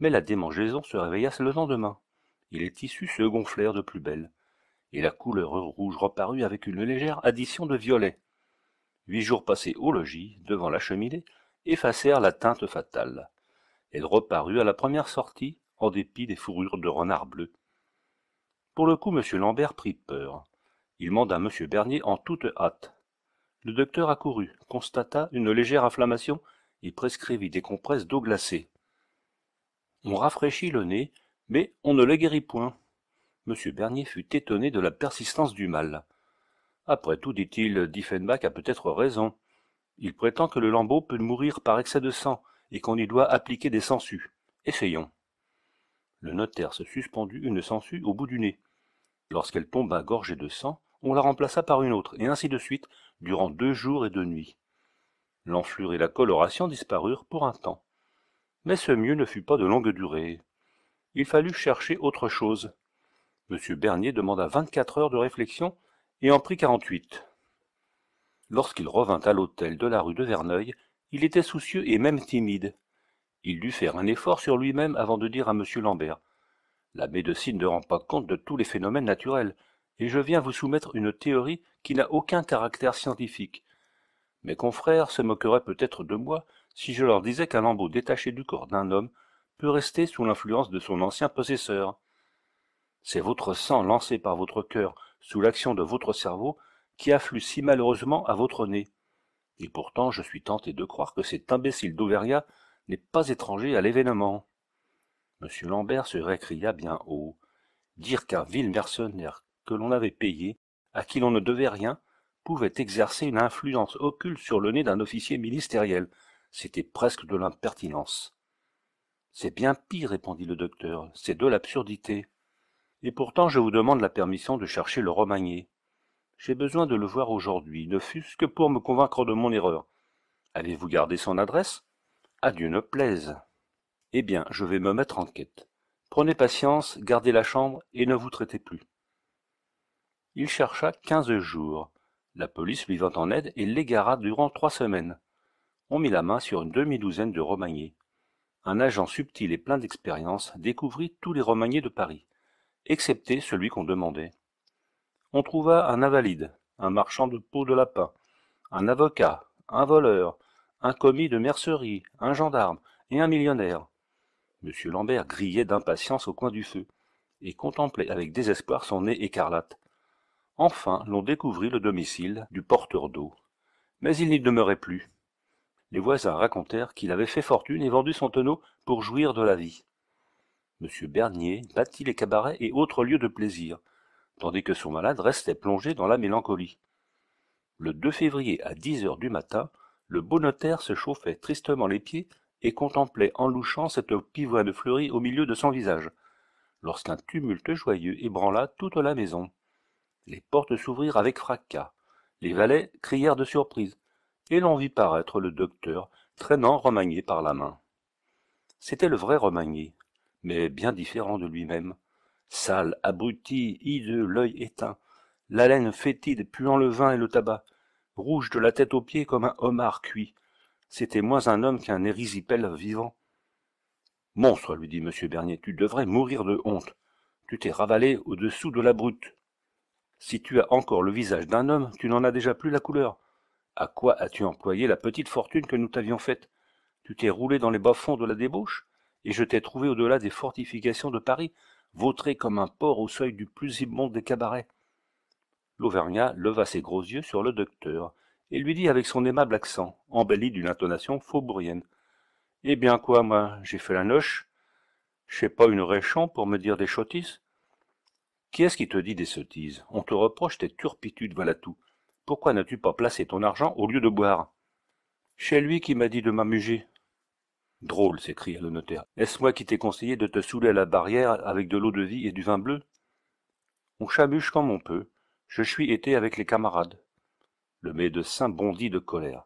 Mais la démangeaison se réveilla le lendemain. Et les tissus se gonflèrent de plus belle. Et la couleur rouge reparut avec une légère addition de violet. Huit jours passés au logis, devant la cheminée, effacèrent la teinte fatale. Elle reparut à la première sortie, en dépit des fourrures de renard bleu. Pour le coup, M. Lambert prit peur. Il manda M. Bernier en toute hâte. Le docteur accourut, constata une légère inflammation et prescrivit des compresses d'eau glacée. On rafraîchit le nez, mais on ne le guérit point. M. Bernier fut étonné de la persistance du mal. Après tout, dit-il, Difenbach a peut-être raison. Il prétend que le lambeau peut mourir par excès de sang et qu'on y doit appliquer des sangsues. Essayons. Le notaire se suspendit une sangsue au bout du nez. Lorsqu'elle tomba gorgée de sang, on la remplaça par une autre, et ainsi de suite, durant deux jours et deux nuits. L'enflure et la coloration disparurent pour un temps. Mais ce mieux ne fut pas de longue durée. Il fallut chercher autre chose. M. Bernier demanda vingt-quatre heures de réflexion et en prit quarante-huit. Lorsqu'il revint à l'hôtel de la rue de Verneuil, il était soucieux et même timide. Il dut faire un effort sur lui-même avant de dire à M. Lambert La médecine ne rend pas compte de tous les phénomènes naturels, et je viens vous soumettre une théorie qui n'a aucun caractère scientifique. Mes confrères se moqueraient peut-être de moi si je leur disais qu'un lambeau détaché du corps d'un homme peut rester sous l'influence de son ancien possesseur. C'est votre sang lancé par votre cœur sous l'action de votre cerveau qui afflue si malheureusement à votre nez. Et pourtant, je suis tenté de croire que cet imbécile d'Auvergnat n'est pas étranger à l'événement. M. Lambert se récria bien haut. Dire qu'un vil mercenaire que l'on avait payé, à qui l'on ne devait rien, pouvait exercer une influence occulte sur le nez d'un officier ministériel, c'était presque de l'impertinence. C'est bien pire, répondit le docteur, c'est de l'absurdité. Et pourtant je vous demande la permission de chercher le romagné. J'ai besoin de le voir aujourd'hui, ne fût-ce que pour me convaincre de mon erreur. Avez-vous gardé son adresse à' Dieu ne plaise Eh bien, je vais me mettre en quête. Prenez patience, gardez la chambre et ne vous traitez plus. Il chercha quinze jours. La police lui vint en aide et l'égara durant trois semaines. On mit la main sur une demi-douzaine de Romagné. Un agent subtil et plein d'expérience découvrit tous les Romagné de Paris, excepté celui qu'on demandait on trouva un invalide, un marchand de peau de lapin, un avocat, un voleur, un commis de mercerie, un gendarme et un millionnaire. M. Lambert grillait d'impatience au coin du feu et contemplait avec désespoir son nez écarlate. Enfin, l'on découvrit le domicile du porteur d'eau. Mais il n'y demeurait plus. Les voisins racontèrent qu'il avait fait fortune et vendu son tonneau pour jouir de la vie. M. Bernier bâtit les cabarets et autres lieux de plaisir, tandis que son malade restait plongé dans la mélancolie. Le 2 février à 10 heures du matin, le beau notaire se chauffait tristement les pieds et contemplait en louchant cette pivoine fleurie au milieu de son visage, lorsqu'un tumulte joyeux ébranla toute la maison. Les portes s'ouvrirent avec fracas, les valets crièrent de surprise, et l'on vit paraître le docteur traînant Romagné par la main. C'était le vrai Romagné, mais bien différent de lui-même. Sale, abruti, hideux, l'œil éteint, l'haleine fétide, puant le vin et le tabac, rouge de la tête aux pieds comme un homard cuit. C'était moins un homme qu'un érysipèle vivant. Monstre, lui dit M. Bernier, tu devrais mourir de honte. Tu t'es ravalé au-dessous de la brute. Si tu as encore le visage d'un homme, tu n'en as déjà plus la couleur. À quoi as-tu employé la petite fortune que nous t'avions faite Tu t'es roulé dans les bas-fonds de la débauche, et je t'ai trouvé au-delà des fortifications de Paris, vautrer comme un porc au seuil du plus immonde des cabarets. L'Auvergnat leva ses gros yeux sur le docteur et lui dit avec son aimable accent, embelli d'une intonation faubourienne. Eh bien quoi, moi, j'ai fait la noche. Je sais pas une réchon pour me dire des chottises. Qui est-ce qui te dit des sottises On te reproche tes turpitudes, voilà tout. Pourquoi n'as-tu pas placé ton argent au lieu de boire Chez lui qui m'a dit de m'amuser, Drôle, s'écria le notaire. Est-ce moi qui t'ai conseillé de te saouler à la barrière avec de l'eau de vie et du vin bleu On chabuche comme on peut. Je suis été avec les camarades. Le médecin bondit de colère.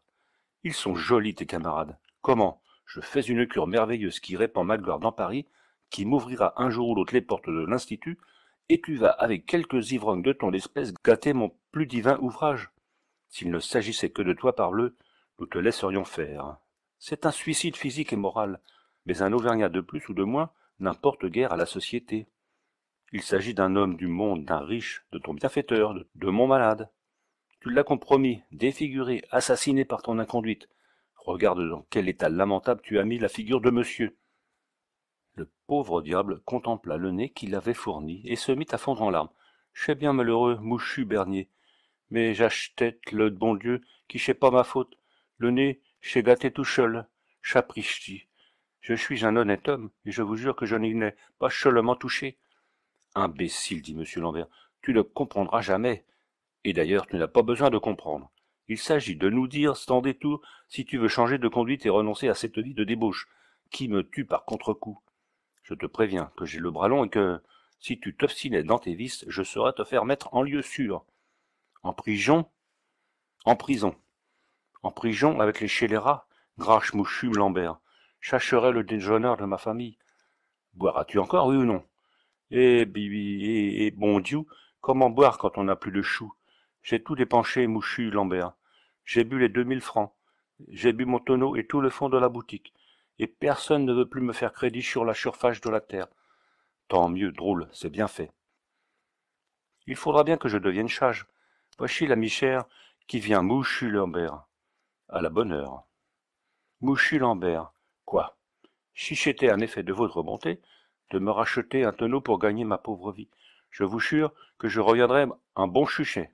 Ils sont jolis, tes camarades. Comment Je fais une cure merveilleuse qui répand ma gloire dans Paris, qui m'ouvrira un jour ou l'autre les portes de l'Institut, et tu vas, avec quelques ivrognes de ton espèce, gâter mon plus divin ouvrage. S'il ne s'agissait que de toi, parbleu, nous te laisserions faire. C'est un suicide physique et moral, mais un Auvergnat de plus ou de moins n'importe guère à la société. Il s'agit d'un homme du monde, d'un riche, de ton bienfaiteur, de, mon malade. Tu l'as compromis, défiguré, assassiné par ton inconduite. Regarde dans quel état lamentable tu as mis la figure de monsieur. Le pauvre diable contempla le nez qu'il avait fourni et se mit à fondre en larmes. Je bien malheureux, mouchu bernier, mais j'achète le bon Dieu qui sais pas ma faute. Le nez, tout seul, Chaprichti. Je suis un honnête homme, et je vous jure que je n'y pas seulement touché. Imbécile, dit M. Lambert, tu ne comprendras jamais. Et d'ailleurs, tu n'as pas besoin de comprendre. Il s'agit de nous dire, sans détour, si tu veux changer de conduite et renoncer à cette vie de débauche, qui me tue par contre-coup. Je te préviens que j'ai le bras long et que, si tu t'obstinais dans tes vices, je saurais te faire mettre en lieu sûr. En prison En prison, en prison avec les chélérats, Grache Mouchu, Lambert. châcherait le déjeuner de ma famille. Boiras-tu encore, oui ou non Eh, bibi, eh, eh, bon Dieu, comment boire quand on n'a plus de chou J'ai tout dépanché, mouchu Lambert. J'ai bu les deux mille francs. J'ai bu mon tonneau et tout le fond de la boutique. Et personne ne veut plus me faire crédit sur la surface de la terre. Tant mieux, drôle, c'est bien fait. Il faudra bien que je devienne chage. Voici la mi-chère qui vient mouchu Lambert à la bonne heure. Mouchu Lambert. Quoi Si j'étais un effet de votre bonté, de me racheter un tonneau pour gagner ma pauvre vie, je vous jure que je reviendrai un bon chuchet.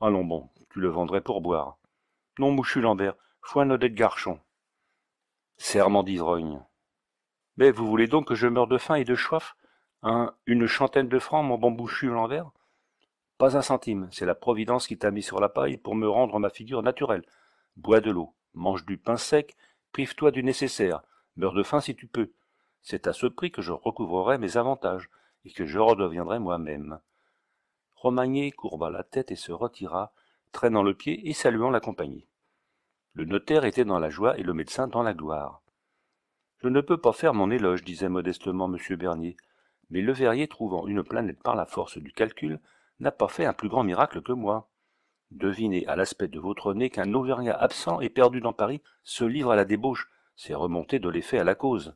Allons bon, tu le vendrais pour boire. Non, Mouchu Lambert, foi un de garchon. Serment d'ivrogne. Mais vous voulez donc que je meure de faim et de soif hein, Une chantaine de francs, mon bon Mouchu Lambert Pas un centime, c'est la Providence qui t'a mis sur la paille pour me rendre ma figure naturelle bois de l'eau, mange du pain sec, prive-toi du nécessaire, meurs de faim si tu peux. C'est à ce prix que je recouvrerai mes avantages et que je redeviendrai moi-même. Romagné courba la tête et se retira, traînant le pied et saluant la compagnie. Le notaire était dans la joie et le médecin dans la gloire. Je ne peux pas faire mon éloge, disait modestement M. Bernier, mais le verrier, trouvant une planète par la force du calcul, n'a pas fait un plus grand miracle que moi. Devinez à l'aspect de votre nez qu'un Auvergnat absent et perdu dans Paris se livre à la débauche, c'est remonter de l'effet à la cause,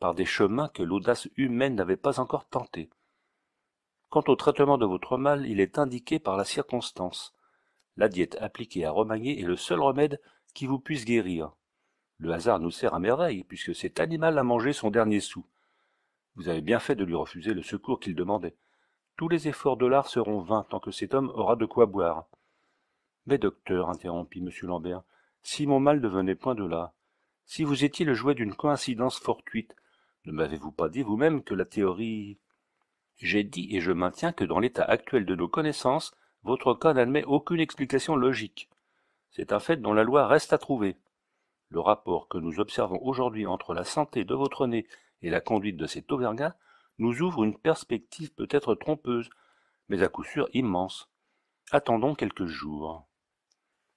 par des chemins que l'audace humaine n'avait pas encore tentés. Quant au traitement de votre mal, il est indiqué par la circonstance. La diète appliquée à Romagné est le seul remède qui vous puisse guérir. Le hasard nous sert à merveille, puisque cet animal a mangé son dernier sou. Vous avez bien fait de lui refuser le secours qu'il demandait. Tous les efforts de l'art seront vains tant que cet homme aura de quoi boire. Mais docteur, interrompit M. Lambert, si mon mal ne venait point de là, si vous étiez le jouet d'une coïncidence fortuite, ne m'avez-vous pas dit vous-même que la théorie... J'ai dit et je maintiens que dans l'état actuel de nos connaissances, votre cas n'admet aucune explication logique. C'est un fait dont la loi reste à trouver. Le rapport que nous observons aujourd'hui entre la santé de votre nez et la conduite de cet auvergat nous ouvre une perspective peut-être trompeuse, mais à coup sûr immense. Attendons quelques jours.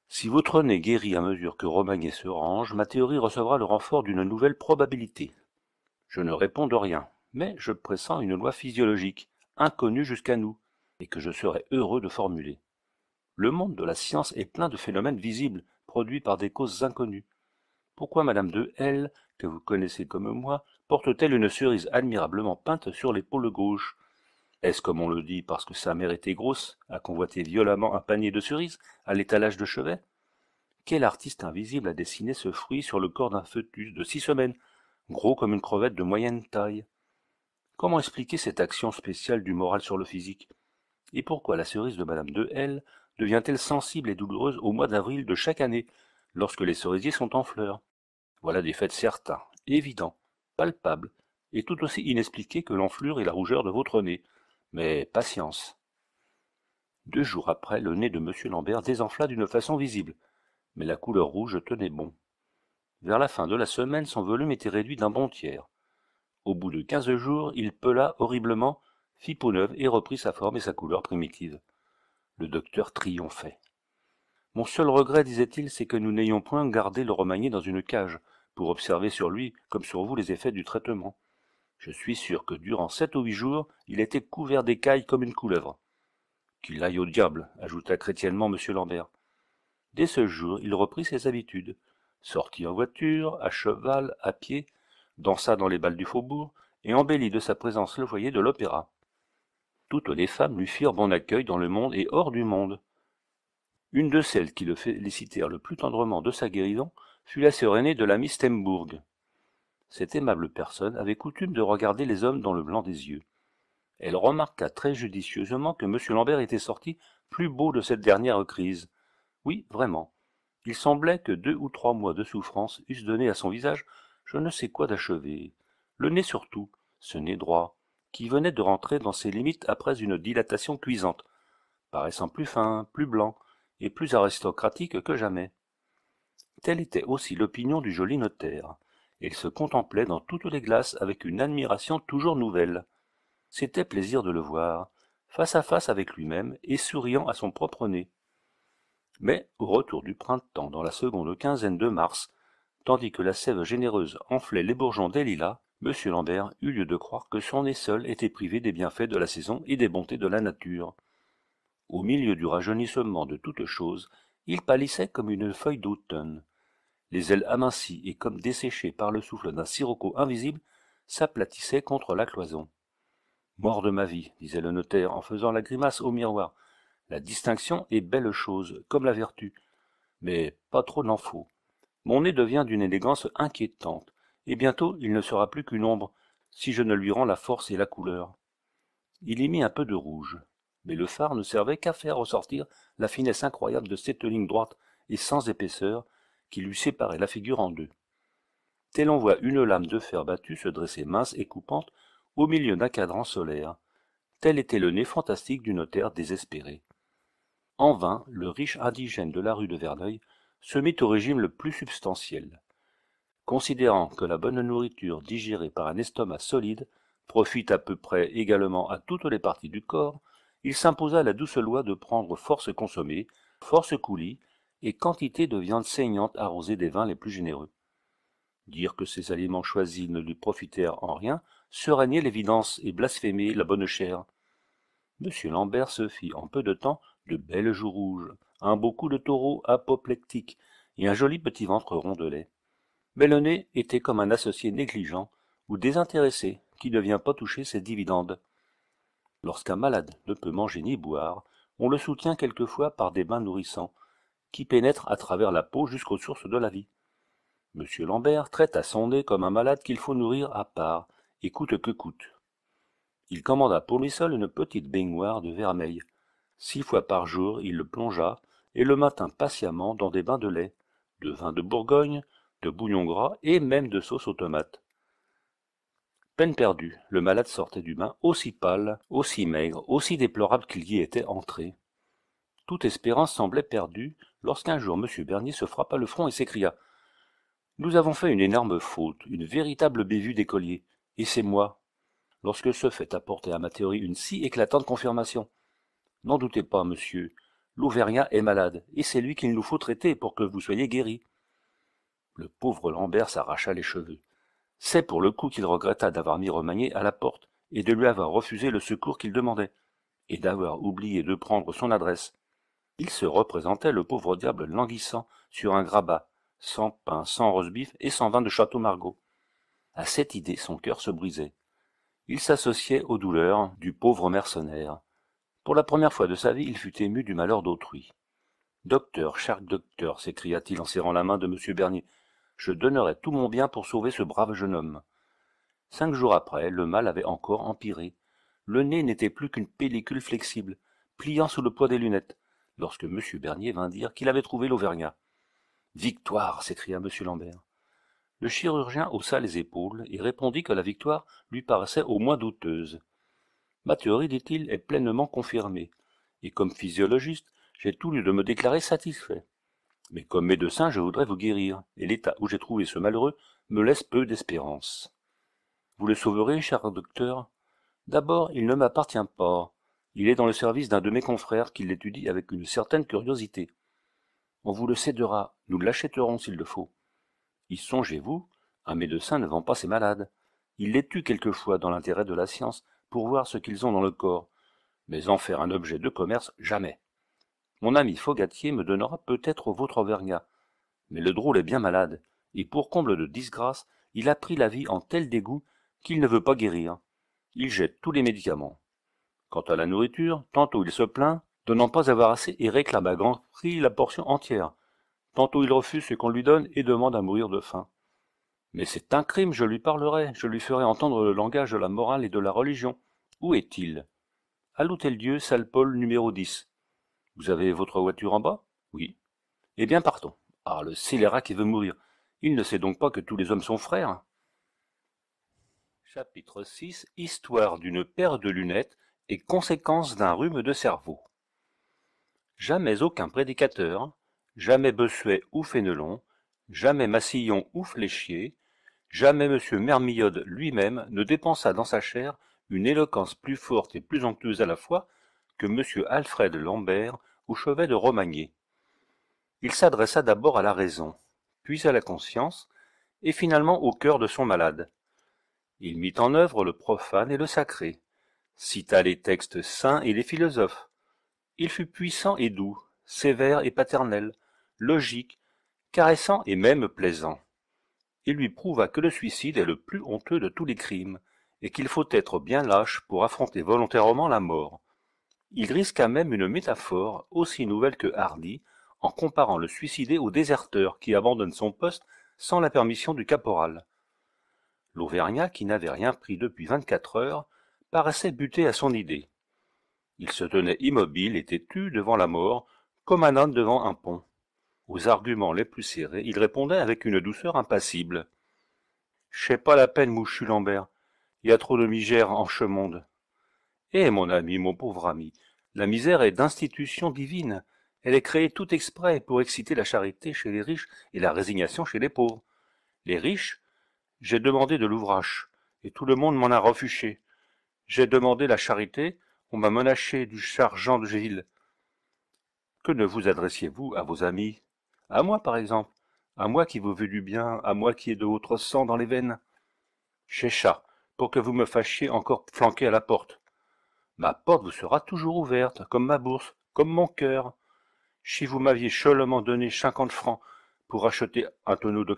Si votre nez guérit à mesure que Romagné se range, ma théorie recevra le renfort d'une nouvelle probabilité. Je ne réponds de rien, mais je pressens une loi physiologique, inconnue jusqu'à nous, et que je serais heureux de formuler. Le monde de la science est plein de phénomènes visibles, produits par des causes inconnues. Pourquoi Madame de L, que vous connaissez comme moi, porte-t-elle une cerise admirablement peinte sur l'épaule gauche Est-ce comme on le dit parce que sa mère était grosse, a convoité violemment un panier de cerises à l'étalage de chevet Quel artiste invisible a dessiné ce fruit sur le corps d'un foetus de six semaines, gros comme une crevette de moyenne taille Comment expliquer cette action spéciale du moral sur le physique Et pourquoi la cerise de Madame de L devient-elle sensible et douloureuse au mois d'avril de chaque année, lorsque les cerisiers sont en fleurs Voilà des faits certains, évidents, palpable et tout aussi inexpliqué que l'enflure et la rougeur de votre nez. Mais patience. Deux jours après, le nez de M. Lambert désenfla d'une façon visible, mais la couleur rouge tenait bon. Vers la fin de la semaine, son volume était réduit d'un bon tiers. Au bout de quinze jours, il pela horriblement, fit peau neuve et reprit sa forme et sa couleur primitive. Le docteur triomphait. Mon seul regret, disait-il, c'est que nous n'ayons point gardé le romagné dans une cage, pour observer sur lui, comme sur vous, les effets du traitement. Je suis sûr que durant sept ou huit jours, il était couvert d'écailles comme une couleuvre. Qu'il aille au diable, ajouta chrétiennement M. Lambert. Dès ce jour, il reprit ses habitudes. Sortit en voiture, à cheval, à pied, dansa dans les balles du faubourg, et embellit de sa présence le foyer de l'opéra. Toutes les femmes lui firent bon accueil dans le monde et hors du monde. Une de celles qui le félicitèrent le plus tendrement de sa guérison fut la sœur aînée de la Stembourg. Cette aimable personne avait coutume de regarder les hommes dans le blanc des yeux. Elle remarqua très judicieusement que M. Lambert était sorti plus beau de cette dernière crise. Oui, vraiment. Il semblait que deux ou trois mois de souffrance eussent donné à son visage je ne sais quoi d'achevé. Le nez surtout, ce nez droit, qui venait de rentrer dans ses limites après une dilatation cuisante, paraissant plus fin, plus blanc et plus aristocratique que jamais. Telle était aussi l'opinion du joli notaire. Il se contemplait dans toutes les glaces avec une admiration toujours nouvelle. C'était plaisir de le voir, face à face avec lui-même et souriant à son propre nez. Mais au retour du printemps, dans la seconde quinzaine de mars, tandis que la sève généreuse enflait les bourgeons des lilas, M. Lambert eut lieu de croire que son nez seul était privé des bienfaits de la saison et des bontés de la nature. Au milieu du rajeunissement de toutes choses, il pâlissait comme une feuille d'automne. Les ailes amincies et comme desséchées par le souffle d'un sirocco invisible s'aplatissaient contre la cloison. Mort de ma vie, disait le notaire en faisant la grimace au miroir. La distinction est belle chose, comme la vertu, mais pas trop n'en faut. Mon nez devient d'une élégance inquiétante, et bientôt il ne sera plus qu'une ombre, si je ne lui rends la force et la couleur. Il y mit un peu de rouge mais le phare ne servait qu'à faire ressortir la finesse incroyable de cette ligne droite et sans épaisseur qui lui séparait la figure en deux. Tel on voit une lame de fer battue se dresser mince et coupante au milieu d'un cadran solaire. Tel était le nez fantastique du notaire désespéré. En vain, le riche indigène de la rue de Verneuil se mit au régime le plus substantiel. Considérant que la bonne nourriture digérée par un estomac solide profite à peu près également à toutes les parties du corps, il s'imposa la douce loi de prendre force consommée, force coulis et quantité de viande saignante arrosée des vins les plus généreux. Dire que ces aliments choisis ne lui profitèrent en rien serait nier l'évidence et blasphémer la bonne chère. M. Lambert se fit en peu de temps de belles joues rouges, un beau coup de taureau apoplectique et un joli petit ventre rondelet. Mais le nez était comme un associé négligent ou désintéressé qui ne vient pas toucher ses dividendes. Lorsqu'un malade ne peut manger ni boire, on le soutient quelquefois par des bains nourrissants, qui pénètrent à travers la peau jusqu'aux sources de la vie. M. Lambert traite à son nez comme un malade qu'il faut nourrir à part, et coûte que coûte. Il commanda pour lui seul une petite baignoire de vermeil. Six fois par jour, il le plongea, et le matin patiemment, dans des bains de lait, de vin de Bourgogne, de bouillon gras et même de sauce aux tomates. Peine perdue, le malade sortait du bain aussi pâle, aussi maigre, aussi déplorable qu'il y était entré. Toute espérance semblait perdue lorsqu'un jour M. Bernier se frappa le front et s'écria Nous avons fait une énorme faute, une véritable bévue d'écolier, et c'est moi. Lorsque ce fait apportait à ma théorie une si éclatante confirmation. N'en doutez pas, monsieur, l'Auvergnat est malade, et c'est lui qu'il nous faut traiter pour que vous soyez guéri. Le pauvre Lambert s'arracha les cheveux. C'est pour le coup qu'il regretta d'avoir mis Romagné à la porte et de lui avoir refusé le secours qu'il demandait, et d'avoir oublié de prendre son adresse. Il se représentait le pauvre diable languissant sur un grabat, sans pain, sans rosebif et sans vin de Château Margot. À cette idée, son cœur se brisait. Il s'associait aux douleurs du pauvre mercenaire. Pour la première fois de sa vie, il fut ému du malheur d'autrui. Docteur, cher docteur, s'écria-t-il en serrant la main de M. Bernier, je donnerais tout mon bien pour sauver ce brave jeune homme. Cinq jours après, le mal avait encore empiré. Le nez n'était plus qu'une pellicule flexible, pliant sous le poids des lunettes, lorsque M. Bernier vint dire qu'il avait trouvé l'Auvergnat. Victoire s'écria M. Lambert. Le chirurgien haussa les épaules et répondit que la victoire lui paraissait au moins douteuse. Ma théorie, dit-il, est pleinement confirmée, et comme physiologiste, j'ai tout lieu de me déclarer satisfait. Mais comme médecin, je voudrais vous guérir, et l'état où j'ai trouvé ce malheureux me laisse peu d'espérance. Vous le sauverez, cher docteur D'abord, il ne m'appartient pas. Il est dans le service d'un de mes confrères qui l'étudie avec une certaine curiosité. On vous le cédera, nous l'achèterons s'il le faut. Y songez-vous, un médecin ne vend pas ses malades. Il les tue quelquefois dans l'intérêt de la science pour voir ce qu'ils ont dans le corps, mais en faire un objet de commerce, jamais. Mon ami Fogatier me donnera peut-être votre Auvergnat. Mais le drôle est bien malade, et pour comble de disgrâce, il a pris la vie en tel dégoût qu'il ne veut pas guérir. Il jette tous les médicaments. Quant à la nourriture, tantôt il se plaint de n'en pas avoir assez et réclame à grand prix la portion entière. Tantôt il refuse ce qu'on lui donne et demande à mourir de faim. Mais c'est un crime, je lui parlerai, je lui ferai entendre le langage de la morale et de la religion. Où est-il À l'hôtel Dieu, salle Paul numéro 10. Vous avez votre voiture en bas Oui. Eh bien, partons. Ah, le scélérat qui veut mourir. Il ne sait donc pas que tous les hommes sont frères. Chapitre 6 Histoire d'une paire de lunettes et conséquences d'un rhume de cerveau. Jamais aucun prédicateur, jamais Bossuet ou Fénelon, jamais Massillon ou Fléchier, jamais M. Mermillode lui-même ne dépensa dans sa chair une éloquence plus forte et plus onctueuse à la fois que M. Alfred Lambert au chevet de Romagné. Il s'adressa d'abord à la raison, puis à la conscience, et finalement au cœur de son malade. Il mit en œuvre le profane et le sacré, cita les textes saints et les philosophes. Il fut puissant et doux, sévère et paternel, logique, caressant et même plaisant. Il lui prouva que le suicide est le plus honteux de tous les crimes, et qu'il faut être bien lâche pour affronter volontairement la mort, il risqua même une métaphore, aussi nouvelle que hardie, en comparant le suicidé au déserteur qui abandonne son poste sans la permission du caporal. L'Auvergnat, qui n'avait rien pris depuis vingt-quatre heures, paraissait buté à son idée. Il se tenait immobile et têtu devant la mort, comme un âne devant un pont. Aux arguments les plus serrés, il répondait avec une douceur impassible. « sais pas la peine, mouchu Lambert. Il y a trop de migères en chemonde. » monde. Eh, mon ami, mon pauvre ami, la misère est d'institution divine. Elle est créée tout exprès pour exciter la charité chez les riches et la résignation chez les pauvres. Les riches, j'ai demandé de l'ouvrage, et tout le monde m'en a refuché. J'ai demandé la charité, on m'a menacé du chargeant de Gilles. Que ne vous adressiez-vous à vos amis À moi, par exemple. À moi qui vous veux du bien, à moi qui ai de votre sang dans les veines. Chécha, pour que vous me fâchiez encore flanquer à la porte ma porte vous sera toujours ouverte, comme ma bourse, comme mon cœur. Si vous m'aviez seulement donné cinquante francs pour acheter un tonneau de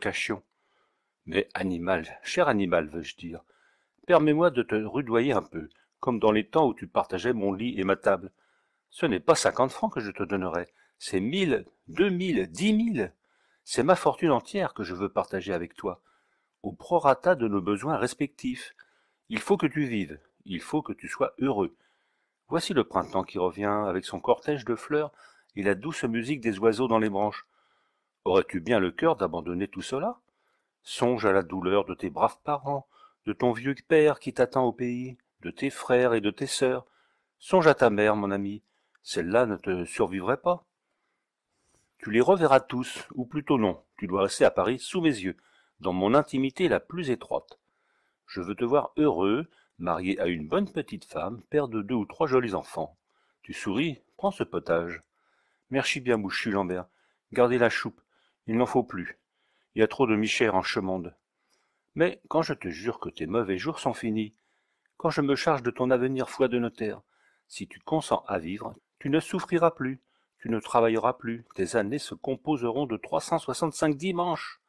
Mais animal, cher animal, veux-je dire, permets-moi de te rudoyer un peu, comme dans les temps où tu partageais mon lit et ma table. Ce n'est pas cinquante francs que je te donnerais, c'est mille, deux mille, dix mille. C'est ma fortune entière que je veux partager avec toi, au prorata de nos besoins respectifs. Il faut que tu vives, il faut que tu sois heureux, Voici le printemps qui revient, avec son cortège de fleurs et la douce musique des oiseaux dans les branches. Aurais-tu bien le cœur d'abandonner tout cela Songe à la douleur de tes braves parents, de ton vieux père qui t'attend au pays, de tes frères et de tes sœurs. Songe à ta mère, mon ami, celle-là ne te survivrait pas. Tu les reverras tous, ou plutôt non, tu dois rester à Paris sous mes yeux, dans mon intimité la plus étroite. Je veux te voir heureux, marié à une bonne petite femme, père de deux ou trois jolis enfants. Tu souris, prends ce potage. Merci bien, Mouchu Lambert. Gardez la choupe, il n'en faut plus. Il y a trop de Michère en chemonde. Mais quand je te jure que tes mauvais jours sont finis, quand je me charge de ton avenir, foi de notaire, si tu consens à vivre, tu ne souffriras plus, tu ne travailleras plus, tes années se composeront de 365 dimanches.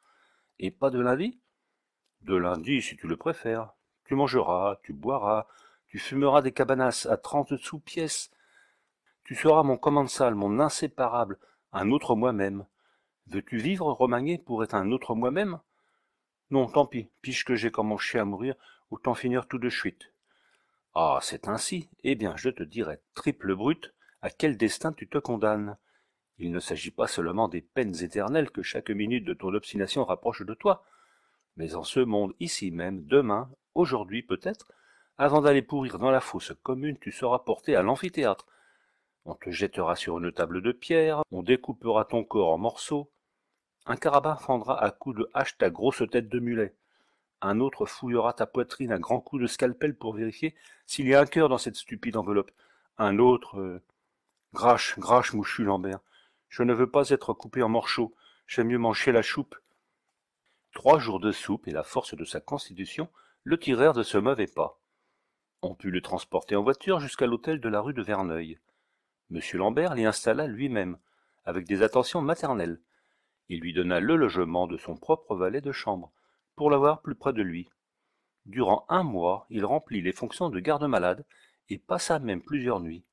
Et pas de lundi De lundi, si tu le préfères, tu mangeras, tu boiras, tu fumeras des cabanas à trente sous-pièces. Tu seras mon commensal, mon inséparable, un autre moi-même. Veux-tu vivre, Romagné, pour être un autre moi-même Non, tant pis, piche que j'ai comme à mourir, autant finir tout de suite. Ah, c'est ainsi Eh bien, je te dirai, triple brute, à quel destin tu te condamnes Il ne s'agit pas seulement des peines éternelles que chaque minute de ton obstination rapproche de toi, mais en ce monde, ici même, demain, aujourd'hui peut-être, avant d'aller pourrir dans la fosse commune, tu seras porté à l'amphithéâtre. On te jettera sur une table de pierre, on découpera ton corps en morceaux. Un carabin fendra à coups de hache ta grosse tête de mulet. Un autre fouillera ta poitrine à grands coups de scalpel pour vérifier s'il y a un cœur dans cette stupide enveloppe. Un autre... Euh, grache, grache, mouchu Lambert. Je ne veux pas être coupé en morceaux. J'aime mieux manger la choupe. Trois jours de soupe et la force de sa constitution le tirèrent de ce mauvais pas. On put le transporter en voiture jusqu'à l'hôtel de la rue de Verneuil. M. Lambert l'y installa lui-même, avec des attentions maternelles. Il lui donna le logement de son propre valet de chambre, pour l'avoir plus près de lui. Durant un mois, il remplit les fonctions de garde-malade et passa même plusieurs nuits.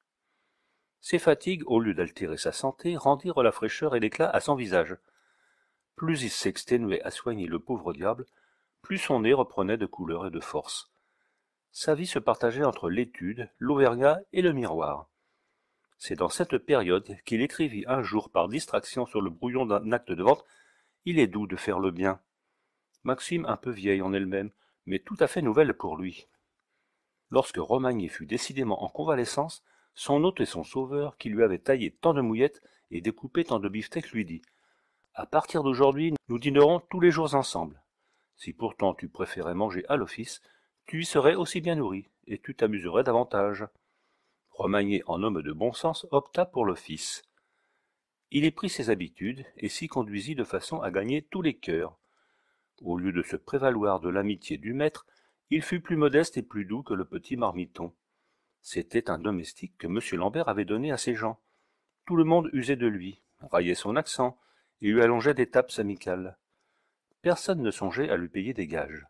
Ses fatigues, au lieu d'altérer sa santé, rendirent la fraîcheur et l'éclat à son visage. Plus il s'exténuait à soigner le pauvre diable, plus son nez reprenait de couleur et de force. Sa vie se partageait entre l'étude, l'auvergat et le miroir. C'est dans cette période qu'il écrivit un jour par distraction sur le brouillon d'un acte de vente Il est doux de faire le bien. Maxime un peu vieille en elle-même, mais tout à fait nouvelle pour lui. Lorsque Romagné fut décidément en convalescence, son hôte et son sauveur, qui lui avait taillé tant de mouillettes et découpé tant de beefsteaks, lui dit À partir d'aujourd'hui, nous dînerons tous les jours ensemble. Si pourtant tu préférais manger à l'office, tu y serais aussi bien nourri, et tu t'amuserais davantage. Romagné, en homme de bon sens opta pour l'office. Il y prit ses habitudes et s'y conduisit de façon à gagner tous les cœurs. Au lieu de se prévaloir de l'amitié du maître, il fut plus modeste et plus doux que le petit marmiton. C'était un domestique que M. Lambert avait donné à ses gens. Tout le monde usait de lui, raillait son accent et lui allongeait des tapes amicales personne ne songeait à lui payer des gages.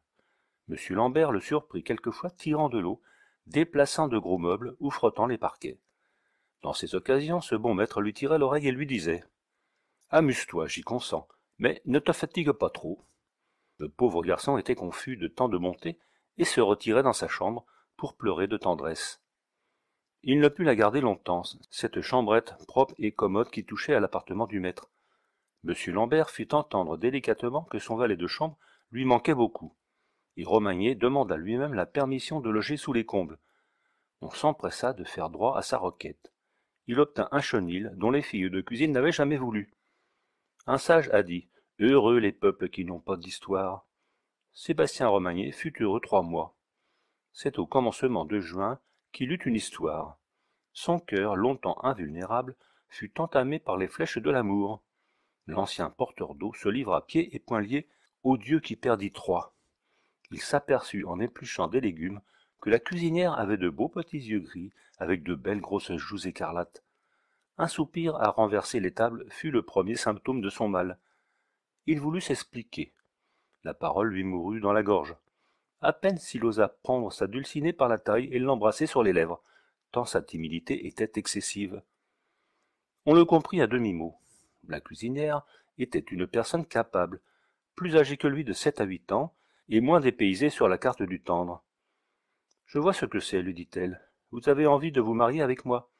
M. Lambert le surprit quelquefois tirant de l'eau, déplaçant de gros meubles ou frottant les parquets. Dans ces occasions, ce bon maître lui tirait l'oreille et lui disait Amuse-toi, j'y consens, mais ne te fatigue pas trop. Le pauvre garçon était confus de tant de montées et se retirait dans sa chambre pour pleurer de tendresse. Il ne put la garder longtemps, cette chambrette propre et commode qui touchait à l'appartement du maître. M Lambert fit entendre délicatement que son valet de chambre lui manquait beaucoup, et Romagné demanda lui-même la permission de loger sous les combles. On s'empressa de faire droit à sa requête. Il obtint un chenil dont les filles de cuisine n'avaient jamais voulu. Un sage a dit « Heureux les peuples qui n'ont pas d'histoire !» Sébastien Romagné fut heureux trois mois. C'est au commencement de juin qu'il eut une histoire. Son cœur, longtemps invulnérable, fut entamé par les flèches de l'amour l'ancien porteur d'eau se livre à pied et poing liés au dieu qui perdit Troie. Il s'aperçut en épluchant des légumes que la cuisinière avait de beaux petits yeux gris avec de belles grosses joues écarlates. Un soupir à renverser l'étable fut le premier symptôme de son mal. Il voulut s'expliquer. La parole lui mourut dans la gorge. À peine s'il osa prendre sa dulcinée par la taille et l'embrasser sur les lèvres, tant sa timidité était excessive. On le comprit à demi-mot la cuisinière, était une personne capable, plus âgée que lui de sept à huit ans, et moins dépaysée sur la carte du tendre. Je vois ce que c'est, lui dit-elle. Vous avez envie de vous marier avec moi.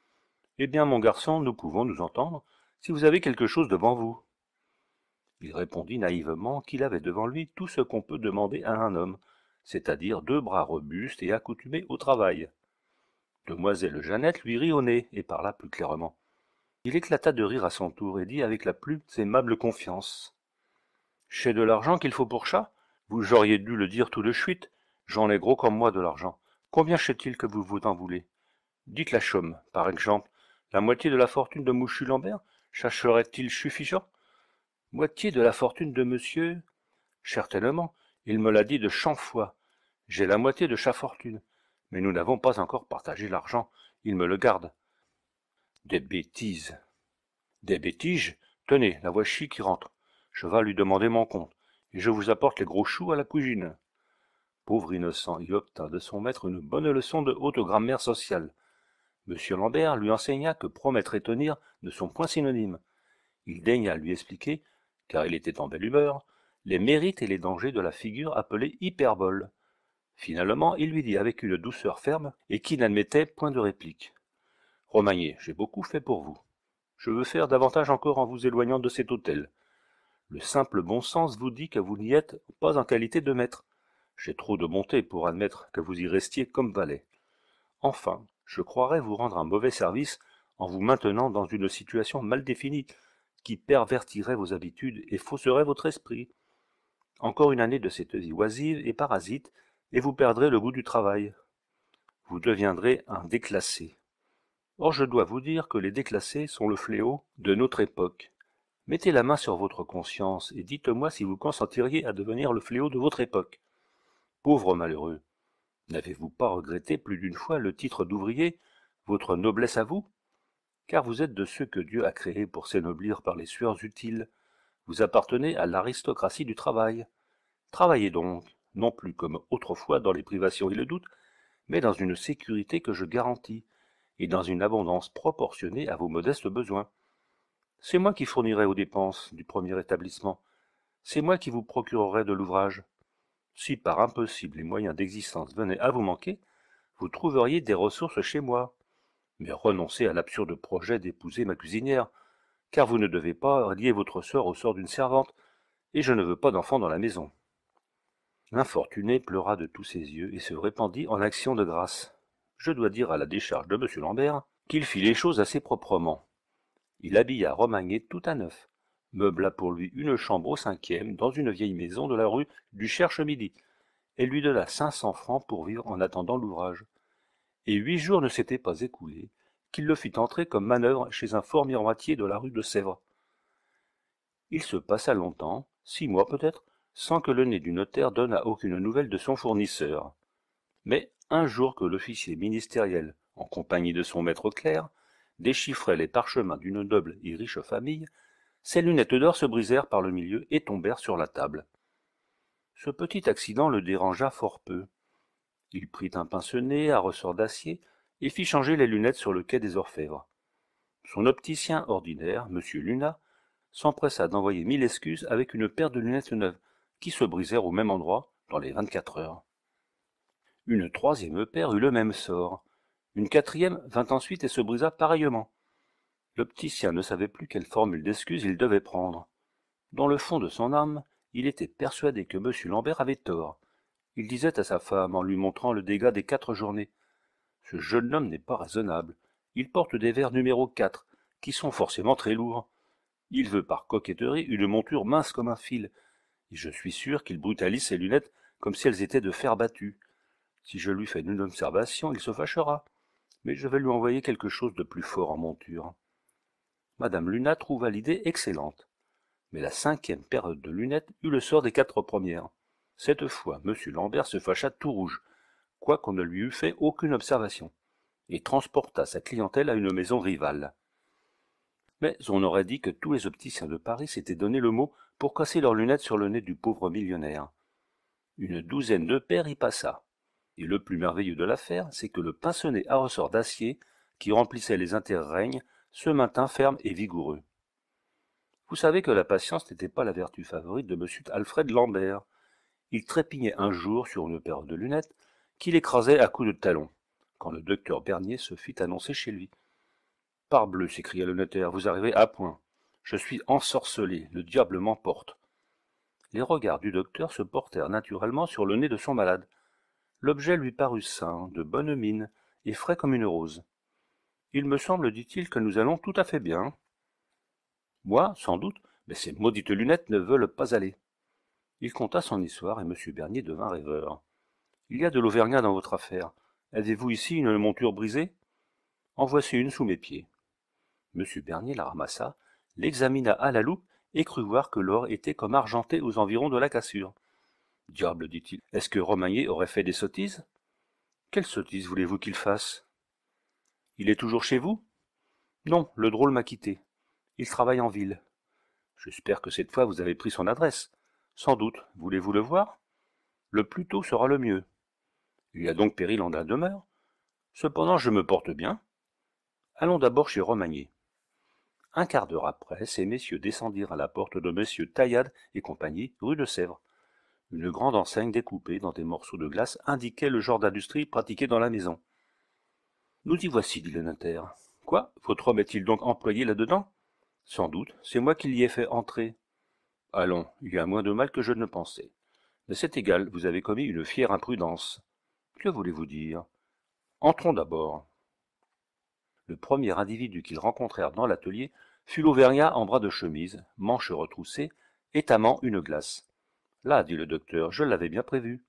Eh bien, mon garçon, nous pouvons nous entendre si vous avez quelque chose devant vous. Il répondit naïvement qu'il avait devant lui tout ce qu'on peut demander à un homme, c'est-à-dire deux bras robustes et accoutumés au travail. Demoiselle Jeannette lui rit au nez et parla plus clairement. Il éclata de rire à son tour et dit avec la plus aimable confiance J'ai de l'argent qu'il faut pour chat Vous auriez dû le dire tout de suite. J'en ai gros comme moi de l'argent. Combien chait-il que vous vous en voulez Dites la chaume, par exemple. La moitié de la fortune de Mouchu Lambert chercherait-il suffisant Moitié de la fortune de monsieur Certainement, il me l'a dit de cent fois. J'ai la moitié de sa fortune, mais nous n'avons pas encore partagé l'argent. Il me le garde. Des bêtises. Des bêtises Tenez, la voici qui rentre. Je vas lui demander mon compte, et je vous apporte les gros choux à la cousine. Pauvre innocent, il obtint de son maître une bonne leçon de haute grammaire sociale. M. Lambert lui enseigna que promettre et tenir ne sont point synonymes. Il daigna lui expliquer, car il était en belle humeur, les mérites et les dangers de la figure appelée hyperbole. Finalement, il lui dit avec une douceur ferme et qui n'admettait point de réplique. Romagné, j'ai beaucoup fait pour vous. Je veux faire davantage encore en vous éloignant de cet hôtel. Le simple bon sens vous dit que vous n'y êtes pas en qualité de maître. J'ai trop de bonté pour admettre que vous y restiez comme valet. Enfin, je croirais vous rendre un mauvais service en vous maintenant dans une situation mal définie, qui pervertirait vos habitudes et fausserait votre esprit. Encore une année de cette vie oisive et parasite, et vous perdrez le goût du travail. Vous deviendrez un déclassé. Or je dois vous dire que les déclassés sont le fléau de notre époque. Mettez la main sur votre conscience et dites-moi si vous consentiriez à devenir le fléau de votre époque. Pauvre malheureux, n'avez-vous pas regretté plus d'une fois le titre d'ouvrier, votre noblesse à vous Car vous êtes de ceux que Dieu a créés pour s'énoblir par les sueurs utiles. Vous appartenez à l'aristocratie du travail. Travaillez donc, non plus comme autrefois dans les privations et le doute, mais dans une sécurité que je garantis, et dans une abondance proportionnée à vos modestes besoins. C'est moi qui fournirai aux dépenses du premier établissement. C'est moi qui vous procurerai de l'ouvrage. Si par impossible les moyens d'existence venaient à vous manquer, vous trouveriez des ressources chez moi. Mais renoncez à l'absurde projet d'épouser ma cuisinière, car vous ne devez pas lier votre sort au sort d'une servante, et je ne veux pas d'enfant dans la maison. L'infortuné pleura de tous ses yeux et se répandit en actions de grâce je dois dire à la décharge de M. Lambert qu'il fit les choses assez proprement. Il habilla Romagné tout à neuf, meubla pour lui une chambre au cinquième dans une vieille maison de la rue du Cherche-Midi, et lui donna cinq cents francs pour vivre en attendant l'ouvrage. Et huit jours ne s'étaient pas écoulés qu'il le fit entrer comme manœuvre chez un fort miroitier de la rue de Sèvres. Il se passa longtemps, six mois peut-être, sans que le nez du notaire donne aucune nouvelle de son fournisseur. Mais, un jour que l'officier ministériel, en compagnie de son maître clerc, déchiffrait les parchemins d'une noble et riche famille, ses lunettes d'or se brisèrent par le milieu et tombèrent sur la table. Ce petit accident le dérangea fort peu. Il prit un pince-nez à ressort d'acier et fit changer les lunettes sur le quai des Orfèvres. Son opticien ordinaire, M. Luna, s'empressa d'envoyer mille excuses avec une paire de lunettes neuves, qui se brisèrent au même endroit dans les vingt-quatre heures. Une troisième paire eut le même sort. Une quatrième vint ensuite et se brisa pareillement. L'opticien ne savait plus quelle formule d'excuse il devait prendre. Dans le fond de son âme, il était persuadé que M. Lambert avait tort. Il disait à sa femme, en lui montrant le dégât des quatre journées, « Ce jeune homme n'est pas raisonnable. Il porte des verres numéro quatre, qui sont forcément très lourds. Il veut par coquetterie une monture mince comme un fil, et je suis sûr qu'il brutalise ses lunettes comme si elles étaient de fer battu. Si je lui fais une observation, il se fâchera, mais je vais lui envoyer quelque chose de plus fort en monture. Madame Luna trouva l'idée excellente, mais la cinquième paire de lunettes eut le sort des quatre premières. Cette fois, M. Lambert se fâcha tout rouge, quoiqu'on ne lui eût fait aucune observation, et transporta sa clientèle à une maison rivale. Mais on aurait dit que tous les opticiens de Paris s'étaient donné le mot pour casser leurs lunettes sur le nez du pauvre millionnaire. Une douzaine de paires y passa, et le plus merveilleux de l'affaire, c'est que le pince-nez à ressort d'acier qui remplissait les interrègnes se maintint ferme et vigoureux. Vous savez que la patience n'était pas la vertu favorite de M. Alfred Lambert. Il trépignait un jour sur une paire de lunettes qu'il écrasait à coups de talon, quand le docteur Bernier se fit annoncer chez lui. Parbleu, s'écria le notaire, vous arrivez à point. Je suis ensorcelé, le diable m'emporte. Les regards du docteur se portèrent naturellement sur le nez de son malade. L'objet lui parut sain, de bonne mine, et frais comme une rose. Il me semble, dit-il, que nous allons tout à fait bien. Moi, sans doute, mais ces maudites lunettes ne veulent pas aller. Il conta son histoire et M. Bernier devint rêveur. Il y a de l'auvergnat dans votre affaire. Avez-vous ici une monture brisée En voici une sous mes pieds. M. Bernier la ramassa, l'examina à la loupe et crut voir que l'or était comme argenté aux environs de la cassure. Diable, dit-il, est-ce que Romagné aurait fait des sottises Quelles sottises voulez-vous qu'il fasse Il est toujours chez vous Non, le drôle m'a quitté. Il travaille en ville. J'espère que cette fois vous avez pris son adresse. Sans doute. Voulez-vous le voir Le plus tôt sera le mieux. Il y a donc péril en la demeure. Cependant, je me porte bien. Allons d'abord chez Romagné. Un quart d'heure après, ces messieurs descendirent à la porte de Monsieur Taillade et compagnie, rue de Sèvres, une grande enseigne découpée dans des morceaux de glace indiquait le genre d'industrie pratiquée dans la maison. Nous y voici, dit le notaire. Quoi Votre homme est-il donc employé là-dedans Sans doute, c'est moi qui l'y ai fait entrer. Allons, il y a moins de mal que je ne pensais. Mais c'est égal, vous avez commis une fière imprudence. Que voulez-vous dire Entrons d'abord. Le premier individu qu'ils rencontrèrent dans l'atelier fut l'Auvergnat en bras de chemise, manches retroussées, étamant une glace. Là, dit le docteur, je l'avais bien prévu.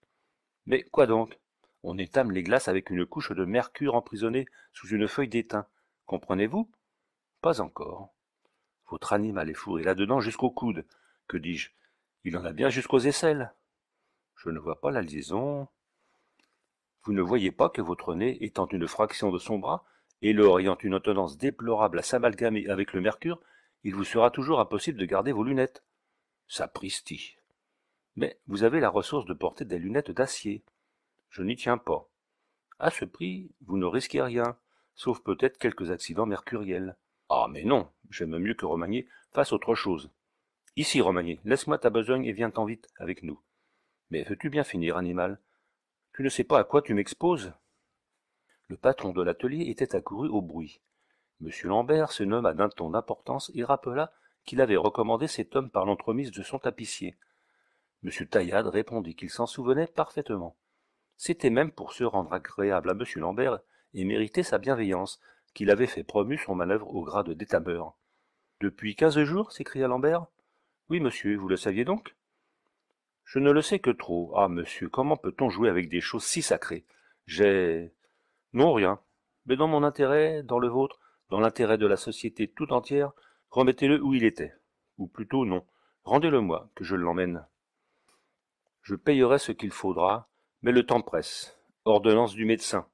Mais quoi donc On étame les glaces avec une couche de mercure emprisonnée sous une feuille d'étain. Comprenez-vous Pas encore. Votre animal est fourré là-dedans jusqu'au coude. Que dis-je Il en a bien jusqu'aux aisselles. Je ne vois pas la liaison. Vous ne voyez pas que votre nez étant une fraction de son bras, et l'or ayant une tendance déplorable à s'amalgamer avec le mercure, il vous sera toujours impossible de garder vos lunettes. Sapristi mais vous avez la ressource de porter des lunettes d'acier. Je n'y tiens pas. À ce prix, vous ne risquez rien, sauf peut-être quelques accidents mercuriels. Ah, mais non, j'aime mieux que Romagné fasse autre chose. Ici, Romagné, laisse-moi ta besogne et viens tant vite avec nous. Mais veux-tu bien finir, animal Tu ne sais pas à quoi tu m'exposes Le patron de l'atelier était accouru au bruit. Monsieur Lambert se nomma d'un ton d'importance et rappela qu'il avait recommandé cet homme par l'entremise de son tapissier m taillade répondit qu'il s'en souvenait parfaitement c'était même pour se rendre agréable à m lambert et mériter sa bienveillance qu'il avait fait promu son manœuvre au grade d'étameur depuis quinze jours s'écria lambert oui monsieur vous le saviez donc je ne le sais que trop ah monsieur comment peut-on jouer avec des choses si sacrées j'ai non rien mais dans mon intérêt dans le vôtre dans l'intérêt de la société tout entière remettez-le où il était ou plutôt non rendez-le moi que je l'emmène je payerai ce qu'il faudra, mais le temps presse. Ordonnance du médecin.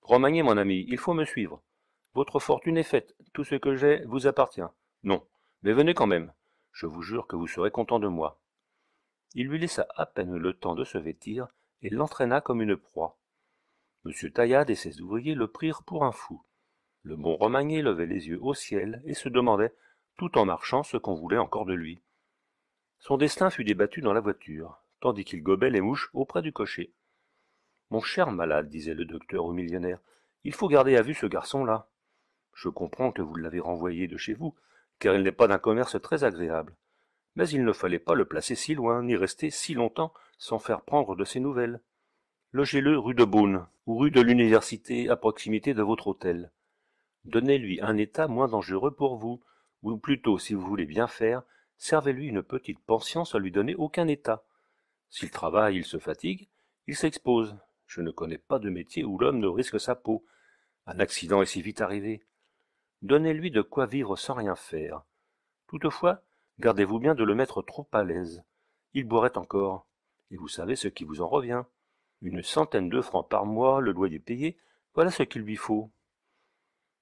Romagné, mon ami, il faut me suivre. Votre fortune est faite, tout ce que j'ai vous appartient. Non, mais venez quand même. Je vous jure que vous serez content de moi. Il lui laissa à peine le temps de se vêtir et l'entraîna comme une proie. M. Taillade et ses ouvriers le prirent pour un fou. Le bon Romagné levait les yeux au ciel et se demandait, tout en marchant, ce qu'on voulait encore de lui. Son destin fut débattu dans la voiture tandis qu'il gobait les mouches auprès du cocher. Mon cher malade, disait le docteur au millionnaire, il faut garder à vue ce garçon-là. Je comprends que vous l'avez renvoyé de chez vous, car il n'est pas d'un commerce très agréable. Mais il ne fallait pas le placer si loin, ni rester si longtemps sans faire prendre de ses nouvelles. Logez-le rue de Beaune, ou rue de l'Université, à proximité de votre hôtel. Donnez-lui un état moins dangereux pour vous, ou plutôt, si vous voulez bien faire, servez-lui une petite pension sans lui donner aucun état. S'il travaille, il se fatigue, il s'expose. Je ne connais pas de métier où l'homme ne risque sa peau. Un accident est si vite arrivé. Donnez-lui de quoi vivre sans rien faire. Toutefois, gardez-vous bien de le mettre trop à l'aise. Il boirait encore. Et vous savez ce qui vous en revient. Une centaine de francs par mois, le loyer payé, voilà ce qu'il lui faut.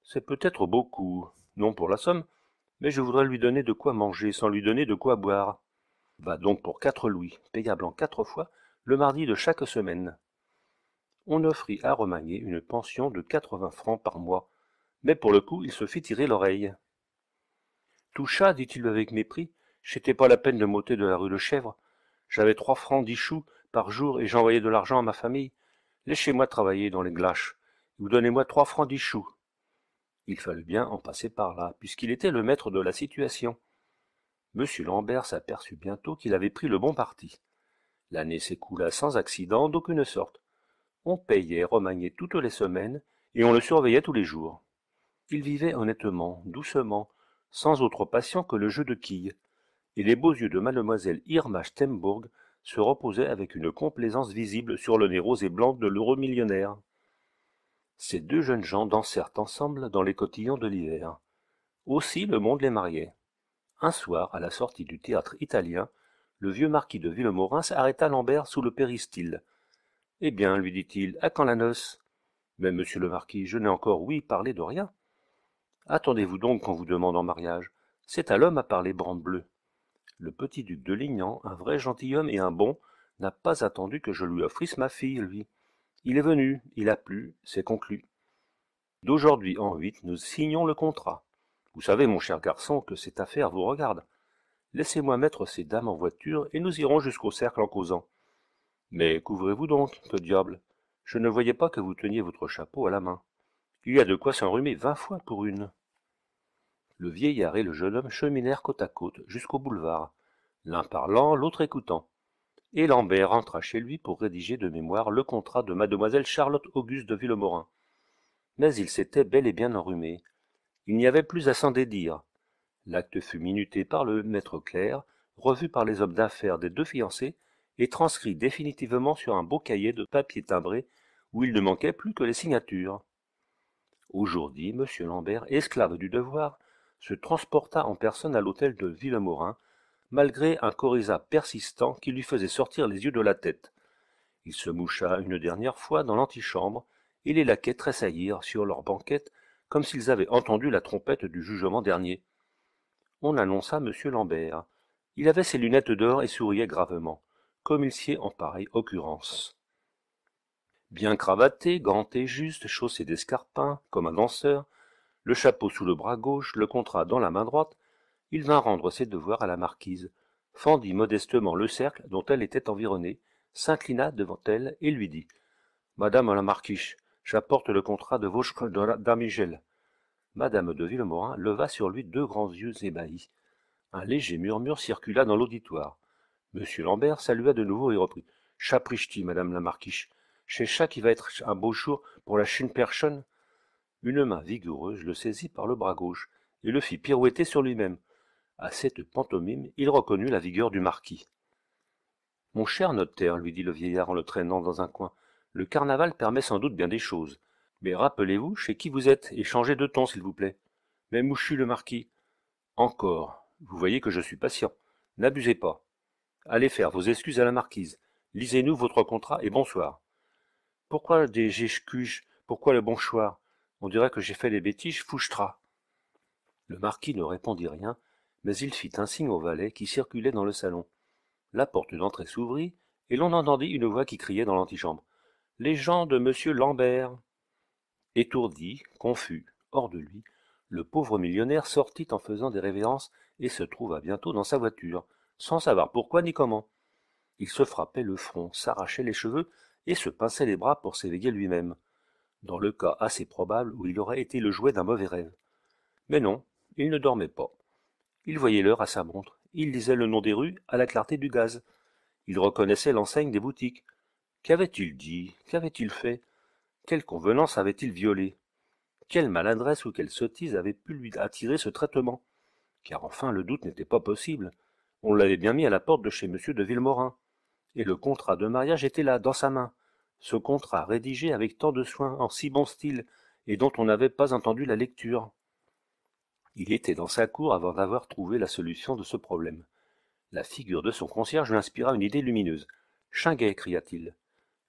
C'est peut-être beaucoup, non pour la somme, mais je voudrais lui donner de quoi manger sans lui donner de quoi boire va donc pour quatre louis, payable en quatre fois, le mardi de chaque semaine. On offrit à Romagné une pension de quatre-vingts francs par mois, mais pour le coup, il se fit tirer l'oreille. Toucha, dit-il avec mépris, j'étais pas la peine de m'ôter de la rue de Chèvre. J'avais trois francs dix choux par jour et j'envoyais de l'argent à ma famille. Laissez-moi travailler dans les glaches. Vous donnez-moi trois francs dix choux. Il fallut bien en passer par là, puisqu'il était le maître de la situation. M. Lambert s'aperçut bientôt qu'il avait pris le bon parti. L'année s'écoula sans accident d'aucune sorte. On payait Romagné toutes les semaines et on le surveillait tous les jours. Il vivait honnêtement, doucement, sans autre passion que le jeu de quilles, et les beaux yeux de mademoiselle Irma Stemburg se reposaient avec une complaisance visible sur le nez rose et blanc de l'heureux millionnaire. Ces deux jeunes gens dansèrent ensemble dans les cotillons de l'hiver. Aussi le monde les mariait. Un soir, à la sortie du théâtre italien, le vieux marquis de Villemorins arrêta Lambert sous le péristyle. Eh bien, lui dit-il, à quand la noce Mais, monsieur le marquis, je n'ai encore oui parlé de rien. Attendez-vous donc qu'on vous demande en mariage. C'est à l'homme à parler brande bleue. Le petit duc de Lignan, un vrai gentilhomme et un bon, n'a pas attendu que je lui offrisse ma fille, lui. Il est venu, il a plu, c'est conclu. D'aujourd'hui en huit, nous signons le contrat. Vous savez, mon cher garçon, que cette affaire vous regarde. Laissez-moi mettre ces dames en voiture, et nous irons jusqu'au cercle en causant. Mais couvrez-vous donc, que diable Je ne voyais pas que vous teniez votre chapeau à la main. Il y a de quoi s'enrhumer vingt fois pour une. Le vieillard et le jeune homme cheminèrent côte à côte jusqu'au boulevard, l'un parlant, l'autre écoutant. Et Lambert rentra chez lui pour rédiger de mémoire le contrat de mademoiselle Charlotte Auguste de Villemorin. Mais il s'était bel et bien enrhumé, il n'y avait plus à s'en dédire. L'acte fut minuté par le maître clerc, revu par les hommes d'affaires des deux fiancés et transcrit définitivement sur un beau cahier de papier timbré où il ne manquait plus que les signatures. Aujourd'hui, M. Lambert, esclave du devoir, se transporta en personne à l'hôtel de Villemorin, malgré un coryza persistant qui lui faisait sortir les yeux de la tête. Il se moucha une dernière fois dans l'antichambre, et les laquais tressaillirent sur leur banquette comme s'ils avaient entendu la trompette du jugement dernier. On annonça M. Lambert. Il avait ses lunettes d'or et souriait gravement, comme il sied en pareille occurrence. Bien cravaté, ganté juste, chaussé d'escarpins, comme un danseur, le chapeau sous le bras gauche, le contrat dans la main droite, il vint rendre ses devoirs à la marquise, fendit modestement le cercle dont elle était environnée, s'inclina devant elle et lui dit Madame la marquise, J'apporte le contrat de Vauchre d'Armigel. Madame de Villemorin leva sur lui deux grands yeux ébahis. Un léger murmure circula dans l'auditoire. Monsieur Lambert salua de nouveau et reprit. Chaprichti, madame la marquiche. Chez chat qui va être un beau jour pour la chine personne. Une main vigoureuse le saisit par le bras gauche et le fit pirouetter sur lui-même. À cette pantomime, il reconnut la vigueur du marquis. Mon cher notaire, lui dit le vieillard en le traînant dans un coin, le carnaval permet sans doute bien des choses. Mais rappelez-vous chez qui vous êtes et changez de ton, s'il vous plaît. Mais Mouchu le marquis. Encore. Vous voyez que je suis patient. N'abusez pas. Allez faire vos excuses à la marquise. Lisez-nous votre contrat et bonsoir. Pourquoi des géchcuches Pourquoi le bonchoir On dirait que j'ai fait les bêtises, fouchtra. Le marquis ne répondit rien, mais il fit un signe au valet qui circulait dans le salon. La porte d'entrée s'ouvrit, et l'on entendit une voix qui criait dans l'antichambre les gens de M. Lambert. Étourdi, confus, hors de lui, le pauvre millionnaire sortit en faisant des révérences et se trouva bientôt dans sa voiture, sans savoir pourquoi ni comment. Il se frappait le front, s'arrachait les cheveux et se pinçait les bras pour s'éveiller lui-même, dans le cas assez probable où il aurait été le jouet d'un mauvais rêve. Mais non, il ne dormait pas. Il voyait l'heure à sa montre, il lisait le nom des rues à la clarté du gaz, il reconnaissait l'enseigne des boutiques, qu'avait-il dit qu'avait-il fait quelle convenance avait-il violée quelle maladresse ou quelle sottise avait pu lui attirer ce traitement car enfin le doute n'était pas possible on l'avait bien mis à la porte de chez m de Villemorin, et le contrat de mariage était là dans sa main ce contrat rédigé avec tant de soin en si bon style et dont on n'avait pas entendu la lecture il était dans sa cour avant d'avoir trouvé la solution de ce problème la figure de son concierge lui inspira une idée lumineuse chinguet cria-t-il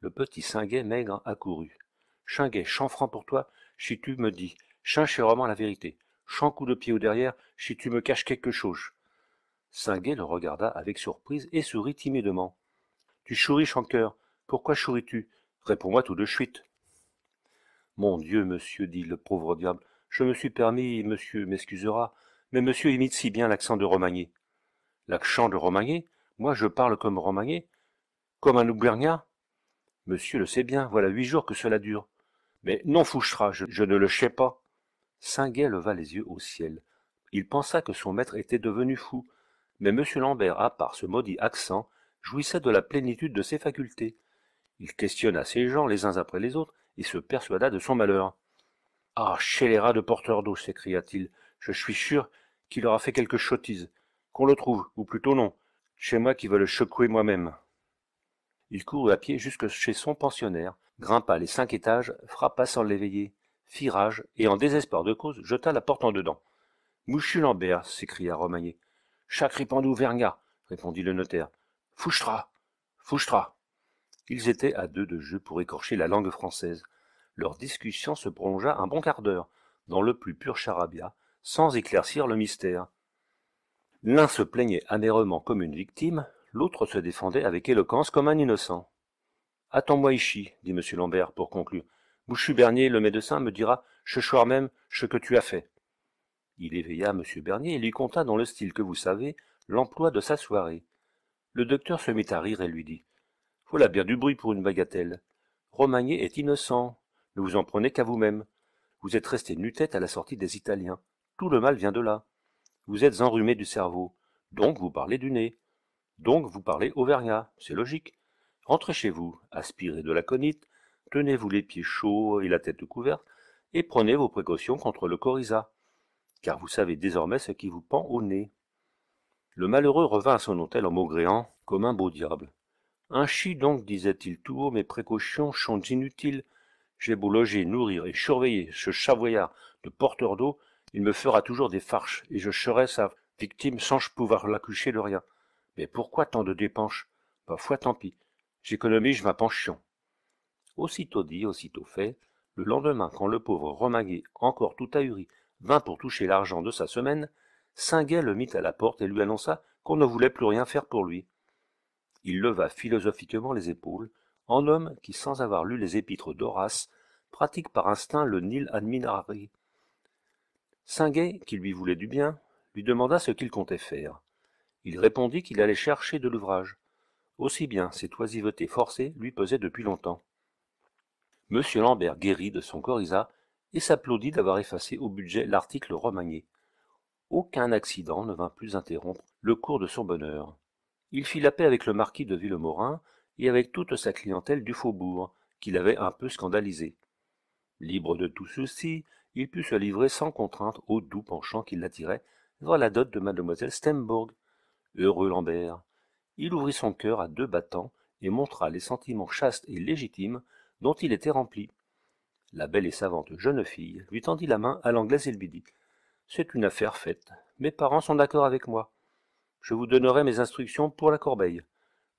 le petit Singuet maigre accourut. Chinguet, chanfranc pour toi, si tu me dis. Chin, Roman la vérité. Chan coup de pied au derrière, si tu me caches quelque chose. Singuet le regarda avec surprise et sourit timidement. Tu chouris chancœur, Pourquoi chouris tu Réponds-moi tout de suite. Mon Dieu, monsieur, dit le pauvre diable, je me suis permis, monsieur m'excusera, mais monsieur imite si bien l'accent de Romagné. L'accent de Romagné Moi, je parle comme Romagné Comme un Monsieur le sait bien, voilà huit jours que cela dure. Mais non, Fouchera, je, ne le sais pas. Singuet leva les yeux au ciel. Il pensa que son maître était devenu fou, mais M. Lambert, à part ce maudit accent, jouissait de la plénitude de ses facultés. Il questionna ses gens les uns après les autres et se persuada de son malheur. Ah, rats de porteur d'eau s'écria-t-il, je suis sûr qu'il aura fait quelque chottise. Qu'on le trouve, ou plutôt non. Chez moi qui veux le secouer moi-même. Il courut à pied jusque chez son pensionnaire, grimpa les cinq étages, frappa sans l'éveiller, fit rage, et en désespoir de cause, jeta la porte en dedans. Mouchu Lambert, s'écria Romagné. Chacripandou Verga !» répondit le notaire. Fouchtra Fouchtra Ils étaient à deux de jeu pour écorcher la langue française. Leur discussion se prolongea un bon quart d'heure, dans le plus pur charabia, sans éclaircir le mystère. L'un se plaignait amèrement comme une victime, l'autre se défendait avec éloquence comme un innocent. Attends-moi ici, dit M. Lambert pour conclure. Bouchu Bernier, le médecin, me dira ce soir même ce que tu as fait. Il éveilla M. Bernier et lui conta dans le style que vous savez l'emploi de sa soirée. Le docteur se mit à rire et lui dit Voilà bien du bruit pour une bagatelle. Romagné est innocent. Ne vous en prenez qu'à vous-même. Vous êtes resté nu-tête à la sortie des Italiens. Tout le mal vient de là. Vous êtes enrhumé du cerveau. Donc vous parlez du nez. Donc vous parlez auvergnat, c'est logique. Rentrez chez vous, aspirez de la conite, tenez-vous les pieds chauds et la tête couverte, et prenez vos précautions contre le coryza, car vous savez désormais ce qui vous pend au nez. Le malheureux revint à son hôtel en maugréant, comme un beau diable. Un chi donc, disait-il tout haut, mes précautions sont inutiles. J'ai beau loger, nourrir et surveiller ce chavoyard de porteur d'eau, il me fera toujours des farches, et je serai sa victime sans je pouvoir l'accoucher de rien. Mais pourquoi tant de dépenses ?»« Parfois tant pis. J'économise ma pension. Aussitôt dit, aussitôt fait, le lendemain, quand le pauvre Romaguet, encore tout ahuri, vint pour toucher l'argent de sa semaine, Singuet le mit à la porte et lui annonça qu'on ne voulait plus rien faire pour lui. Il leva philosophiquement les épaules, en homme qui, sans avoir lu les épîtres d'Horace, pratique par instinct le nil admirari. Singuet, qui lui voulait du bien, lui demanda ce qu'il comptait faire. Il répondit qu'il allait chercher de l'ouvrage. Aussi bien cette oisiveté forcée lui pesait depuis longtemps. M. Lambert guérit de son coryza et s'applaudit d'avoir effacé au budget l'article remanié. Aucun accident ne vint plus interrompre le cours de son bonheur. Il fit la paix avec le marquis de Villemorin et avec toute sa clientèle du faubourg, qui l'avait un peu scandalisé. Libre de tout souci, il put se livrer sans contrainte au doux penchant qui l'attirait vers la dot de mademoiselle Stembourg, Heureux Lambert Il ouvrit son cœur à deux battants et montra les sentiments chastes et légitimes dont il était rempli. La belle et savante jeune fille lui tendit la main à l'anglaise et lui dit C'est une affaire faite. Mes parents sont d'accord avec moi. Je vous donnerai mes instructions pour la corbeille.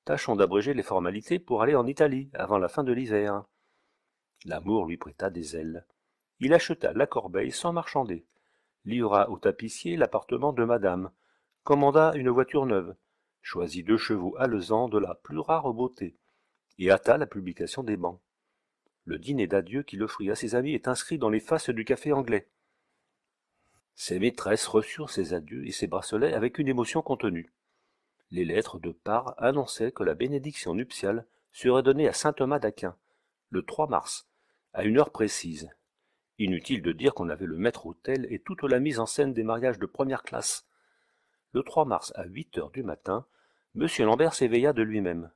Tâchons d'abréger les formalités pour aller en Italie avant la fin de l'hiver. L'amour lui prêta des ailes. Il acheta la corbeille sans marchander, livra au tapissier l'appartement de madame, commanda une voiture neuve, choisit deux chevaux alezans de la plus rare beauté, et hâta la publication des bancs. Le dîner d'adieu qu'il offrit à ses amis est inscrit dans les faces du café anglais. Ses maîtresses reçurent ses adieux et ses bracelets avec une émotion contenue. Les lettres de part annonçaient que la bénédiction nuptiale serait donnée à saint Thomas d'Aquin, le 3 mars, à une heure précise. Inutile de dire qu'on avait le maître hôtel et toute la mise en scène des mariages de première classe, le 3 mars à 8 heures du matin, M. Lambert s'éveilla de lui-même,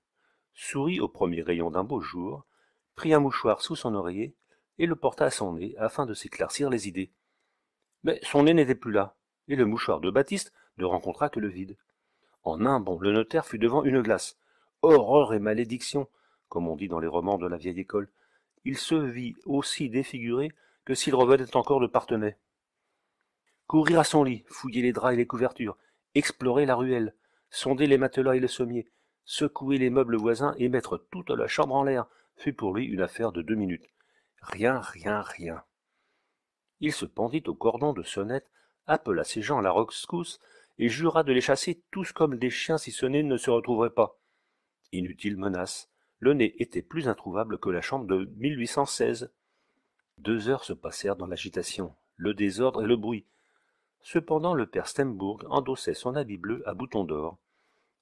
sourit au premier rayon d'un beau jour, prit un mouchoir sous son oreiller et le porta à son nez afin de s'éclaircir les idées. Mais son nez n'était plus là, et le mouchoir de Baptiste ne rencontra que le vide. En un bond, le notaire fut devant une glace. Horreur et malédiction, comme on dit dans les romans de la vieille école. Il se vit aussi défiguré que s'il revenait encore de Partenay. Courir à son lit, fouiller les draps et les couvertures, explorer la ruelle, sonder les matelas et le sommier, secouer les meubles voisins et mettre toute la chambre en l'air fut pour lui une affaire de deux minutes. Rien, rien, rien. Il se pendit au cordon de sonnette, appela ses gens à la roxcousse et jura de les chasser tous comme des chiens si ce nez ne se retrouverait pas. Inutile menace. Le nez était plus introuvable que la chambre de 1816. Deux heures se passèrent dans l'agitation, le désordre et le bruit, Cependant, le père Stembourg endossait son habit bleu à boutons d'or.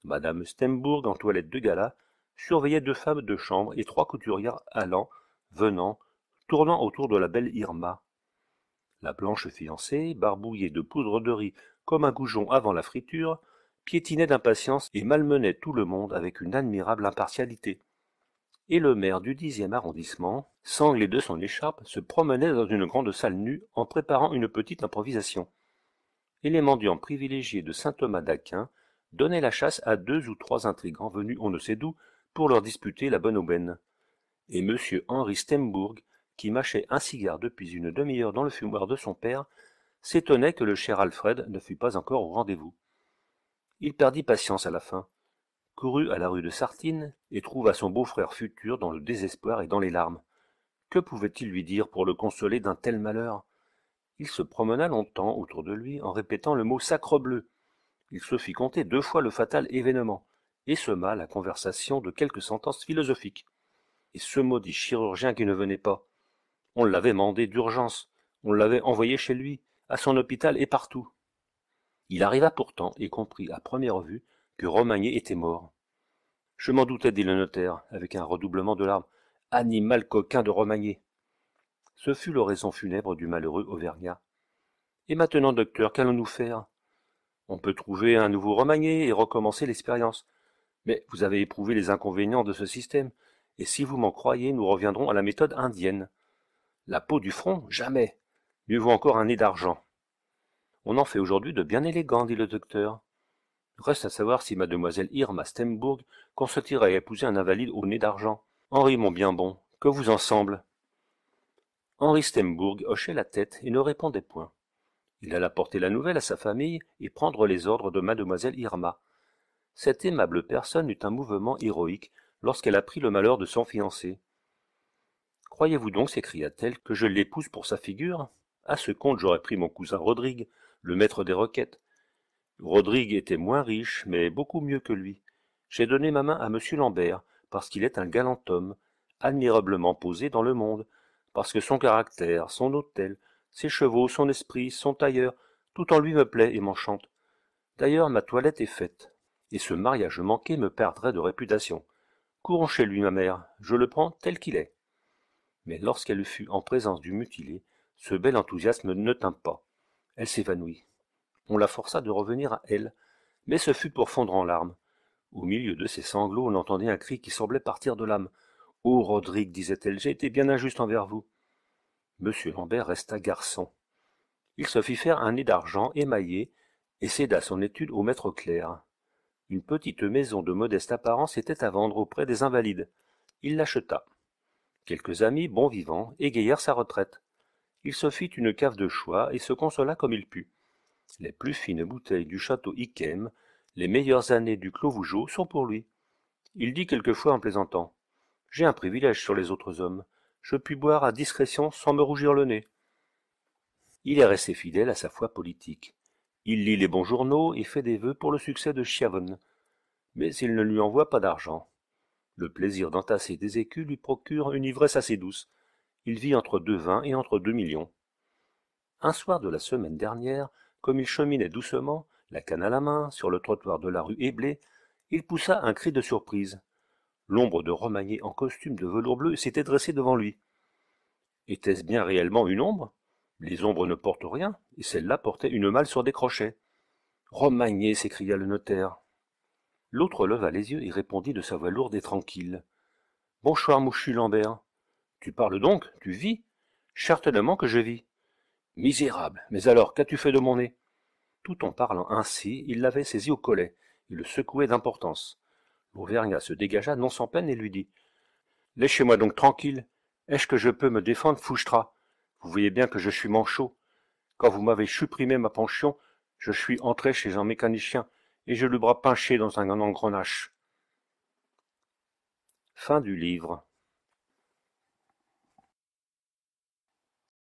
Madame Stembourg, en toilette de gala, surveillait deux femmes de chambre et trois couturières allant, venant, tournant autour de la belle Irma. La blanche fiancée, barbouillée de poudre de riz comme un goujon avant la friture, piétinait d'impatience et malmenait tout le monde avec une admirable impartialité. Et le maire du dixième arrondissement, sanglé de son écharpe, se promenait dans une grande salle nue en préparant une petite improvisation et les mendiants privilégiés de saint Thomas d'Aquin donnaient la chasse à deux ou trois intrigants venus on ne sait d'où pour leur disputer la bonne aubaine. Et M. Henri Stembourg, qui mâchait un cigare depuis une demi-heure dans le fumoir de son père, s'étonnait que le cher Alfred ne fût pas encore au rendez-vous. Il perdit patience à la fin, courut à la rue de Sartine et trouva son beau-frère futur dans le désespoir et dans les larmes. Que pouvait-il lui dire pour le consoler d'un tel malheur il se promena longtemps autour de lui en répétant le mot bleu. Il se fit compter deux fois le fatal événement et sema la conversation de quelques sentences philosophiques. Et ce maudit chirurgien qui ne venait pas. On l'avait mandé d'urgence, on l'avait envoyé chez lui, à son hôpital et partout. Il arriva pourtant et comprit à première vue que Romagné était mort. Je m'en doutais, dit le notaire, avec un redoublement de larmes. Animal coquin de Romagné. Ce fut l'oraison funèbre du malheureux Auvergnat. Et maintenant, docteur, qu'allons-nous faire On peut trouver un nouveau remanié et recommencer l'expérience. Mais vous avez éprouvé les inconvénients de ce système, et si vous m'en croyez, nous reviendrons à la méthode indienne. La peau du front, jamais. Mieux vaut encore un nez d'argent. On en fait aujourd'hui de bien élégants, dit le docteur. Reste à savoir si mademoiselle Irma Stembourg consentira à épouser un invalide au nez d'argent. Henri, mon bien bon, que vous en semble Henri Stembourg hochait la tête et ne répondait point. Il alla porter la nouvelle à sa famille et prendre les ordres de mademoiselle Irma. Cette aimable personne eut un mouvement héroïque lorsqu'elle apprit le malheur de son fiancé. Croyez-vous donc, s'écria-t-elle, que je l'épouse pour sa figure À ce compte, j'aurais pris mon cousin Rodrigue, le maître des requêtes. Rodrigue était moins riche, mais beaucoup mieux que lui. J'ai donné ma main à M. Lambert, parce qu'il est un galant homme, admirablement posé dans le monde, parce que son caractère, son hôtel, ses chevaux, son esprit, son tailleur, tout en lui me plaît et m'enchante. D'ailleurs, ma toilette est faite, et ce mariage manqué me perdrait de réputation. Courons chez lui, ma mère, je le prends tel qu'il est. Mais lorsqu'elle fut en présence du mutilé, ce bel enthousiasme ne tint pas. Elle s'évanouit. On la força de revenir à elle, mais ce fut pour fondre en larmes. Au milieu de ses sanglots, on entendait un cri qui semblait partir de l'âme. Oh, Rodrigue, disait-elle, j'ai été bien injuste envers vous. Monsieur Lambert resta garçon. Il se fit faire un nez d'argent émaillé et céda son étude au maître clerc. Une petite maison de modeste apparence était à vendre auprès des invalides. Il l'acheta. Quelques amis, bons vivants, égayèrent sa retraite. Il se fit une cave de choix et se consola comme il put. Les plus fines bouteilles du château Iquem, les meilleures années du Clos Vougeot sont pour lui. Il dit quelquefois en plaisantant j'ai un privilège sur les autres hommes. Je puis boire à discrétion sans me rougir le nez. Il est resté fidèle à sa foi politique. Il lit les bons journaux et fait des vœux pour le succès de Chiavone. Mais il ne lui envoie pas d'argent. Le plaisir d'entasser des écus lui procure une ivresse assez douce. Il vit entre deux vins et entre deux millions. Un soir de la semaine dernière, comme il cheminait doucement, la canne à la main, sur le trottoir de la rue éblée, il poussa un cri de surprise. L'ombre de Romagné en costume de velours bleu s'était dressée devant lui. Était-ce bien réellement une ombre Les ombres ne portent rien, et celle-là portait une malle sur des crochets. Romagné s'écria le notaire. L'autre leva les yeux et répondit de sa voix lourde et tranquille. Bonsoir, Mouchu Lambert. Tu parles donc Tu vis Certainement que je vis. Misérable Mais alors, qu'as-tu fait de mon nez Tout en parlant ainsi, il l'avait saisi au collet. et le secouait d'importance se dégagea non sans peine et lui dit Laissez-moi donc tranquille. Est-ce que je peux me défendre, Fouchtra Vous voyez bien que je suis manchot. Quand vous m'avez supprimé ma pension, je suis entré chez un mécanicien et je le bras pinché dans un engrenage. Fin du livre.